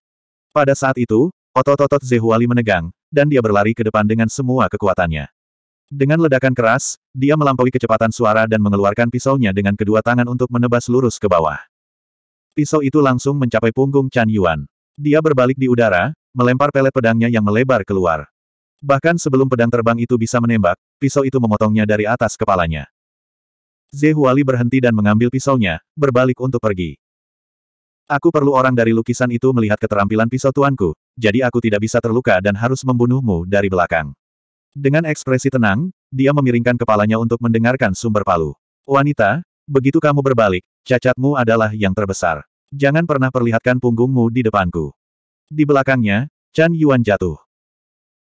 Pada saat itu, otot-otot Zehuali menegang, dan dia berlari ke depan dengan semua kekuatannya. Dengan ledakan keras, dia melampaui kecepatan suara dan mengeluarkan pisaunya dengan kedua tangan untuk menebas lurus ke bawah. Pisau itu langsung mencapai punggung Chan Yuan. Dia berbalik di udara, melempar pelet pedangnya yang melebar keluar. Bahkan sebelum pedang terbang itu bisa menembak, pisau itu memotongnya dari atas kepalanya. Zehuali berhenti dan mengambil pisaunya, berbalik untuk pergi. Aku perlu orang dari lukisan itu melihat keterampilan pisau tuanku, jadi aku tidak bisa terluka dan harus membunuhmu dari belakang. Dengan ekspresi tenang, dia memiringkan kepalanya untuk mendengarkan sumber palu. Wanita, begitu kamu berbalik, cacatmu adalah yang terbesar. Jangan pernah perlihatkan punggungmu di depanku. Di belakangnya, Chan Yuan jatuh.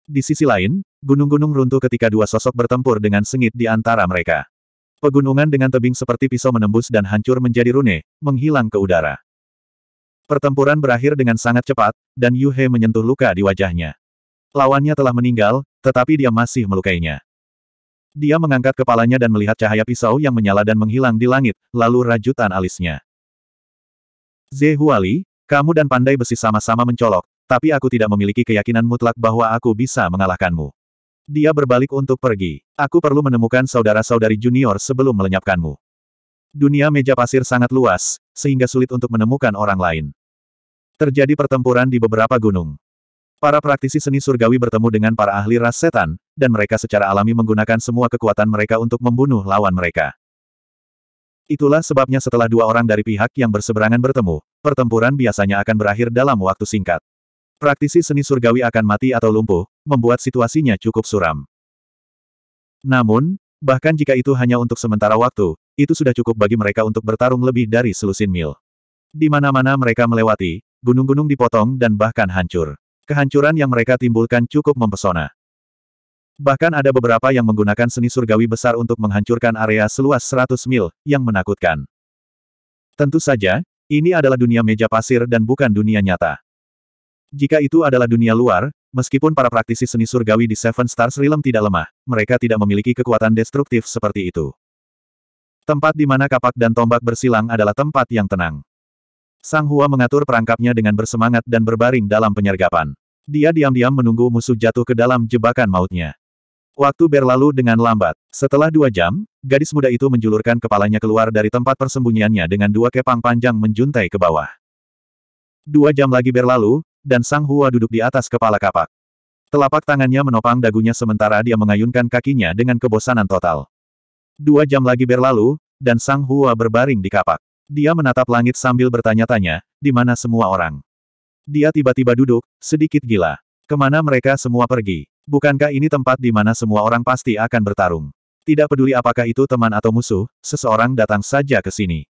Di sisi lain, gunung-gunung runtuh ketika dua sosok bertempur dengan sengit di antara mereka. Pegunungan dengan tebing seperti pisau menembus dan hancur menjadi rune, menghilang ke udara. Pertempuran berakhir dengan sangat cepat, dan Yu He menyentuh luka di wajahnya. Lawannya telah meninggal, tetapi dia masih melukainya. Dia mengangkat kepalanya dan melihat cahaya pisau yang menyala dan menghilang di langit, lalu rajutan alisnya. Zehuali, kamu dan pandai besi sama-sama mencolok, tapi aku tidak memiliki keyakinan mutlak bahwa aku bisa mengalahkanmu. Dia berbalik untuk pergi. Aku perlu menemukan saudara-saudari junior sebelum melenyapkanmu. Dunia meja pasir sangat luas, sehingga sulit untuk menemukan orang lain. Terjadi pertempuran di beberapa gunung. Para praktisi seni surgawi bertemu dengan para ahli ras setan, dan mereka secara alami menggunakan semua kekuatan mereka untuk membunuh lawan mereka. Itulah sebabnya setelah dua orang dari pihak yang berseberangan bertemu, pertempuran biasanya akan berakhir dalam waktu singkat. Praktisi seni surgawi akan mati atau lumpuh, membuat situasinya cukup suram. Namun, bahkan jika itu hanya untuk sementara waktu, itu sudah cukup bagi mereka untuk bertarung lebih dari selusin mil. Di mana-mana mereka melewati, gunung-gunung dipotong dan bahkan hancur. Kehancuran yang mereka timbulkan cukup mempesona. Bahkan ada beberapa yang menggunakan seni surgawi besar untuk menghancurkan area seluas 100 mil, yang menakutkan. Tentu saja, ini adalah dunia meja pasir dan bukan dunia nyata. Jika itu adalah dunia luar, meskipun para praktisi seni surgawi di Seven Stars Realm tidak lemah, mereka tidak memiliki kekuatan destruktif seperti itu. Tempat di mana kapak dan tombak bersilang adalah tempat yang tenang. Sang Hua mengatur perangkapnya dengan bersemangat dan berbaring dalam penyergapan. Dia diam-diam menunggu musuh jatuh ke dalam jebakan mautnya. Waktu berlalu dengan lambat. Setelah dua jam, gadis muda itu menjulurkan kepalanya keluar dari tempat persembunyiannya dengan dua kepang panjang menjuntai ke bawah. Dua jam lagi berlalu, dan Sang Hua duduk di atas kepala kapak. Telapak tangannya menopang dagunya sementara dia mengayunkan kakinya dengan kebosanan total. Dua jam lagi berlalu, dan Sang Hua berbaring di kapak. Dia menatap langit sambil bertanya-tanya, di mana semua orang. Dia tiba-tiba duduk, sedikit gila. Kemana mereka semua pergi? Bukankah ini tempat di mana semua orang pasti akan bertarung? Tidak peduli apakah itu teman atau musuh, seseorang datang saja ke sini.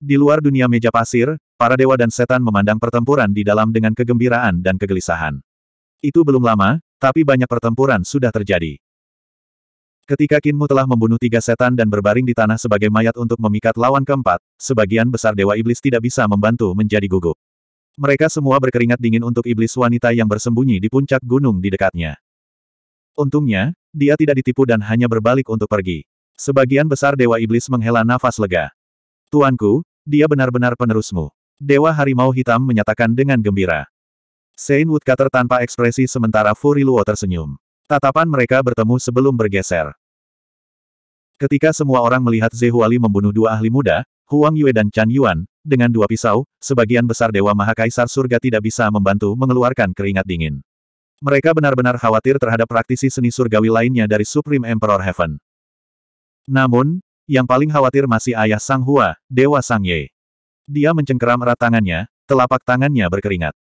Di luar dunia meja pasir, para dewa dan setan memandang pertempuran di dalam dengan kegembiraan dan kegelisahan. Itu belum lama, tapi banyak pertempuran sudah terjadi. Ketika Kinmu telah membunuh tiga setan dan berbaring di tanah sebagai mayat untuk memikat lawan keempat, sebagian besar dewa iblis tidak bisa membantu menjadi gugup. Mereka semua berkeringat dingin untuk iblis wanita yang bersembunyi di puncak gunung di dekatnya. Untungnya, dia tidak ditipu dan hanya berbalik untuk pergi. Sebagian besar dewa iblis menghela nafas lega. Tuanku, dia benar-benar penerusmu. Dewa Harimau Hitam menyatakan dengan gembira. Saint Woodcutter tanpa ekspresi sementara Furiluo tersenyum. Tatapan mereka bertemu sebelum bergeser. Ketika semua orang melihat Zehuali membunuh dua ahli muda, Huang Yue dan Chan Yuan, dengan dua pisau, sebagian besar Dewa Maha Kaisar Surga tidak bisa membantu mengeluarkan keringat dingin. Mereka benar-benar khawatir terhadap praktisi seni surgawi lainnya dari Supreme Emperor Heaven. Namun, yang paling khawatir masih ayah Sang Hua, Dewa Sang Ye. Dia mencengkeram erat tangannya, telapak tangannya berkeringat.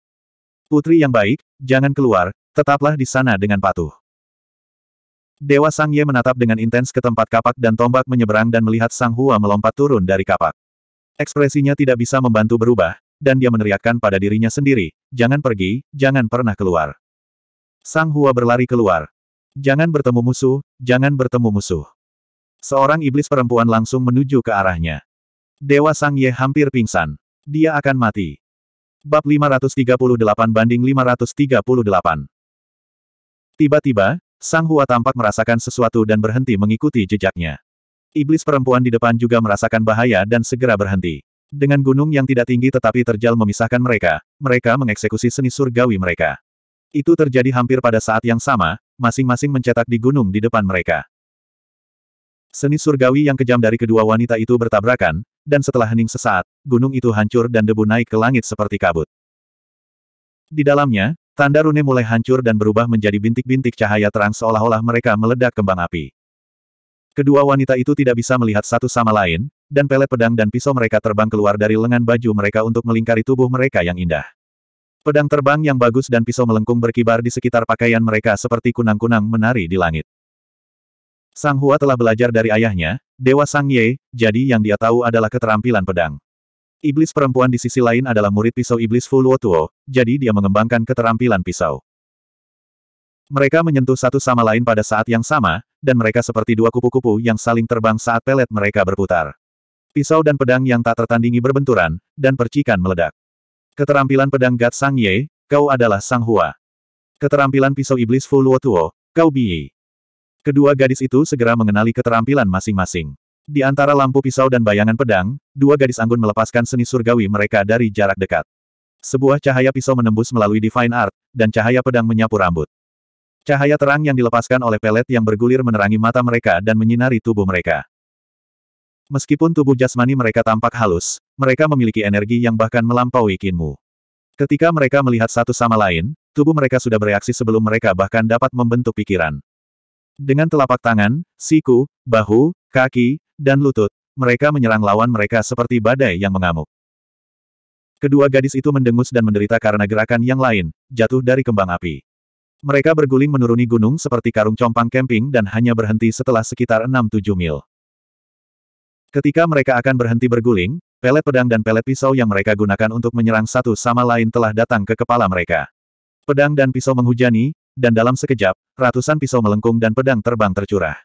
Putri yang baik, jangan keluar, tetaplah di sana dengan patuh. Dewa Sang Ye menatap dengan intens ke tempat kapak dan tombak menyeberang dan melihat Sang Hua melompat turun dari kapak. Ekspresinya tidak bisa membantu berubah, dan dia meneriakkan pada dirinya sendiri, jangan pergi, jangan pernah keluar. Sang Hua berlari keluar. Jangan bertemu musuh, jangan bertemu musuh. Seorang iblis perempuan langsung menuju ke arahnya. Dewa Sang Ye hampir pingsan. Dia akan mati. Bab 538 banding 538. Tiba-tiba, Sang Hua tampak merasakan sesuatu dan berhenti mengikuti jejaknya. Iblis perempuan di depan juga merasakan bahaya dan segera berhenti. Dengan gunung yang tidak tinggi tetapi terjal memisahkan mereka, mereka mengeksekusi seni surgawi mereka. Itu terjadi hampir pada saat yang sama, masing-masing mencetak di gunung di depan mereka. Seni surgawi yang kejam dari kedua wanita itu bertabrakan, dan setelah hening sesaat, gunung itu hancur dan debu naik ke langit seperti kabut. Di dalamnya, tanda rune mulai hancur dan berubah menjadi bintik-bintik cahaya terang seolah-olah mereka meledak kembang api. Kedua wanita itu tidak bisa melihat satu sama lain, dan pelet pedang dan pisau mereka terbang keluar dari lengan baju mereka untuk melingkari tubuh mereka yang indah. Pedang terbang yang bagus dan pisau melengkung berkibar di sekitar pakaian mereka seperti kunang-kunang menari di langit. Sang Hua telah belajar dari ayahnya, Dewa Sang Ye, jadi yang dia tahu adalah keterampilan pedang. Iblis perempuan di sisi lain adalah murid pisau iblis Fu Luo Tuo, jadi dia mengembangkan keterampilan pisau. Mereka menyentuh satu sama lain pada saat yang sama, dan mereka seperti dua kupu-kupu yang saling terbang saat pelet mereka berputar. Pisau dan pedang yang tak tertandingi berbenturan, dan percikan meledak. Keterampilan pedang Gat Sang Ye, kau adalah Sang Hua. Keterampilan pisau iblis Fu Luo Tuo, kau Bi Kedua gadis itu segera mengenali keterampilan masing-masing. Di antara lampu pisau dan bayangan pedang, dua gadis anggun melepaskan seni surgawi mereka dari jarak dekat. Sebuah cahaya pisau menembus melalui Divine Art, dan cahaya pedang menyapu rambut. Cahaya terang yang dilepaskan oleh pelet yang bergulir menerangi mata mereka dan menyinari tubuh mereka. Meskipun tubuh jasmani mereka tampak halus, mereka memiliki energi yang bahkan melampaui kinmu. Ketika mereka melihat satu sama lain, tubuh mereka sudah bereaksi sebelum mereka bahkan dapat membentuk pikiran. Dengan telapak tangan, siku, bahu, kaki, dan lutut, mereka menyerang lawan mereka seperti badai yang mengamuk. Kedua gadis itu mendengus dan menderita karena gerakan yang lain, jatuh dari kembang api. Mereka berguling menuruni gunung seperti karung compang camping dan hanya berhenti setelah sekitar 6-7 mil. Ketika mereka akan berhenti berguling, pelet pedang dan pelet pisau yang mereka gunakan untuk menyerang satu sama lain telah datang ke kepala mereka. Pedang dan pisau menghujani, dan dalam sekejap, ratusan pisau melengkung dan pedang terbang tercurah.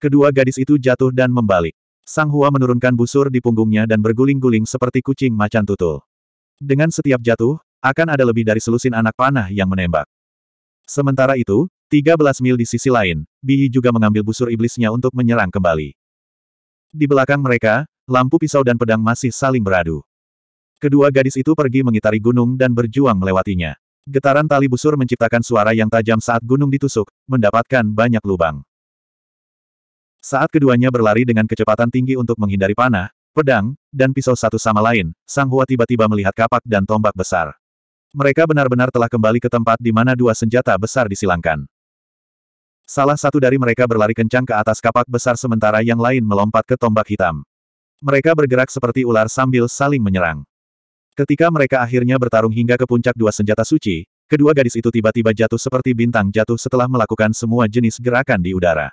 Kedua gadis itu jatuh dan membalik. Sang Hua menurunkan busur di punggungnya dan berguling-guling seperti kucing macan tutul. Dengan setiap jatuh, akan ada lebih dari selusin anak panah yang menembak. Sementara itu, 13 mil di sisi lain, Bihi juga mengambil busur iblisnya untuk menyerang kembali. Di belakang mereka, lampu pisau dan pedang masih saling beradu. Kedua gadis itu pergi mengitari gunung dan berjuang melewatinya. Getaran tali busur menciptakan suara yang tajam saat gunung ditusuk, mendapatkan banyak lubang. Saat keduanya berlari dengan kecepatan tinggi untuk menghindari panah, pedang, dan pisau satu sama lain, Sang Hua tiba-tiba melihat kapak dan tombak besar. Mereka benar-benar telah kembali ke tempat di mana dua senjata besar disilangkan. Salah satu dari mereka berlari kencang ke atas kapak besar sementara yang lain melompat ke tombak hitam. Mereka bergerak seperti ular sambil saling menyerang. Ketika mereka akhirnya bertarung hingga ke puncak dua senjata suci, kedua gadis itu tiba-tiba jatuh seperti bintang jatuh setelah melakukan semua jenis gerakan di udara.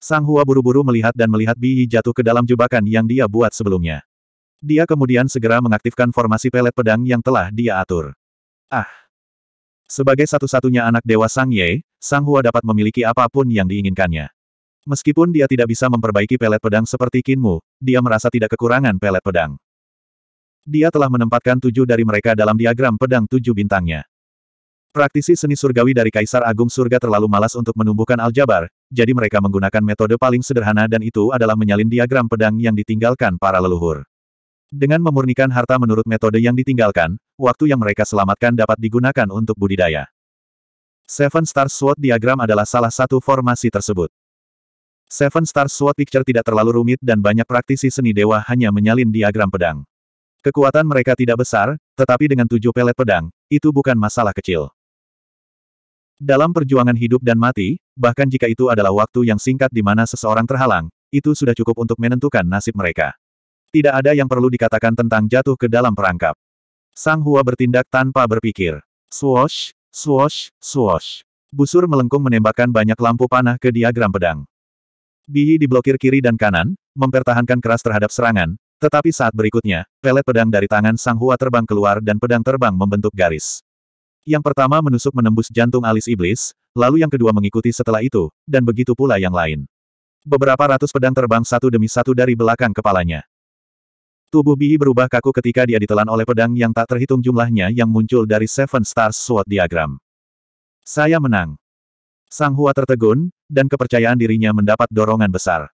Sang Hua buru-buru melihat dan melihat Bi Yi jatuh ke dalam jebakan yang dia buat sebelumnya. Dia kemudian segera mengaktifkan formasi pelet pedang yang telah dia atur. Ah! Sebagai satu-satunya anak dewa Sang Ye, Sang Hua dapat memiliki apapun yang diinginkannya. Meskipun dia tidak bisa memperbaiki pelet pedang seperti Kinmu, dia merasa tidak kekurangan pelet pedang. Dia telah menempatkan tujuh dari mereka dalam diagram pedang tujuh bintangnya. Praktisi seni surgawi dari Kaisar Agung Surga terlalu malas untuk menumbuhkan aljabar, jadi mereka menggunakan metode paling sederhana dan itu adalah menyalin diagram pedang yang ditinggalkan para leluhur. Dengan memurnikan harta menurut metode yang ditinggalkan, waktu yang mereka selamatkan dapat digunakan untuk budidaya. Seven Star Sword Diagram adalah salah satu formasi tersebut. Seven Star Sword Picture tidak terlalu rumit dan banyak praktisi seni dewa hanya menyalin diagram pedang. Kekuatan mereka tidak besar, tetapi dengan tujuh pelet pedang, itu bukan masalah kecil. Dalam perjuangan hidup dan mati, bahkan jika itu adalah waktu yang singkat di mana seseorang terhalang, itu sudah cukup untuk menentukan nasib mereka. Tidak ada yang perlu dikatakan tentang jatuh ke dalam perangkap. Sang Hua bertindak tanpa berpikir. Swash, swash, swash. Busur melengkung menembakkan banyak lampu panah ke diagram pedang. Bihi diblokir kiri dan kanan, mempertahankan keras terhadap serangan, tetapi saat berikutnya, pelet pedang dari tangan Sang Hua terbang keluar dan pedang terbang membentuk garis. Yang pertama menusuk menembus jantung alis iblis, lalu yang kedua mengikuti setelah itu, dan begitu pula yang lain. Beberapa ratus pedang terbang satu demi satu dari belakang kepalanya. Tubuh Bi berubah kaku ketika dia ditelan oleh pedang yang tak terhitung jumlahnya yang muncul dari Seven Stars Sword Diagram. Saya menang. Sang Hua tertegun, dan kepercayaan dirinya mendapat dorongan besar.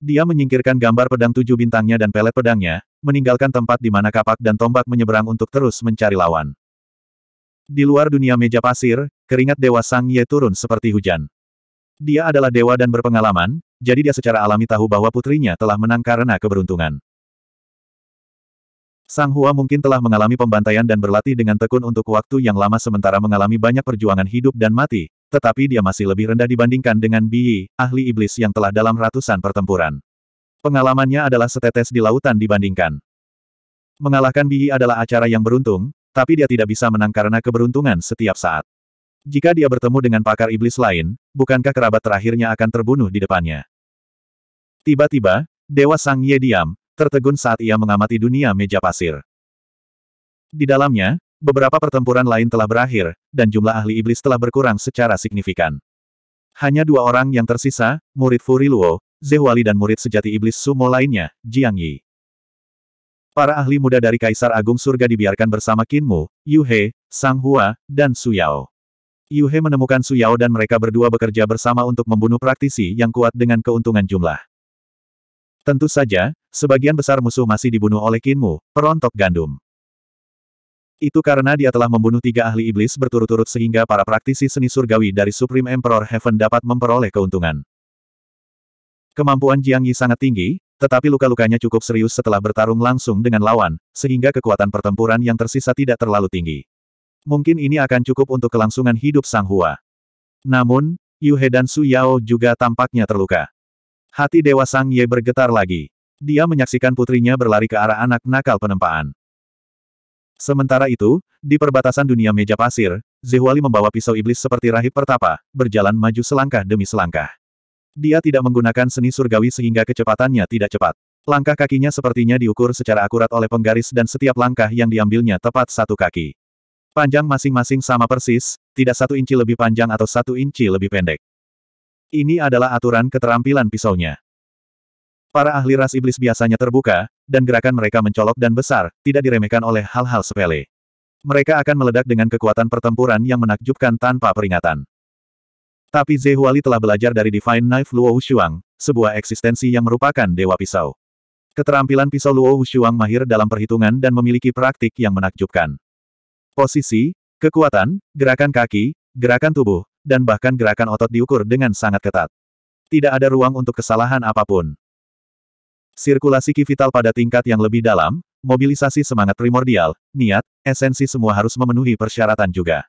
Dia menyingkirkan gambar pedang tujuh bintangnya dan pelet pedangnya, meninggalkan tempat di mana kapak dan tombak menyeberang untuk terus mencari lawan. Di luar dunia meja pasir, keringat dewa Sang Ye turun seperti hujan. Dia adalah dewa dan berpengalaman, jadi dia secara alami tahu bahwa putrinya telah menang karena keberuntungan. Sang Hua mungkin telah mengalami pembantaian dan berlatih dengan tekun untuk waktu yang lama sementara mengalami banyak perjuangan hidup dan mati, tetapi dia masih lebih rendah dibandingkan dengan Biyi, ahli iblis yang telah dalam ratusan pertempuran. Pengalamannya adalah setetes di lautan dibandingkan. Mengalahkan Biyi adalah acara yang beruntung, tapi dia tidak bisa menang karena keberuntungan setiap saat. Jika dia bertemu dengan pakar iblis lain, bukankah kerabat terakhirnya akan terbunuh di depannya? Tiba-tiba, Dewa Sang Ye diam, tertegun saat ia mengamati dunia meja pasir. Di dalamnya, Beberapa pertempuran lain telah berakhir, dan jumlah ahli iblis telah berkurang secara signifikan. Hanya dua orang yang tersisa, murid Furiluo, Zehuali dan murid sejati iblis sumo lainnya, Jiang Yi. Para ahli muda dari Kaisar Agung Surga dibiarkan bersama Qinmu, Yuhe, Sang Hua, dan Suyao. Yuhe menemukan Suyao dan mereka berdua bekerja bersama untuk membunuh praktisi yang kuat dengan keuntungan jumlah. Tentu saja, sebagian besar musuh masih dibunuh oleh Kinmu, perontok gandum. Itu karena dia telah membunuh tiga ahli iblis berturut-turut sehingga para praktisi seni surgawi dari Supreme Emperor Heaven dapat memperoleh keuntungan. Kemampuan Jiang Yi sangat tinggi, tetapi luka-lukanya cukup serius setelah bertarung langsung dengan lawan, sehingga kekuatan pertempuran yang tersisa tidak terlalu tinggi. Mungkin ini akan cukup untuk kelangsungan hidup Sang Hua. Namun, Yu He dan Su Yao juga tampaknya terluka. Hati Dewa Sang Ye bergetar lagi. Dia menyaksikan putrinya berlari ke arah anak nakal penempaan. Sementara itu, di perbatasan dunia meja pasir, Zehuali membawa pisau iblis seperti rahib pertapa, berjalan maju selangkah demi selangkah. Dia tidak menggunakan seni surgawi sehingga kecepatannya tidak cepat. Langkah kakinya sepertinya diukur secara akurat oleh penggaris dan setiap langkah yang diambilnya tepat satu kaki. Panjang masing-masing sama persis, tidak satu inci lebih panjang atau satu inci lebih pendek. Ini adalah aturan keterampilan pisaunya. Para ahli ras iblis biasanya terbuka, dan gerakan mereka mencolok dan besar, tidak diremehkan oleh hal-hal sepele. Mereka akan meledak dengan kekuatan pertempuran yang menakjubkan tanpa peringatan. Tapi Zehuali telah belajar dari Divine Knife Luo Wuxuang, sebuah eksistensi yang merupakan Dewa Pisau. Keterampilan pisau Luo Wuxuang mahir dalam perhitungan dan memiliki praktik yang menakjubkan. Posisi, kekuatan, gerakan kaki, gerakan tubuh, dan bahkan gerakan otot diukur dengan sangat ketat. Tidak ada ruang untuk kesalahan apapun. Sirkulasi ki vital pada tingkat yang lebih dalam, mobilisasi semangat primordial, niat, esensi semua harus memenuhi persyaratan juga.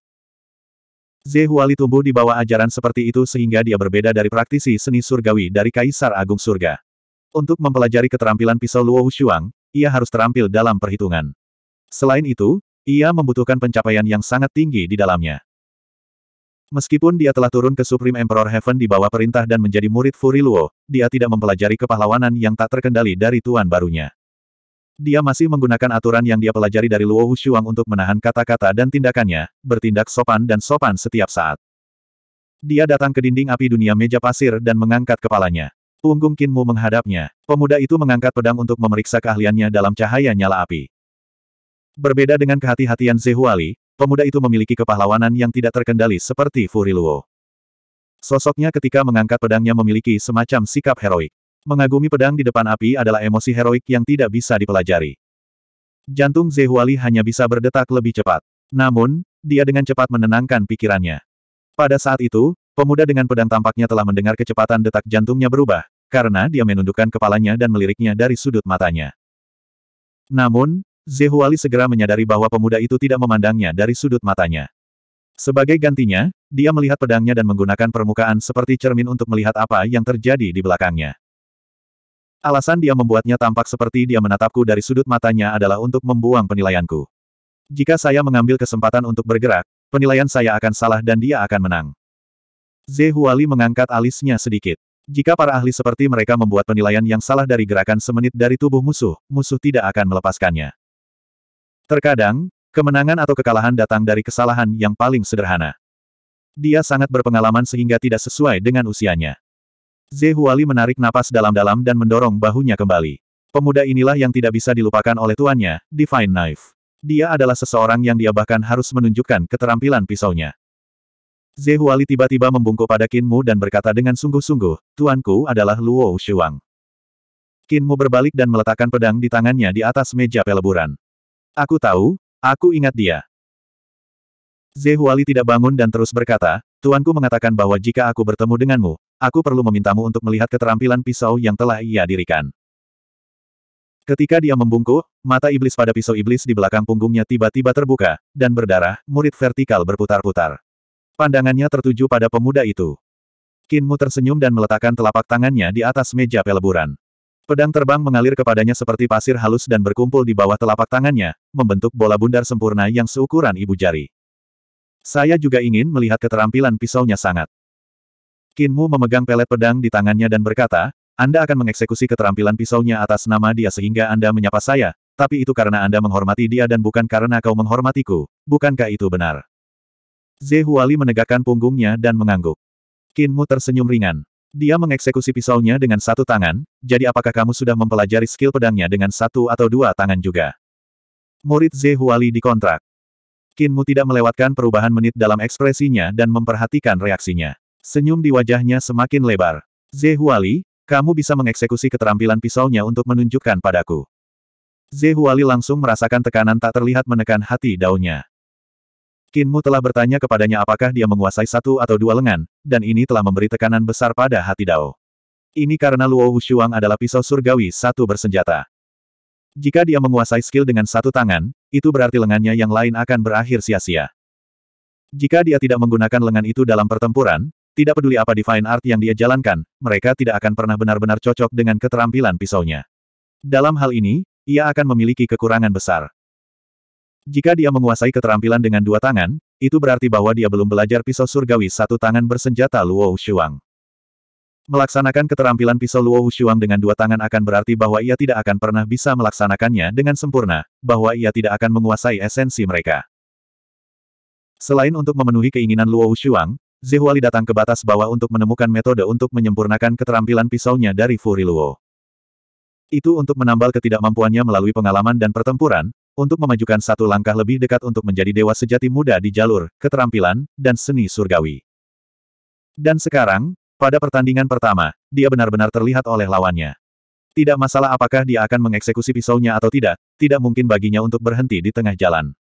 Zehuali Huali tumbuh di bawah ajaran seperti itu sehingga dia berbeda dari praktisi seni surgawi dari Kaisar Agung Surga. Untuk mempelajari keterampilan pisau Luo Shuang, ia harus terampil dalam perhitungan. Selain itu, ia membutuhkan pencapaian yang sangat tinggi di dalamnya. Meskipun dia telah turun ke Supreme Emperor Heaven di bawah perintah dan menjadi murid Furi Luo, dia tidak mempelajari kepahlawanan yang tak terkendali dari tuan barunya. Dia masih menggunakan aturan yang dia pelajari dari Luo Hushuang untuk menahan kata-kata dan tindakannya, bertindak sopan dan sopan setiap saat. Dia datang ke dinding api dunia meja pasir dan mengangkat kepalanya. Punggung Kinmu menghadapnya. Pemuda itu mengangkat pedang untuk memeriksa keahliannya dalam cahaya nyala api. Berbeda dengan kehati-hatian Zehuali, pemuda itu memiliki kepahlawanan yang tidak terkendali seperti Furiluo. Sosoknya ketika mengangkat pedangnya memiliki semacam sikap heroik. Mengagumi pedang di depan api adalah emosi heroik yang tidak bisa dipelajari. Jantung Zehuali hanya bisa berdetak lebih cepat. Namun, dia dengan cepat menenangkan pikirannya. Pada saat itu, pemuda dengan pedang tampaknya telah mendengar kecepatan detak jantungnya berubah, karena dia menundukkan kepalanya dan meliriknya dari sudut matanya. Namun, Zehuali segera menyadari bahwa pemuda itu tidak memandangnya dari sudut matanya. Sebagai gantinya, dia melihat pedangnya dan menggunakan permukaan seperti cermin untuk melihat apa yang terjadi di belakangnya. Alasan dia membuatnya tampak seperti dia menatapku dari sudut matanya adalah untuk membuang penilaianku. Jika saya mengambil kesempatan untuk bergerak, penilaian saya akan salah dan dia akan menang. Zehuali mengangkat alisnya sedikit. Jika para ahli seperti mereka membuat penilaian yang salah dari gerakan semenit dari tubuh musuh, musuh tidak akan melepaskannya. Terkadang, kemenangan atau kekalahan datang dari kesalahan yang paling sederhana. Dia sangat berpengalaman sehingga tidak sesuai dengan usianya. Zehuali menarik napas dalam-dalam dan mendorong bahunya kembali. Pemuda inilah yang tidak bisa dilupakan oleh tuannya, Divine Knife. Dia adalah seseorang yang dia bahkan harus menunjukkan keterampilan pisaunya. Zehuali tiba-tiba membungkuk pada Kinmu dan berkata dengan sungguh-sungguh, Tuanku adalah Luo Shuang. Kinmu berbalik dan meletakkan pedang di tangannya di atas meja peleburan. Aku tahu, aku ingat dia. Zehuali tidak bangun dan terus berkata, Tuanku mengatakan bahwa jika aku bertemu denganmu, aku perlu memintamu untuk melihat keterampilan pisau yang telah ia dirikan. Ketika dia membungkuk, mata iblis pada pisau iblis di belakang punggungnya tiba-tiba terbuka, dan berdarah, murid vertikal berputar-putar. Pandangannya tertuju pada pemuda itu. Kinmu tersenyum dan meletakkan telapak tangannya di atas meja peleburan. Pedang terbang mengalir kepadanya seperti pasir halus dan berkumpul di bawah telapak tangannya, membentuk bola bundar sempurna yang seukuran ibu jari. Saya juga ingin melihat keterampilan pisaunya sangat. Kinmu memegang pelet pedang di tangannya dan berkata, Anda akan mengeksekusi keterampilan pisaunya atas nama dia sehingga Anda menyapa saya, tapi itu karena Anda menghormati dia dan bukan karena kau menghormatiku, bukankah itu benar? Zehuali menegakkan punggungnya dan mengangguk. Kinmu tersenyum ringan. Dia mengeksekusi pisaunya dengan satu tangan, jadi apakah kamu sudah mempelajari skill pedangnya dengan satu atau dua tangan juga? Murid Zehuali dikontrak. Kinmu tidak melewatkan perubahan menit dalam ekspresinya dan memperhatikan reaksinya. Senyum di wajahnya semakin lebar. Zehuali, kamu bisa mengeksekusi keterampilan pisaunya untuk menunjukkan padaku. Zehuali langsung merasakan tekanan tak terlihat menekan hati daunnya. Kinmu telah bertanya kepadanya apakah dia menguasai satu atau dua lengan, dan ini telah memberi tekanan besar pada hati Dao. Ini karena Luo Hushuang adalah pisau surgawi satu bersenjata. Jika dia menguasai skill dengan satu tangan, itu berarti lengannya yang lain akan berakhir sia-sia. Jika dia tidak menggunakan lengan itu dalam pertempuran, tidak peduli apa divine art yang dia jalankan, mereka tidak akan pernah benar-benar cocok dengan keterampilan pisaunya. Dalam hal ini, ia akan memiliki kekurangan besar. Jika dia menguasai keterampilan dengan dua tangan, itu berarti bahwa dia belum belajar pisau surgawi satu tangan bersenjata Luo Shuang. Melaksanakan keterampilan pisau Luo Shuang dengan dua tangan akan berarti bahwa ia tidak akan pernah bisa melaksanakannya dengan sempurna, bahwa ia tidak akan menguasai esensi mereka. Selain untuk memenuhi keinginan Luo Shuang, Zehuali datang ke batas bawah untuk menemukan metode untuk menyempurnakan keterampilan pisaunya dari Furi Luo. Itu untuk menambal ketidakmampuannya melalui pengalaman dan pertempuran, untuk memajukan satu langkah lebih dekat untuk menjadi dewa sejati muda di jalur, keterampilan, dan seni surgawi. Dan sekarang, pada pertandingan pertama, dia benar-benar terlihat oleh lawannya. Tidak masalah apakah dia akan mengeksekusi pisaunya atau tidak, tidak mungkin baginya untuk berhenti di tengah jalan.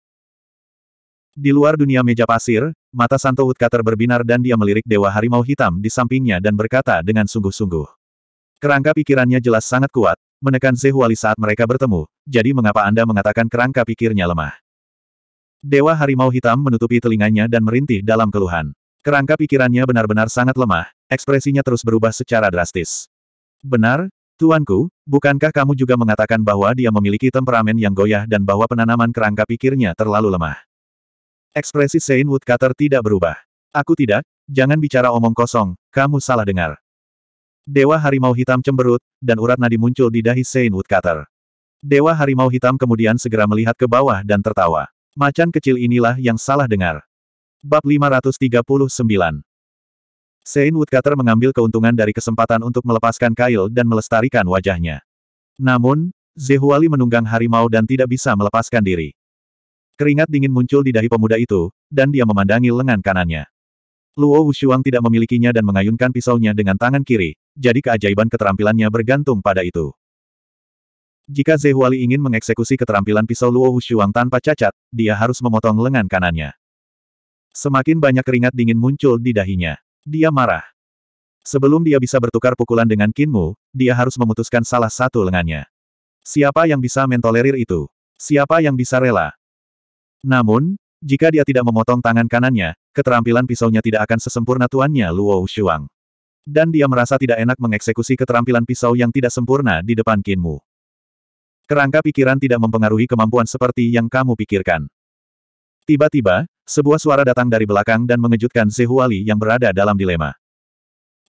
Di luar dunia meja pasir, mata Santo Woodcutter berbinar dan dia melirik Dewa Harimau Hitam di sampingnya dan berkata dengan sungguh-sungguh. Kerangka pikirannya jelas sangat kuat, menekan Zehuali saat mereka bertemu, jadi mengapa Anda mengatakan kerangka pikirnya lemah? Dewa Harimau Hitam menutupi telinganya dan merintih dalam keluhan. Kerangka pikirannya benar-benar sangat lemah, ekspresinya terus berubah secara drastis. Benar, Tuanku, bukankah kamu juga mengatakan bahwa dia memiliki temperamen yang goyah dan bahwa penanaman kerangka pikirnya terlalu lemah? Ekspresi Sein Woodcutter tidak berubah. Aku tidak, jangan bicara omong kosong, kamu salah dengar. Dewa harimau hitam cemberut, dan urat nadi muncul di dahi Sein Woodcutter. Dewa harimau hitam kemudian segera melihat ke bawah dan tertawa. Macan kecil inilah yang salah dengar. Bab 539 Sein Woodcutter mengambil keuntungan dari kesempatan untuk melepaskan kail dan melestarikan wajahnya. Namun, Zehuali menunggang harimau dan tidak bisa melepaskan diri. Keringat dingin muncul di dahi pemuda itu, dan dia memandangi lengan kanannya. Luo Wushuang tidak memilikinya dan mengayunkan pisaunya dengan tangan kiri, jadi keajaiban keterampilannya bergantung pada itu. Jika Zehuali ingin mengeksekusi keterampilan pisau Luo Wushuang tanpa cacat, dia harus memotong lengan kanannya. Semakin banyak keringat dingin muncul di dahinya. Dia marah. Sebelum dia bisa bertukar pukulan dengan Kinmu, dia harus memutuskan salah satu lengannya. Siapa yang bisa mentolerir itu? Siapa yang bisa rela? Namun, jika dia tidak memotong tangan kanannya, keterampilan pisaunya tidak akan sesempurna tuannya Luo Shuang. Dan dia merasa tidak enak mengeksekusi keterampilan pisau yang tidak sempurna di depan Kinmu. Kerangka pikiran tidak mempengaruhi kemampuan seperti yang kamu pikirkan. Tiba-tiba, sebuah suara datang dari belakang dan mengejutkan Zehuali yang berada dalam dilema.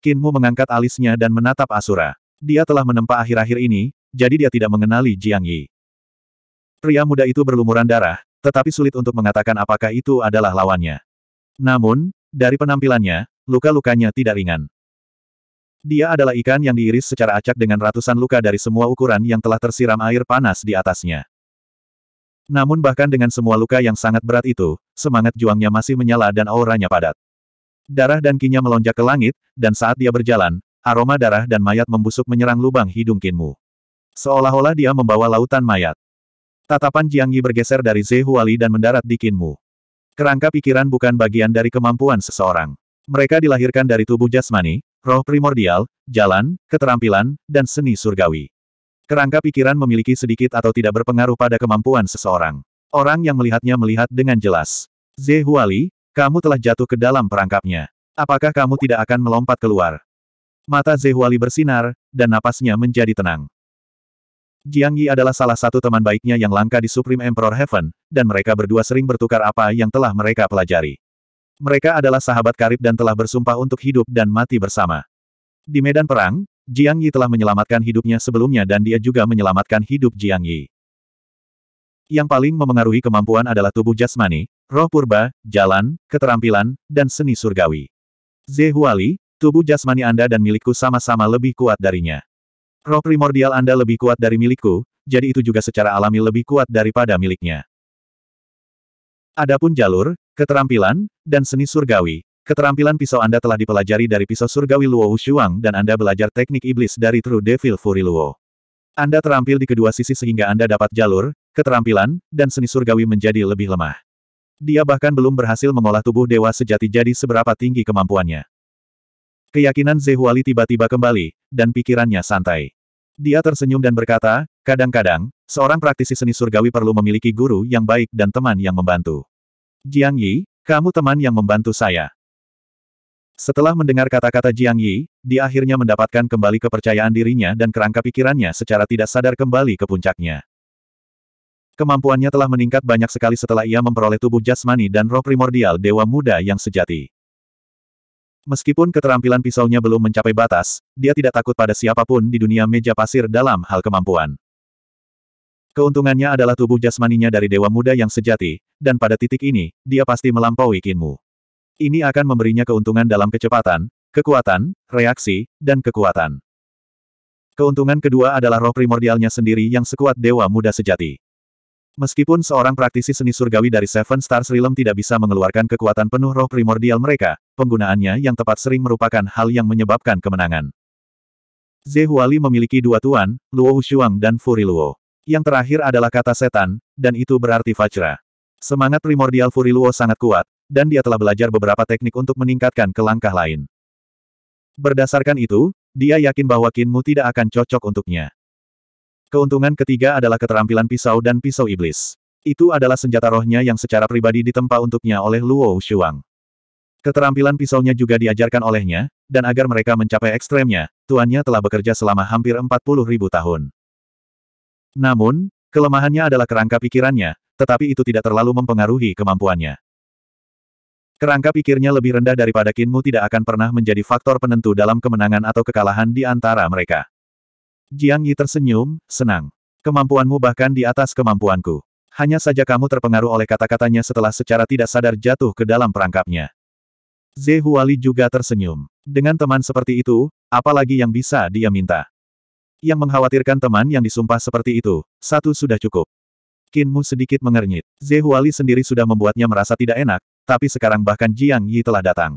Kinmu mengangkat alisnya dan menatap Asura. Dia telah menempa akhir-akhir ini, jadi dia tidak mengenali Jiang Yi. Pria muda itu berlumuran darah, tetapi sulit untuk mengatakan apakah itu adalah lawannya. Namun, dari penampilannya, luka-lukanya tidak ringan. Dia adalah ikan yang diiris secara acak dengan ratusan luka dari semua ukuran yang telah tersiram air panas di atasnya. Namun bahkan dengan semua luka yang sangat berat itu, semangat juangnya masih menyala dan auranya padat. Darah dan kinya melonjak ke langit, dan saat dia berjalan, aroma darah dan mayat membusuk menyerang lubang hidung kinmu. Seolah-olah dia membawa lautan mayat. Tatapan Jiang Yi bergeser dari Zehuali Huali dan mendarat di Mu. Kerangka pikiran bukan bagian dari kemampuan seseorang. Mereka dilahirkan dari tubuh jasmani, roh primordial, jalan, keterampilan, dan seni surgawi. Kerangka pikiran memiliki sedikit atau tidak berpengaruh pada kemampuan seseorang. Orang yang melihatnya melihat dengan jelas. Zehuali, Huali, kamu telah jatuh ke dalam perangkapnya. Apakah kamu tidak akan melompat keluar? Mata Zehuali bersinar, dan napasnya menjadi tenang. Jiang Yi adalah salah satu teman baiknya yang langka di Supreme Emperor Heaven, dan mereka berdua sering bertukar apa yang telah mereka pelajari. Mereka adalah sahabat karib dan telah bersumpah untuk hidup dan mati bersama. Di medan perang, Jiang Yi telah menyelamatkan hidupnya sebelumnya dan dia juga menyelamatkan hidup Jiang Yi. Yang paling memengaruhi kemampuan adalah tubuh jasmani, roh purba, jalan, keterampilan, dan seni surgawi. Zehuali, tubuh jasmani Anda dan milikku sama-sama lebih kuat darinya. Roh primordial Anda lebih kuat dari milikku, jadi itu juga secara alami lebih kuat daripada miliknya. Adapun jalur, keterampilan, dan seni surgawi. Keterampilan pisau Anda telah dipelajari dari pisau surgawi Luo Wushuang dan Anda belajar teknik iblis dari True Devil Fury Luo. Anda terampil di kedua sisi sehingga Anda dapat jalur, keterampilan, dan seni surgawi menjadi lebih lemah. Dia bahkan belum berhasil mengolah tubuh dewa sejati jadi seberapa tinggi kemampuannya. Keyakinan Zehuali tiba-tiba kembali, dan pikirannya santai. Dia tersenyum dan berkata, kadang-kadang, seorang praktisi seni surgawi perlu memiliki guru yang baik dan teman yang membantu. Jiang Yi, kamu teman yang membantu saya. Setelah mendengar kata-kata Jiang Yi, dia akhirnya mendapatkan kembali kepercayaan dirinya dan kerangka pikirannya secara tidak sadar kembali ke puncaknya. Kemampuannya telah meningkat banyak sekali setelah ia memperoleh tubuh jasmani dan roh primordial Dewa Muda yang sejati. Meskipun keterampilan pisaunya belum mencapai batas, dia tidak takut pada siapapun di dunia meja pasir dalam hal kemampuan. Keuntungannya adalah tubuh jasmaninya dari dewa muda yang sejati, dan pada titik ini, dia pasti melampaui Kinmu. Ini akan memberinya keuntungan dalam kecepatan, kekuatan, reaksi, dan kekuatan. Keuntungan kedua adalah roh primordialnya sendiri yang sekuat dewa muda sejati. Meskipun seorang praktisi seni surgawi dari Seven Stars Realm tidak bisa mengeluarkan kekuatan penuh roh primordial mereka, penggunaannya yang tepat sering merupakan hal yang menyebabkan kemenangan. Zehuali memiliki dua tuan, Luo Hushuang dan Furi Luo. Yang terakhir adalah kata setan, dan itu berarti Fajra. Semangat primordial Furi Luo sangat kuat, dan dia telah belajar beberapa teknik untuk meningkatkan ke langkah lain. Berdasarkan itu, dia yakin bahwa Kinmu tidak akan cocok untuknya. Keuntungan ketiga adalah keterampilan pisau dan pisau iblis. Itu adalah senjata rohnya yang secara pribadi ditempa untuknya oleh Luo Shuang. Keterampilan pisaunya juga diajarkan olehnya, dan agar mereka mencapai ekstremnya, tuannya telah bekerja selama hampir 40 ribu tahun. Namun, kelemahannya adalah kerangka pikirannya, tetapi itu tidak terlalu mempengaruhi kemampuannya. Kerangka pikirnya lebih rendah daripada Kinmu tidak akan pernah menjadi faktor penentu dalam kemenangan atau kekalahan di antara mereka. Jiang Yi tersenyum, senang. Kemampuanmu bahkan di atas kemampuanku. Hanya saja kamu terpengaruh oleh kata-katanya setelah secara tidak sadar jatuh ke dalam perangkapnya. Zehuali juga tersenyum. Dengan teman seperti itu, apalagi yang bisa dia minta. Yang mengkhawatirkan teman yang disumpah seperti itu, satu sudah cukup. Kinmu sedikit mengernyit. Zehuali sendiri sudah membuatnya merasa tidak enak, tapi sekarang bahkan Jiang Yi telah datang.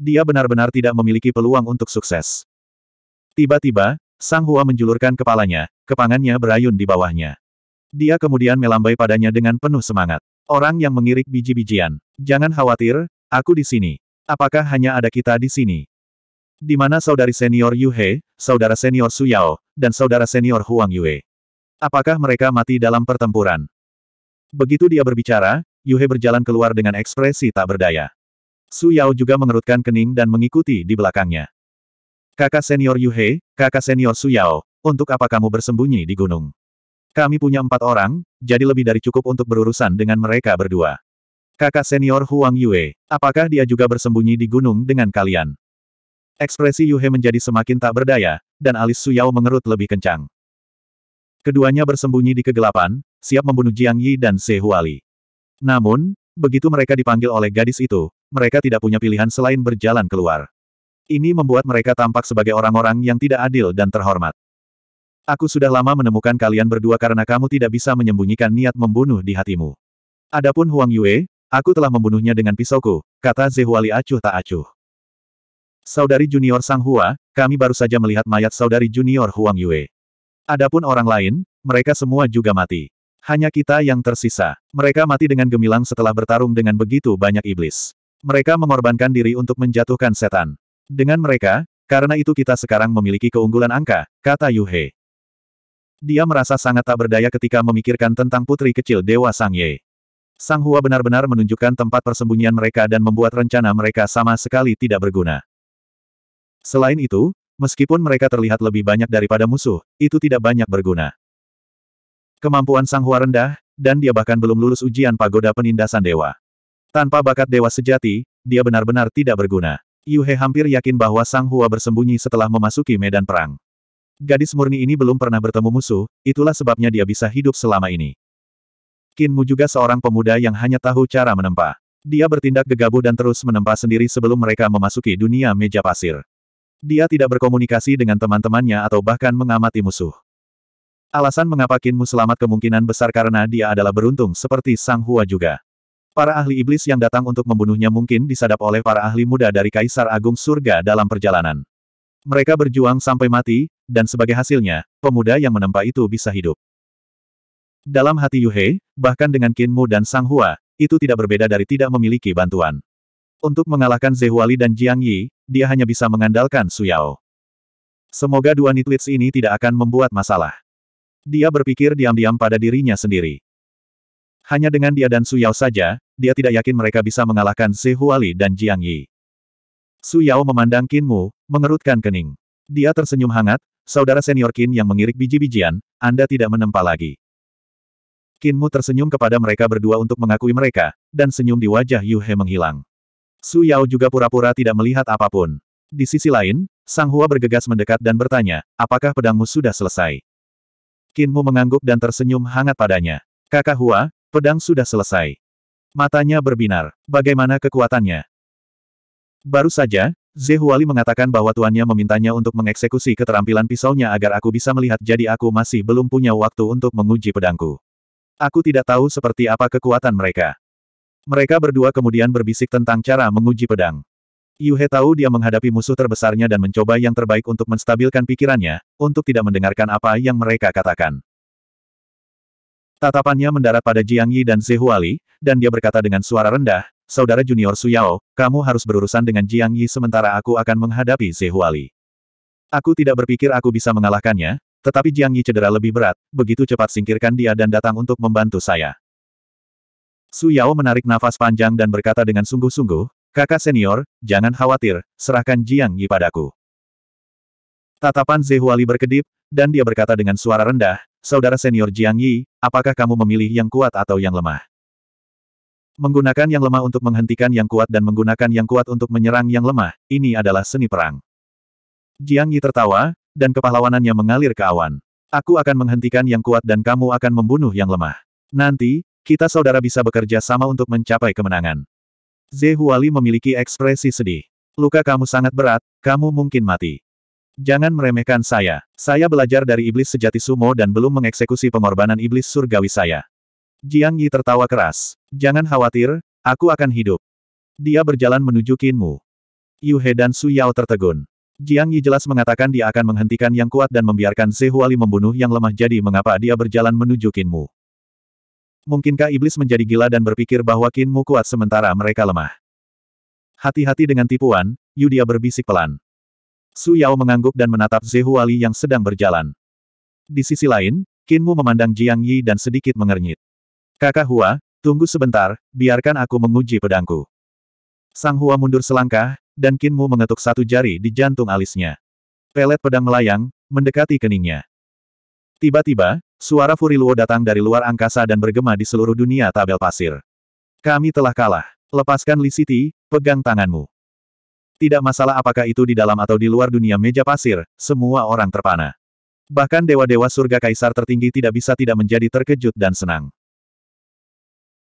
Dia benar-benar tidak memiliki peluang untuk sukses. Tiba-tiba, Sang Hua menjulurkan kepalanya, kepangannya berayun di bawahnya. Dia kemudian melambai padanya dengan penuh semangat. Orang yang mengirik biji-bijian. Jangan khawatir, aku di sini. Apakah hanya ada kita di sini? Di mana saudari senior Yu He, saudara senior Su Yao, dan saudara senior Huang Yue? Apakah mereka mati dalam pertempuran? Begitu dia berbicara, Yu He berjalan keluar dengan ekspresi tak berdaya. Su Yao juga mengerutkan kening dan mengikuti di belakangnya. Kakak senior Yu He, kakak senior Su Yao, untuk apa kamu bersembunyi di gunung? Kami punya empat orang, jadi lebih dari cukup untuk berurusan dengan mereka berdua. Kakak senior Huang Yue, apakah dia juga bersembunyi di gunung dengan kalian? Ekspresi Yue menjadi semakin tak berdaya, dan alis Suyao mengerut lebih kencang. Keduanya bersembunyi di kegelapan, siap membunuh Jiang Yi dan Se Huali. Namun, begitu mereka dipanggil oleh gadis itu, mereka tidak punya pilihan selain berjalan keluar. Ini membuat mereka tampak sebagai orang-orang yang tidak adil dan terhormat. Aku sudah lama menemukan kalian berdua karena kamu tidak bisa menyembunyikan niat membunuh di hatimu. Adapun Huang Yue, Aku telah membunuhnya dengan pisauku, kata Zehuali acuh tak acuh. Saudari junior Sang Hua, kami baru saja melihat mayat saudari junior Huang Yue. Adapun orang lain, mereka semua juga mati. Hanya kita yang tersisa. Mereka mati dengan gemilang setelah bertarung dengan begitu banyak iblis. Mereka mengorbankan diri untuk menjatuhkan setan. Dengan mereka, karena itu kita sekarang memiliki keunggulan angka, kata Yuhe. Dia merasa sangat tak berdaya ketika memikirkan tentang putri kecil Dewa Sang Ye. Sang Hua benar-benar menunjukkan tempat persembunyian mereka dan membuat rencana mereka sama sekali tidak berguna. Selain itu, meskipun mereka terlihat lebih banyak daripada musuh, itu tidak banyak berguna. Kemampuan Sang Hua rendah, dan dia bahkan belum lulus ujian pagoda penindasan dewa. Tanpa bakat dewa sejati, dia benar-benar tidak berguna. Yuhe hampir yakin bahwa Sang Hua bersembunyi setelah memasuki medan perang. Gadis murni ini belum pernah bertemu musuh, itulah sebabnya dia bisa hidup selama ini. Kinmu juga seorang pemuda yang hanya tahu cara menempa. Dia bertindak gegabah dan terus menempa sendiri sebelum mereka memasuki dunia meja pasir. Dia tidak berkomunikasi dengan teman-temannya atau bahkan mengamati musuh. Alasan mengapa Kinmu selamat kemungkinan besar karena dia adalah beruntung seperti Sang Hua juga. Para ahli iblis yang datang untuk membunuhnya mungkin disadap oleh para ahli muda dari Kaisar Agung Surga dalam perjalanan. Mereka berjuang sampai mati, dan sebagai hasilnya, pemuda yang menempa itu bisa hidup. Dalam hati Yuhei, bahkan dengan Qin Mu dan Sang Hua, itu tidak berbeda dari tidak memiliki bantuan. Untuk mengalahkan Zehuali dan Jiang Yi, dia hanya bisa mengandalkan Su Yao. Semoga dua nitwits ini tidak akan membuat masalah. Dia berpikir diam-diam pada dirinya sendiri. Hanya dengan dia dan Su Yao saja, dia tidak yakin mereka bisa mengalahkan Zehuali dan Jiang Yi. Su Yao memandang Qin Mu, mengerutkan kening. Dia tersenyum hangat, saudara senior Qin yang mengirik biji-bijian, Anda tidak menempa lagi. Kinmu tersenyum kepada mereka berdua untuk mengakui mereka, dan senyum di wajah Yu He menghilang. Su Yao juga pura-pura tidak melihat apapun. Di sisi lain, Sang Hua bergegas mendekat dan bertanya, apakah pedangmu sudah selesai? Kinmu mengangguk dan tersenyum hangat padanya. Kakak Hua, pedang sudah selesai. Matanya berbinar. Bagaimana kekuatannya? Baru saja, Zehuali mengatakan bahwa tuannya memintanya untuk mengeksekusi keterampilan pisaunya agar aku bisa melihat jadi aku masih belum punya waktu untuk menguji pedangku. Aku tidak tahu seperti apa kekuatan mereka. Mereka berdua kemudian berbisik tentang cara menguji pedang. Yuhe tahu dia menghadapi musuh terbesarnya dan mencoba yang terbaik untuk menstabilkan pikirannya, untuk tidak mendengarkan apa yang mereka katakan. Tatapannya mendarat pada Jiang Yi dan Zehuali, dan dia berkata dengan suara rendah, Saudara junior Suyao, kamu harus berurusan dengan Jiang Yi sementara aku akan menghadapi Zehuali. Aku tidak berpikir aku bisa mengalahkannya, tetapi Jiang Yi cedera lebih berat, begitu cepat singkirkan dia dan datang untuk membantu saya. Su Yao menarik nafas panjang dan berkata dengan sungguh-sungguh, kakak senior, jangan khawatir, serahkan Jiang Yi padaku. Tatapan Zehuali berkedip, dan dia berkata dengan suara rendah, Saudara senior Jiang Yi, apakah kamu memilih yang kuat atau yang lemah? Menggunakan yang lemah untuk menghentikan yang kuat dan menggunakan yang kuat untuk menyerang yang lemah, ini adalah seni perang. Jiang Yi tertawa, dan kepahlawanannya mengalir ke awan. Aku akan menghentikan yang kuat dan kamu akan membunuh yang lemah. Nanti, kita saudara bisa bekerja sama untuk mencapai kemenangan. Zehuali memiliki ekspresi sedih. Luka kamu sangat berat, kamu mungkin mati. Jangan meremehkan saya. Saya belajar dari iblis sejati sumo dan belum mengeksekusi pengorbanan iblis surgawi saya. Jiang Yi tertawa keras. Jangan khawatir, aku akan hidup. Dia berjalan menuju Kinmu. Yuhe dan Su Yao tertegun. Jiang Yi jelas mengatakan dia akan menghentikan yang kuat dan membiarkan Zehuali membunuh yang lemah jadi mengapa dia berjalan menuju Kinmu. Mungkinkah iblis menjadi gila dan berpikir bahwa Kinmu kuat sementara mereka lemah? Hati-hati dengan tipuan, Yudia berbisik pelan. Su Yao mengangguk dan menatap Zehuali yang sedang berjalan. Di sisi lain, Kinmu memandang Jiang Yi dan sedikit mengernyit. Kakak Hua, tunggu sebentar, biarkan aku menguji pedangku. Sang Hua mundur selangkah, dan Kinmu mengetuk satu jari di jantung alisnya. Pelet pedang melayang, mendekati keningnya. Tiba-tiba, suara Furiluo datang dari luar angkasa dan bergema di seluruh dunia tabel pasir. Kami telah kalah. Lepaskan Li City, pegang tanganmu. Tidak masalah apakah itu di dalam atau di luar dunia meja pasir, semua orang terpana. Bahkan dewa-dewa surga kaisar tertinggi tidak bisa tidak menjadi terkejut dan senang.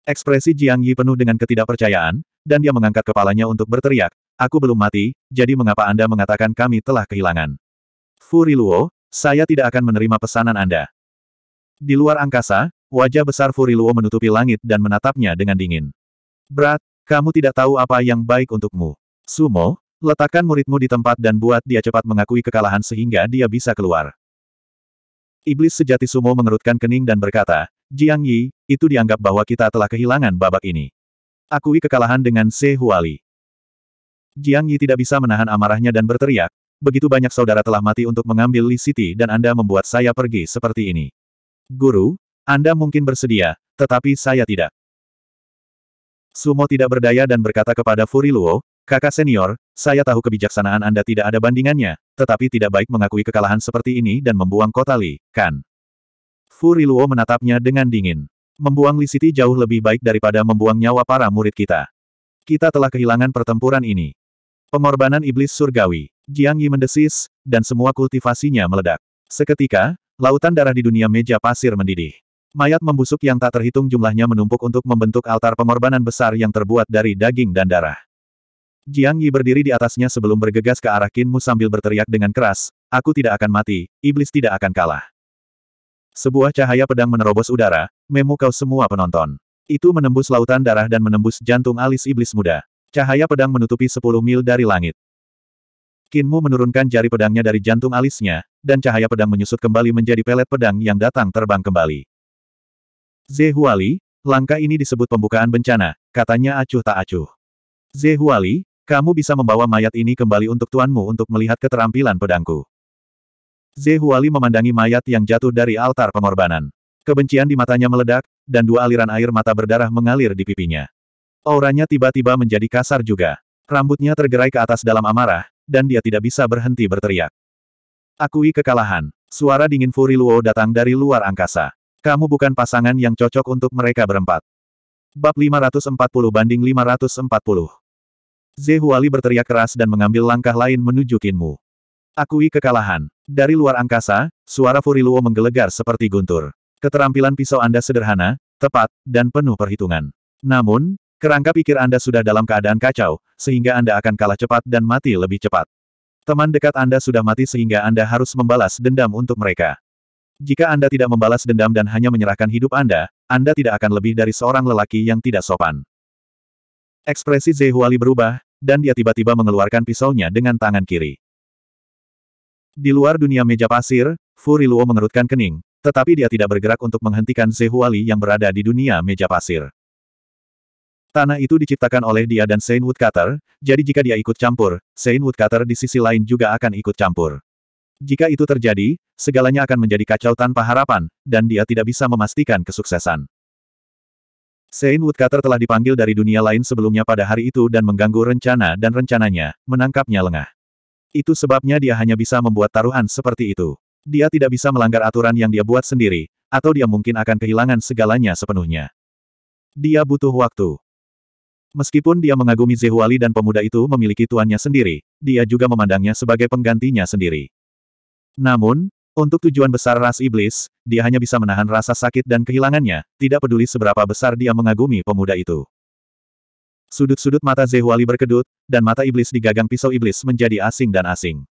Ekspresi Jiang Yi penuh dengan ketidakpercayaan, dan dia mengangkat kepalanya untuk berteriak, aku belum mati, jadi mengapa Anda mengatakan kami telah kehilangan? Furiluo, saya tidak akan menerima pesanan Anda. Di luar angkasa, wajah besar Furiluo menutupi langit dan menatapnya dengan dingin. Brat, kamu tidak tahu apa yang baik untukmu. Sumo, letakkan muridmu di tempat dan buat dia cepat mengakui kekalahan sehingga dia bisa keluar. Iblis sejati Sumo mengerutkan kening dan berkata, Jiang Yi, itu dianggap bahwa kita telah kehilangan babak ini. Akui kekalahan dengan Se Huali. Jiang Yi tidak bisa menahan amarahnya dan berteriak, begitu banyak saudara telah mati untuk mengambil Li City dan Anda membuat saya pergi seperti ini. Guru, Anda mungkin bersedia, tetapi saya tidak. Sumo tidak berdaya dan berkata kepada Furiluo, kakak senior, saya tahu kebijaksanaan Anda tidak ada bandingannya, tetapi tidak baik mengakui kekalahan seperti ini dan membuang kota Li, kan? Furiluo menatapnya dengan dingin. Membuang Li City jauh lebih baik daripada membuang nyawa para murid kita. Kita telah kehilangan pertempuran ini. Pengorbanan iblis surgawi. Jiang Yi mendesis, dan semua kultivasinya meledak. Seketika, lautan darah di dunia meja pasir mendidih. Mayat membusuk yang tak terhitung jumlahnya menumpuk untuk membentuk altar pengorbanan besar yang terbuat dari daging dan darah. Jiang Yi berdiri di atasnya sebelum bergegas ke arah Qin sambil berteriak dengan keras, Aku tidak akan mati, iblis tidak akan kalah. Sebuah cahaya pedang menerobos udara, memukau semua penonton. Itu menembus lautan darah dan menembus jantung alis iblis muda. Cahaya pedang menutupi sepuluh mil dari langit. Kinmu menurunkan jari pedangnya dari jantung alisnya, dan cahaya pedang menyusut kembali menjadi pelet pedang yang datang terbang kembali. Zehuali, langkah ini disebut pembukaan bencana, katanya acuh tak acuh. Zehuali, kamu bisa membawa mayat ini kembali untuk tuanmu untuk melihat keterampilan pedangku. Zehuali memandangi mayat yang jatuh dari altar pengorbanan. Kebencian di matanya meledak, dan dua aliran air mata berdarah mengalir di pipinya. Auranya tiba-tiba menjadi kasar juga. Rambutnya tergerai ke atas dalam amarah, dan dia tidak bisa berhenti berteriak. Akui kekalahan. Suara dingin Furi Luo datang dari luar angkasa. Kamu bukan pasangan yang cocok untuk mereka berempat. Bab 540 banding 540. Zehuali berteriak keras dan mengambil langkah lain menuju Kinmu. Akui kekalahan. Dari luar angkasa, suara Furiluo menggelegar seperti guntur. Keterampilan pisau Anda sederhana, tepat, dan penuh perhitungan. Namun, Kerangka pikir Anda sudah dalam keadaan kacau, sehingga Anda akan kalah cepat dan mati lebih cepat. Teman dekat Anda sudah mati sehingga Anda harus membalas dendam untuk mereka. Jika Anda tidak membalas dendam dan hanya menyerahkan hidup Anda, Anda tidak akan lebih dari seorang lelaki yang tidak sopan. Ekspresi Zehuali berubah, dan dia tiba-tiba mengeluarkan pisaunya dengan tangan kiri. Di luar dunia meja pasir, Furiluo mengerutkan kening, tetapi dia tidak bergerak untuk menghentikan Zehuali yang berada di dunia meja pasir. Tanah itu diciptakan oleh dia dan Saint Woodcutter, jadi jika dia ikut campur, Saint Woodcutter di sisi lain juga akan ikut campur. Jika itu terjadi, segalanya akan menjadi kacau tanpa harapan, dan dia tidak bisa memastikan kesuksesan. Saint Woodcutter telah dipanggil dari dunia lain sebelumnya pada hari itu dan mengganggu rencana dan rencananya, menangkapnya lengah. Itu sebabnya dia hanya bisa membuat taruhan seperti itu. Dia tidak bisa melanggar aturan yang dia buat sendiri, atau dia mungkin akan kehilangan segalanya sepenuhnya. Dia butuh waktu. Meskipun dia mengagumi Zehuali dan pemuda itu memiliki tuannya sendiri, dia juga memandangnya sebagai penggantinya sendiri. Namun, untuk tujuan besar ras iblis, dia hanya bisa menahan rasa sakit dan kehilangannya, tidak peduli seberapa besar dia mengagumi pemuda itu. Sudut-sudut mata Zehuali berkedut, dan mata iblis di gagang pisau iblis menjadi asing dan asing.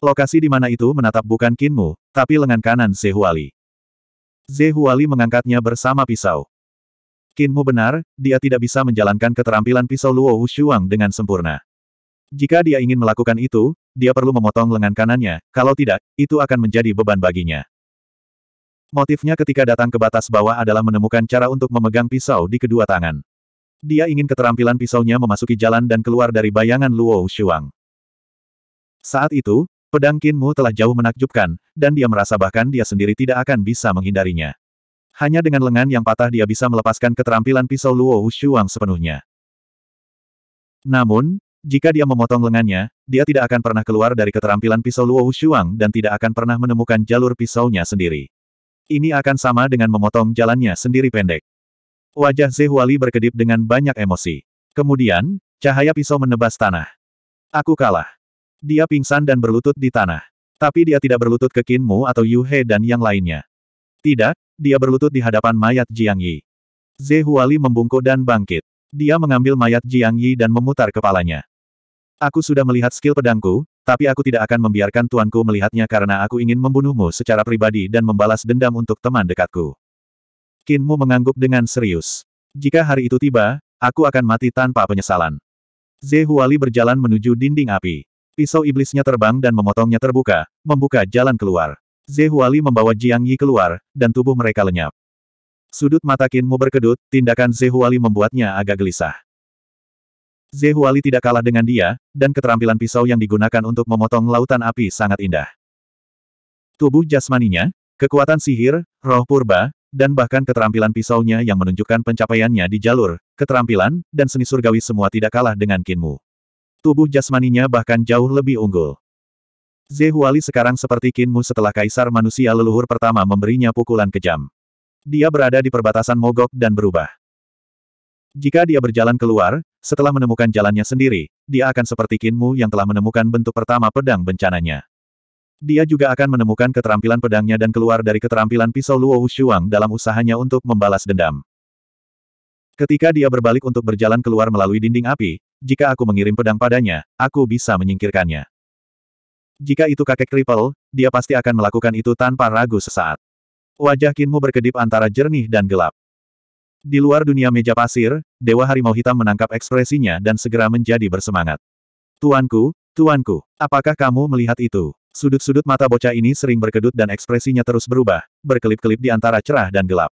Lokasi di mana itu menatap bukan Kinmu, tapi lengan kanan Zehuali. Zehuali mengangkatnya bersama pisau. Kinmu benar, dia tidak bisa menjalankan keterampilan pisau Luo Wushuang dengan sempurna. Jika dia ingin melakukan itu, dia perlu memotong lengan kanannya, kalau tidak, itu akan menjadi beban baginya. Motifnya ketika datang ke batas bawah adalah menemukan cara untuk memegang pisau di kedua tangan. Dia ingin keterampilan pisaunya memasuki jalan dan keluar dari bayangan Luo Shuang. Saat itu, pedang Kinmu telah jauh menakjubkan, dan dia merasa bahkan dia sendiri tidak akan bisa menghindarinya. Hanya dengan lengan yang patah dia bisa melepaskan keterampilan pisau Luo Wushuang sepenuhnya. Namun, jika dia memotong lengannya, dia tidak akan pernah keluar dari keterampilan pisau Luo Wushuang dan tidak akan pernah menemukan jalur pisaunya sendiri. Ini akan sama dengan memotong jalannya sendiri pendek. Wajah Zehuali berkedip dengan banyak emosi. Kemudian, cahaya pisau menebas tanah. Aku kalah. Dia pingsan dan berlutut di tanah. Tapi dia tidak berlutut ke Kinmu atau Yuhe dan yang lainnya. Tidak, dia berlutut di hadapan mayat Jiang Yi. Zehuali Huali membungkuk dan bangkit. Dia mengambil mayat Jiang Yi dan memutar kepalanya. Aku sudah melihat skill pedangku, tapi aku tidak akan membiarkan tuanku melihatnya karena aku ingin membunuhmu secara pribadi dan membalas dendam untuk teman dekatku. Kinmu mengangguk dengan serius. Jika hari itu tiba, aku akan mati tanpa penyesalan. Zehuali Huali berjalan menuju dinding api. Pisau iblisnya terbang dan memotongnya terbuka, membuka jalan keluar. Zehuali membawa Jiang Yi keluar, dan tubuh mereka lenyap. Sudut mata Kinmu berkedut, tindakan Zehuali membuatnya agak gelisah. Zehuali tidak kalah dengan dia, dan keterampilan pisau yang digunakan untuk memotong lautan api sangat indah. Tubuh jasmaninya, kekuatan sihir, roh purba, dan bahkan keterampilan pisaunya yang menunjukkan pencapaiannya di jalur, keterampilan, dan seni surgawi semua tidak kalah dengan Kinmu. Tubuh jasmaninya bahkan jauh lebih unggul. Zehuali sekarang seperti Kinmu setelah kaisar manusia leluhur pertama memberinya pukulan kejam. Dia berada di perbatasan mogok dan berubah. Jika dia berjalan keluar, setelah menemukan jalannya sendiri, dia akan seperti Kinmu yang telah menemukan bentuk pertama pedang bencananya. Dia juga akan menemukan keterampilan pedangnya dan keluar dari keterampilan pisau Luo Wushuang dalam usahanya untuk membalas dendam. Ketika dia berbalik untuk berjalan keluar melalui dinding api, jika aku mengirim pedang padanya, aku bisa menyingkirkannya. Jika itu kakek Triple, dia pasti akan melakukan itu tanpa ragu sesaat. Wajah Kinmu berkedip antara jernih dan gelap. Di luar dunia meja pasir, Dewa Harimau Hitam menangkap ekspresinya dan segera menjadi bersemangat. Tuanku, tuanku, apakah kamu melihat itu? Sudut-sudut mata bocah ini sering berkedut dan ekspresinya terus berubah, berkelip-kelip di antara cerah dan gelap.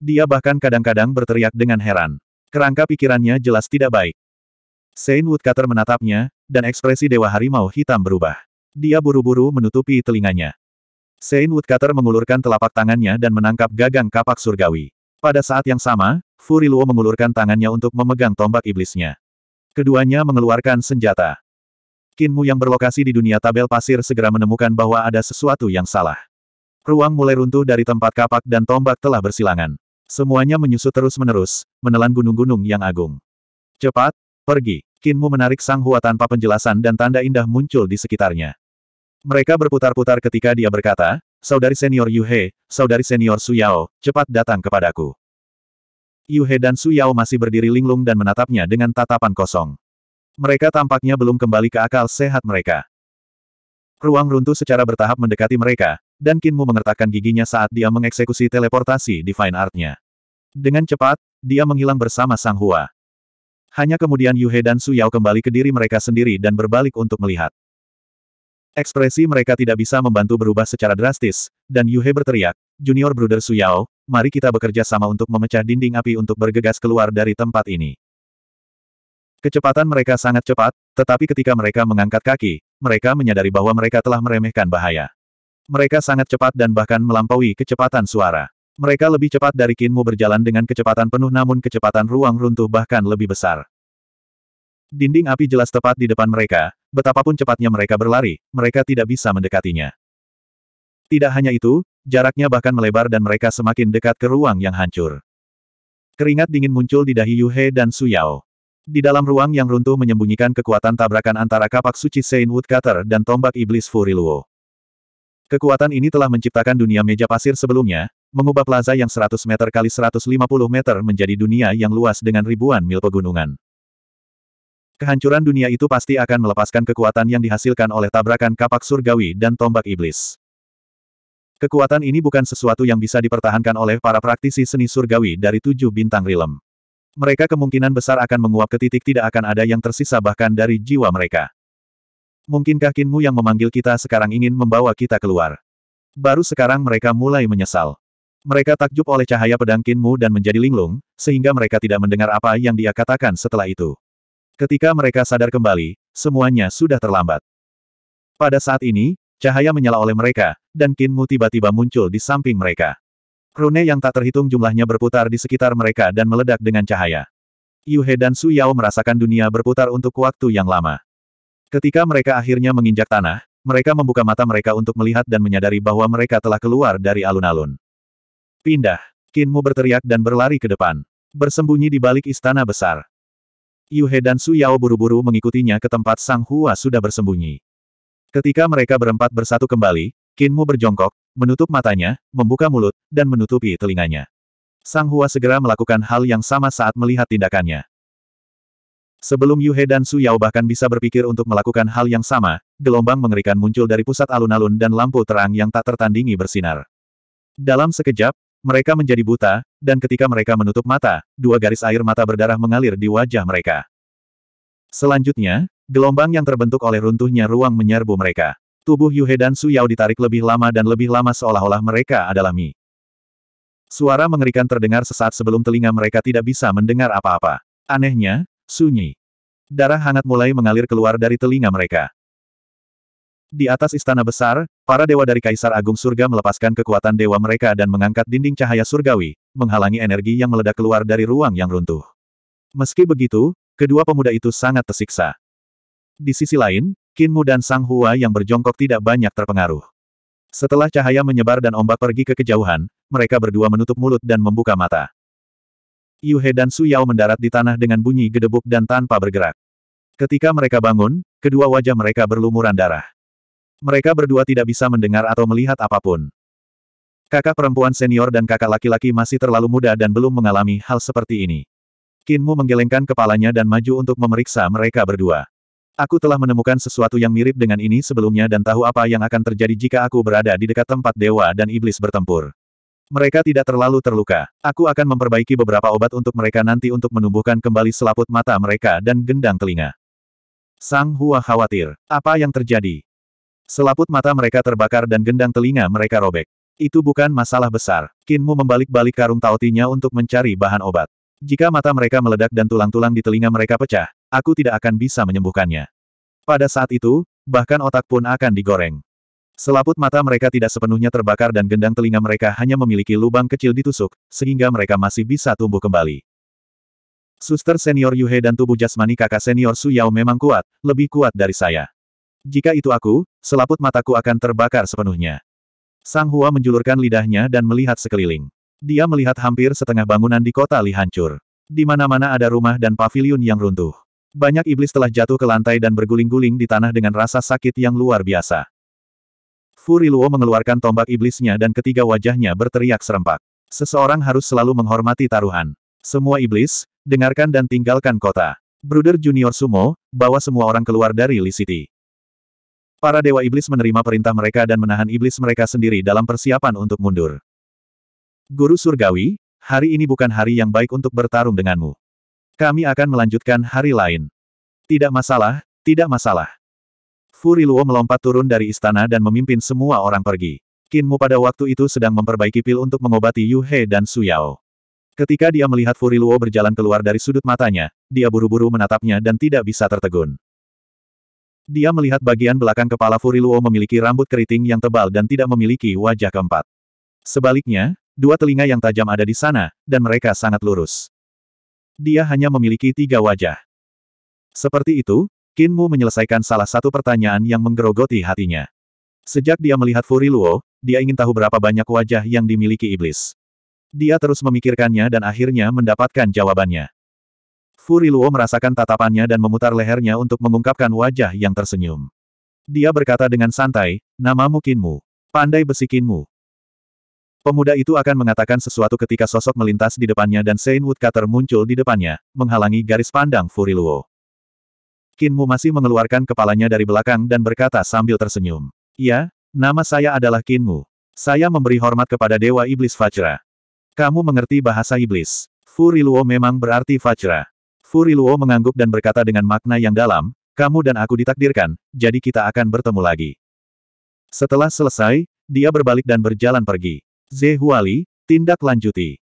Dia bahkan kadang-kadang berteriak dengan heran. Kerangka pikirannya jelas tidak baik. Saint Woodcutter menatapnya, dan ekspresi Dewa Harimau Hitam berubah. Dia buru-buru menutupi telinganya. Sein Woodcutter mengulurkan telapak tangannya dan menangkap gagang kapak surgawi. Pada saat yang sama, Furiluo mengulurkan tangannya untuk memegang tombak iblisnya. Keduanya mengeluarkan senjata. Kinmu yang berlokasi di dunia tabel pasir segera menemukan bahwa ada sesuatu yang salah. Ruang mulai runtuh dari tempat kapak dan tombak telah bersilangan. Semuanya menyusut terus-menerus, menelan gunung-gunung yang agung. Cepat, Pergi. Kinmu menarik Sang Hua tanpa penjelasan dan tanda indah muncul di sekitarnya. Mereka berputar-putar ketika dia berkata, Saudari senior Yuhe, saudari senior Su Yao, cepat datang kepadaku. Yuhe dan Su Yao masih berdiri linglung dan menatapnya dengan tatapan kosong. Mereka tampaknya belum kembali ke akal sehat mereka. Ruang runtuh secara bertahap mendekati mereka, dan Kinmu mengertakkan giginya saat dia mengeksekusi teleportasi Divine Art-nya. Dengan cepat, dia menghilang bersama Sang Hua. Hanya kemudian Yuhe dan Su Yao kembali ke diri mereka sendiri dan berbalik untuk melihat. Ekspresi mereka tidak bisa membantu berubah secara drastis, dan Yuhe berteriak, Junior Brother Su Yao, mari kita bekerja sama untuk memecah dinding api untuk bergegas keluar dari tempat ini. Kecepatan mereka sangat cepat, tetapi ketika mereka mengangkat kaki, mereka menyadari bahwa mereka telah meremehkan bahaya. Mereka sangat cepat dan bahkan melampaui kecepatan suara. Mereka lebih cepat dari Kinmu berjalan dengan kecepatan penuh namun kecepatan ruang runtuh bahkan lebih besar. Dinding api jelas tepat di depan mereka, betapapun cepatnya mereka berlari, mereka tidak bisa mendekatinya. Tidak hanya itu, jaraknya bahkan melebar dan mereka semakin dekat ke ruang yang hancur. Keringat dingin muncul di dahi Yuhe dan Su Yao. Di dalam ruang yang runtuh menyembunyikan kekuatan tabrakan antara kapak suci Saint Woodcutter dan tombak iblis Furiluo. Kekuatan ini telah menciptakan dunia meja pasir sebelumnya, mengubah plaza yang 100 meter kali 150 meter menjadi dunia yang luas dengan ribuan mil pegunungan. Kehancuran dunia itu pasti akan melepaskan kekuatan yang dihasilkan oleh tabrakan kapak surgawi dan tombak iblis. Kekuatan ini bukan sesuatu yang bisa dipertahankan oleh para praktisi seni surgawi dari tujuh bintang rilem. Mereka kemungkinan besar akan menguap ke titik tidak akan ada yang tersisa bahkan dari jiwa mereka. Mungkinkah Kinmu yang memanggil kita sekarang ingin membawa kita keluar? Baru sekarang mereka mulai menyesal. Mereka takjub oleh cahaya pedang Kinmu dan menjadi linglung, sehingga mereka tidak mendengar apa yang dia katakan setelah itu. Ketika mereka sadar kembali, semuanya sudah terlambat. Pada saat ini, cahaya menyala oleh mereka, dan Kinmu tiba-tiba muncul di samping mereka. Rune yang tak terhitung jumlahnya berputar di sekitar mereka dan meledak dengan cahaya. Yuhe dan Su Yao merasakan dunia berputar untuk waktu yang lama. Ketika mereka akhirnya menginjak tanah, mereka membuka mata mereka untuk melihat dan menyadari bahwa mereka telah keluar dari alun-alun. Pindah. Kinmu berteriak dan berlari ke depan. Bersembunyi di balik istana besar. Yuhe dan Su Yao buru-buru mengikutinya ke tempat Sang Hua sudah bersembunyi. Ketika mereka berempat bersatu kembali, Kinmu berjongkok, menutup matanya, membuka mulut, dan menutupi telinganya. Sang Hua segera melakukan hal yang sama saat melihat tindakannya. Sebelum Yuhe dan Su Yao bahkan bisa berpikir untuk melakukan hal yang sama, gelombang mengerikan muncul dari pusat alun-alun dan lampu terang yang tak tertandingi bersinar. Dalam sekejap, mereka menjadi buta, dan ketika mereka menutup mata, dua garis air mata berdarah mengalir di wajah mereka. Selanjutnya, gelombang yang terbentuk oleh runtuhnya ruang menyerbu mereka. Tubuh Yuhe dan Su Yao ditarik lebih lama dan lebih lama seolah-olah mereka adalah Mi. Suara mengerikan terdengar sesaat sebelum telinga mereka tidak bisa mendengar apa-apa. Anehnya, sunyi. Darah hangat mulai mengalir keluar dari telinga mereka. Di atas istana besar, Para dewa dari Kaisar Agung Surga melepaskan kekuatan dewa mereka dan mengangkat dinding cahaya surgawi, menghalangi energi yang meledak keluar dari ruang yang runtuh. Meski begitu, kedua pemuda itu sangat tersiksa. Di sisi lain, Kinmu dan Sang Hua yang berjongkok tidak banyak terpengaruh. Setelah cahaya menyebar dan ombak pergi ke kejauhan, mereka berdua menutup mulut dan membuka mata. Yuhe dan Su Yao mendarat di tanah dengan bunyi gedebuk dan tanpa bergerak. Ketika mereka bangun, kedua wajah mereka berlumuran darah. Mereka berdua tidak bisa mendengar atau melihat apapun. Kakak perempuan senior dan kakak laki-laki masih terlalu muda dan belum mengalami hal seperti ini. Kinmu menggelengkan kepalanya dan maju untuk memeriksa mereka berdua. Aku telah menemukan sesuatu yang mirip dengan ini sebelumnya dan tahu apa yang akan terjadi jika aku berada di dekat tempat dewa dan iblis bertempur. Mereka tidak terlalu terluka. Aku akan memperbaiki beberapa obat untuk mereka nanti untuk menumbuhkan kembali selaput mata mereka dan gendang telinga. Sang Hua khawatir. Apa yang terjadi? Selaput mata mereka terbakar dan gendang telinga mereka robek. Itu bukan masalah besar. Kinmu membalik-balik karung taotinya untuk mencari bahan obat. Jika mata mereka meledak dan tulang-tulang di telinga mereka pecah, aku tidak akan bisa menyembuhkannya. Pada saat itu, bahkan otak pun akan digoreng. Selaput mata mereka tidak sepenuhnya terbakar dan gendang telinga mereka hanya memiliki lubang kecil ditusuk, sehingga mereka masih bisa tumbuh kembali. Suster senior Yuhe dan tubuh jasmani kakak senior Su Yao memang kuat, lebih kuat dari saya. Jika itu aku, selaput mataku akan terbakar sepenuhnya. Sang Hua menjulurkan lidahnya dan melihat sekeliling. Dia melihat hampir setengah bangunan di kota Li hancur. Di mana-mana ada rumah dan pavilion yang runtuh. Banyak iblis telah jatuh ke lantai dan berguling-guling di tanah dengan rasa sakit yang luar biasa. Riluo mengeluarkan tombak iblisnya dan ketiga wajahnya berteriak serempak. Seseorang harus selalu menghormati taruhan. Semua iblis, dengarkan dan tinggalkan kota. Bruder Junior Sumo, bawa semua orang keluar dari Li City. Para dewa iblis menerima perintah mereka dan menahan iblis mereka sendiri dalam persiapan untuk mundur. Guru Surgawi, hari ini bukan hari yang baik untuk bertarung denganmu. Kami akan melanjutkan hari lain. Tidak masalah, tidak masalah. Furiluo melompat turun dari istana dan memimpin semua orang pergi. Kinmu pada waktu itu sedang memperbaiki pil untuk mengobati Yu He dan Suyao. Ketika dia melihat Furiluo berjalan keluar dari sudut matanya, dia buru-buru menatapnya dan tidak bisa tertegun. Dia melihat bagian belakang kepala Furiluo memiliki rambut keriting yang tebal dan tidak memiliki wajah keempat. Sebaliknya, dua telinga yang tajam ada di sana, dan mereka sangat lurus. Dia hanya memiliki tiga wajah. Seperti itu, Kinmu menyelesaikan salah satu pertanyaan yang menggerogoti hatinya. Sejak dia melihat Furiluo, dia ingin tahu berapa banyak wajah yang dimiliki iblis. Dia terus memikirkannya dan akhirnya mendapatkan jawabannya. Furiluo merasakan tatapannya dan memutar lehernya untuk mengungkapkan wajah yang tersenyum. Dia berkata dengan santai, namamu Kinmu. Pandai besi Kinmu. Pemuda itu akan mengatakan sesuatu ketika sosok melintas di depannya dan Saint Woodcutter muncul di depannya, menghalangi garis pandang Furiluo. Kinmu masih mengeluarkan kepalanya dari belakang dan berkata sambil tersenyum. Ya, nama saya adalah Kinmu. Saya memberi hormat kepada Dewa Iblis Fajra. Kamu mengerti bahasa Iblis. Furiluo memang berarti Fajra. Furiluo mengangguk dan berkata dengan makna yang dalam, kamu dan aku ditakdirkan, jadi kita akan bertemu lagi. Setelah selesai, dia berbalik dan berjalan pergi. Zehuali, tindak lanjuti.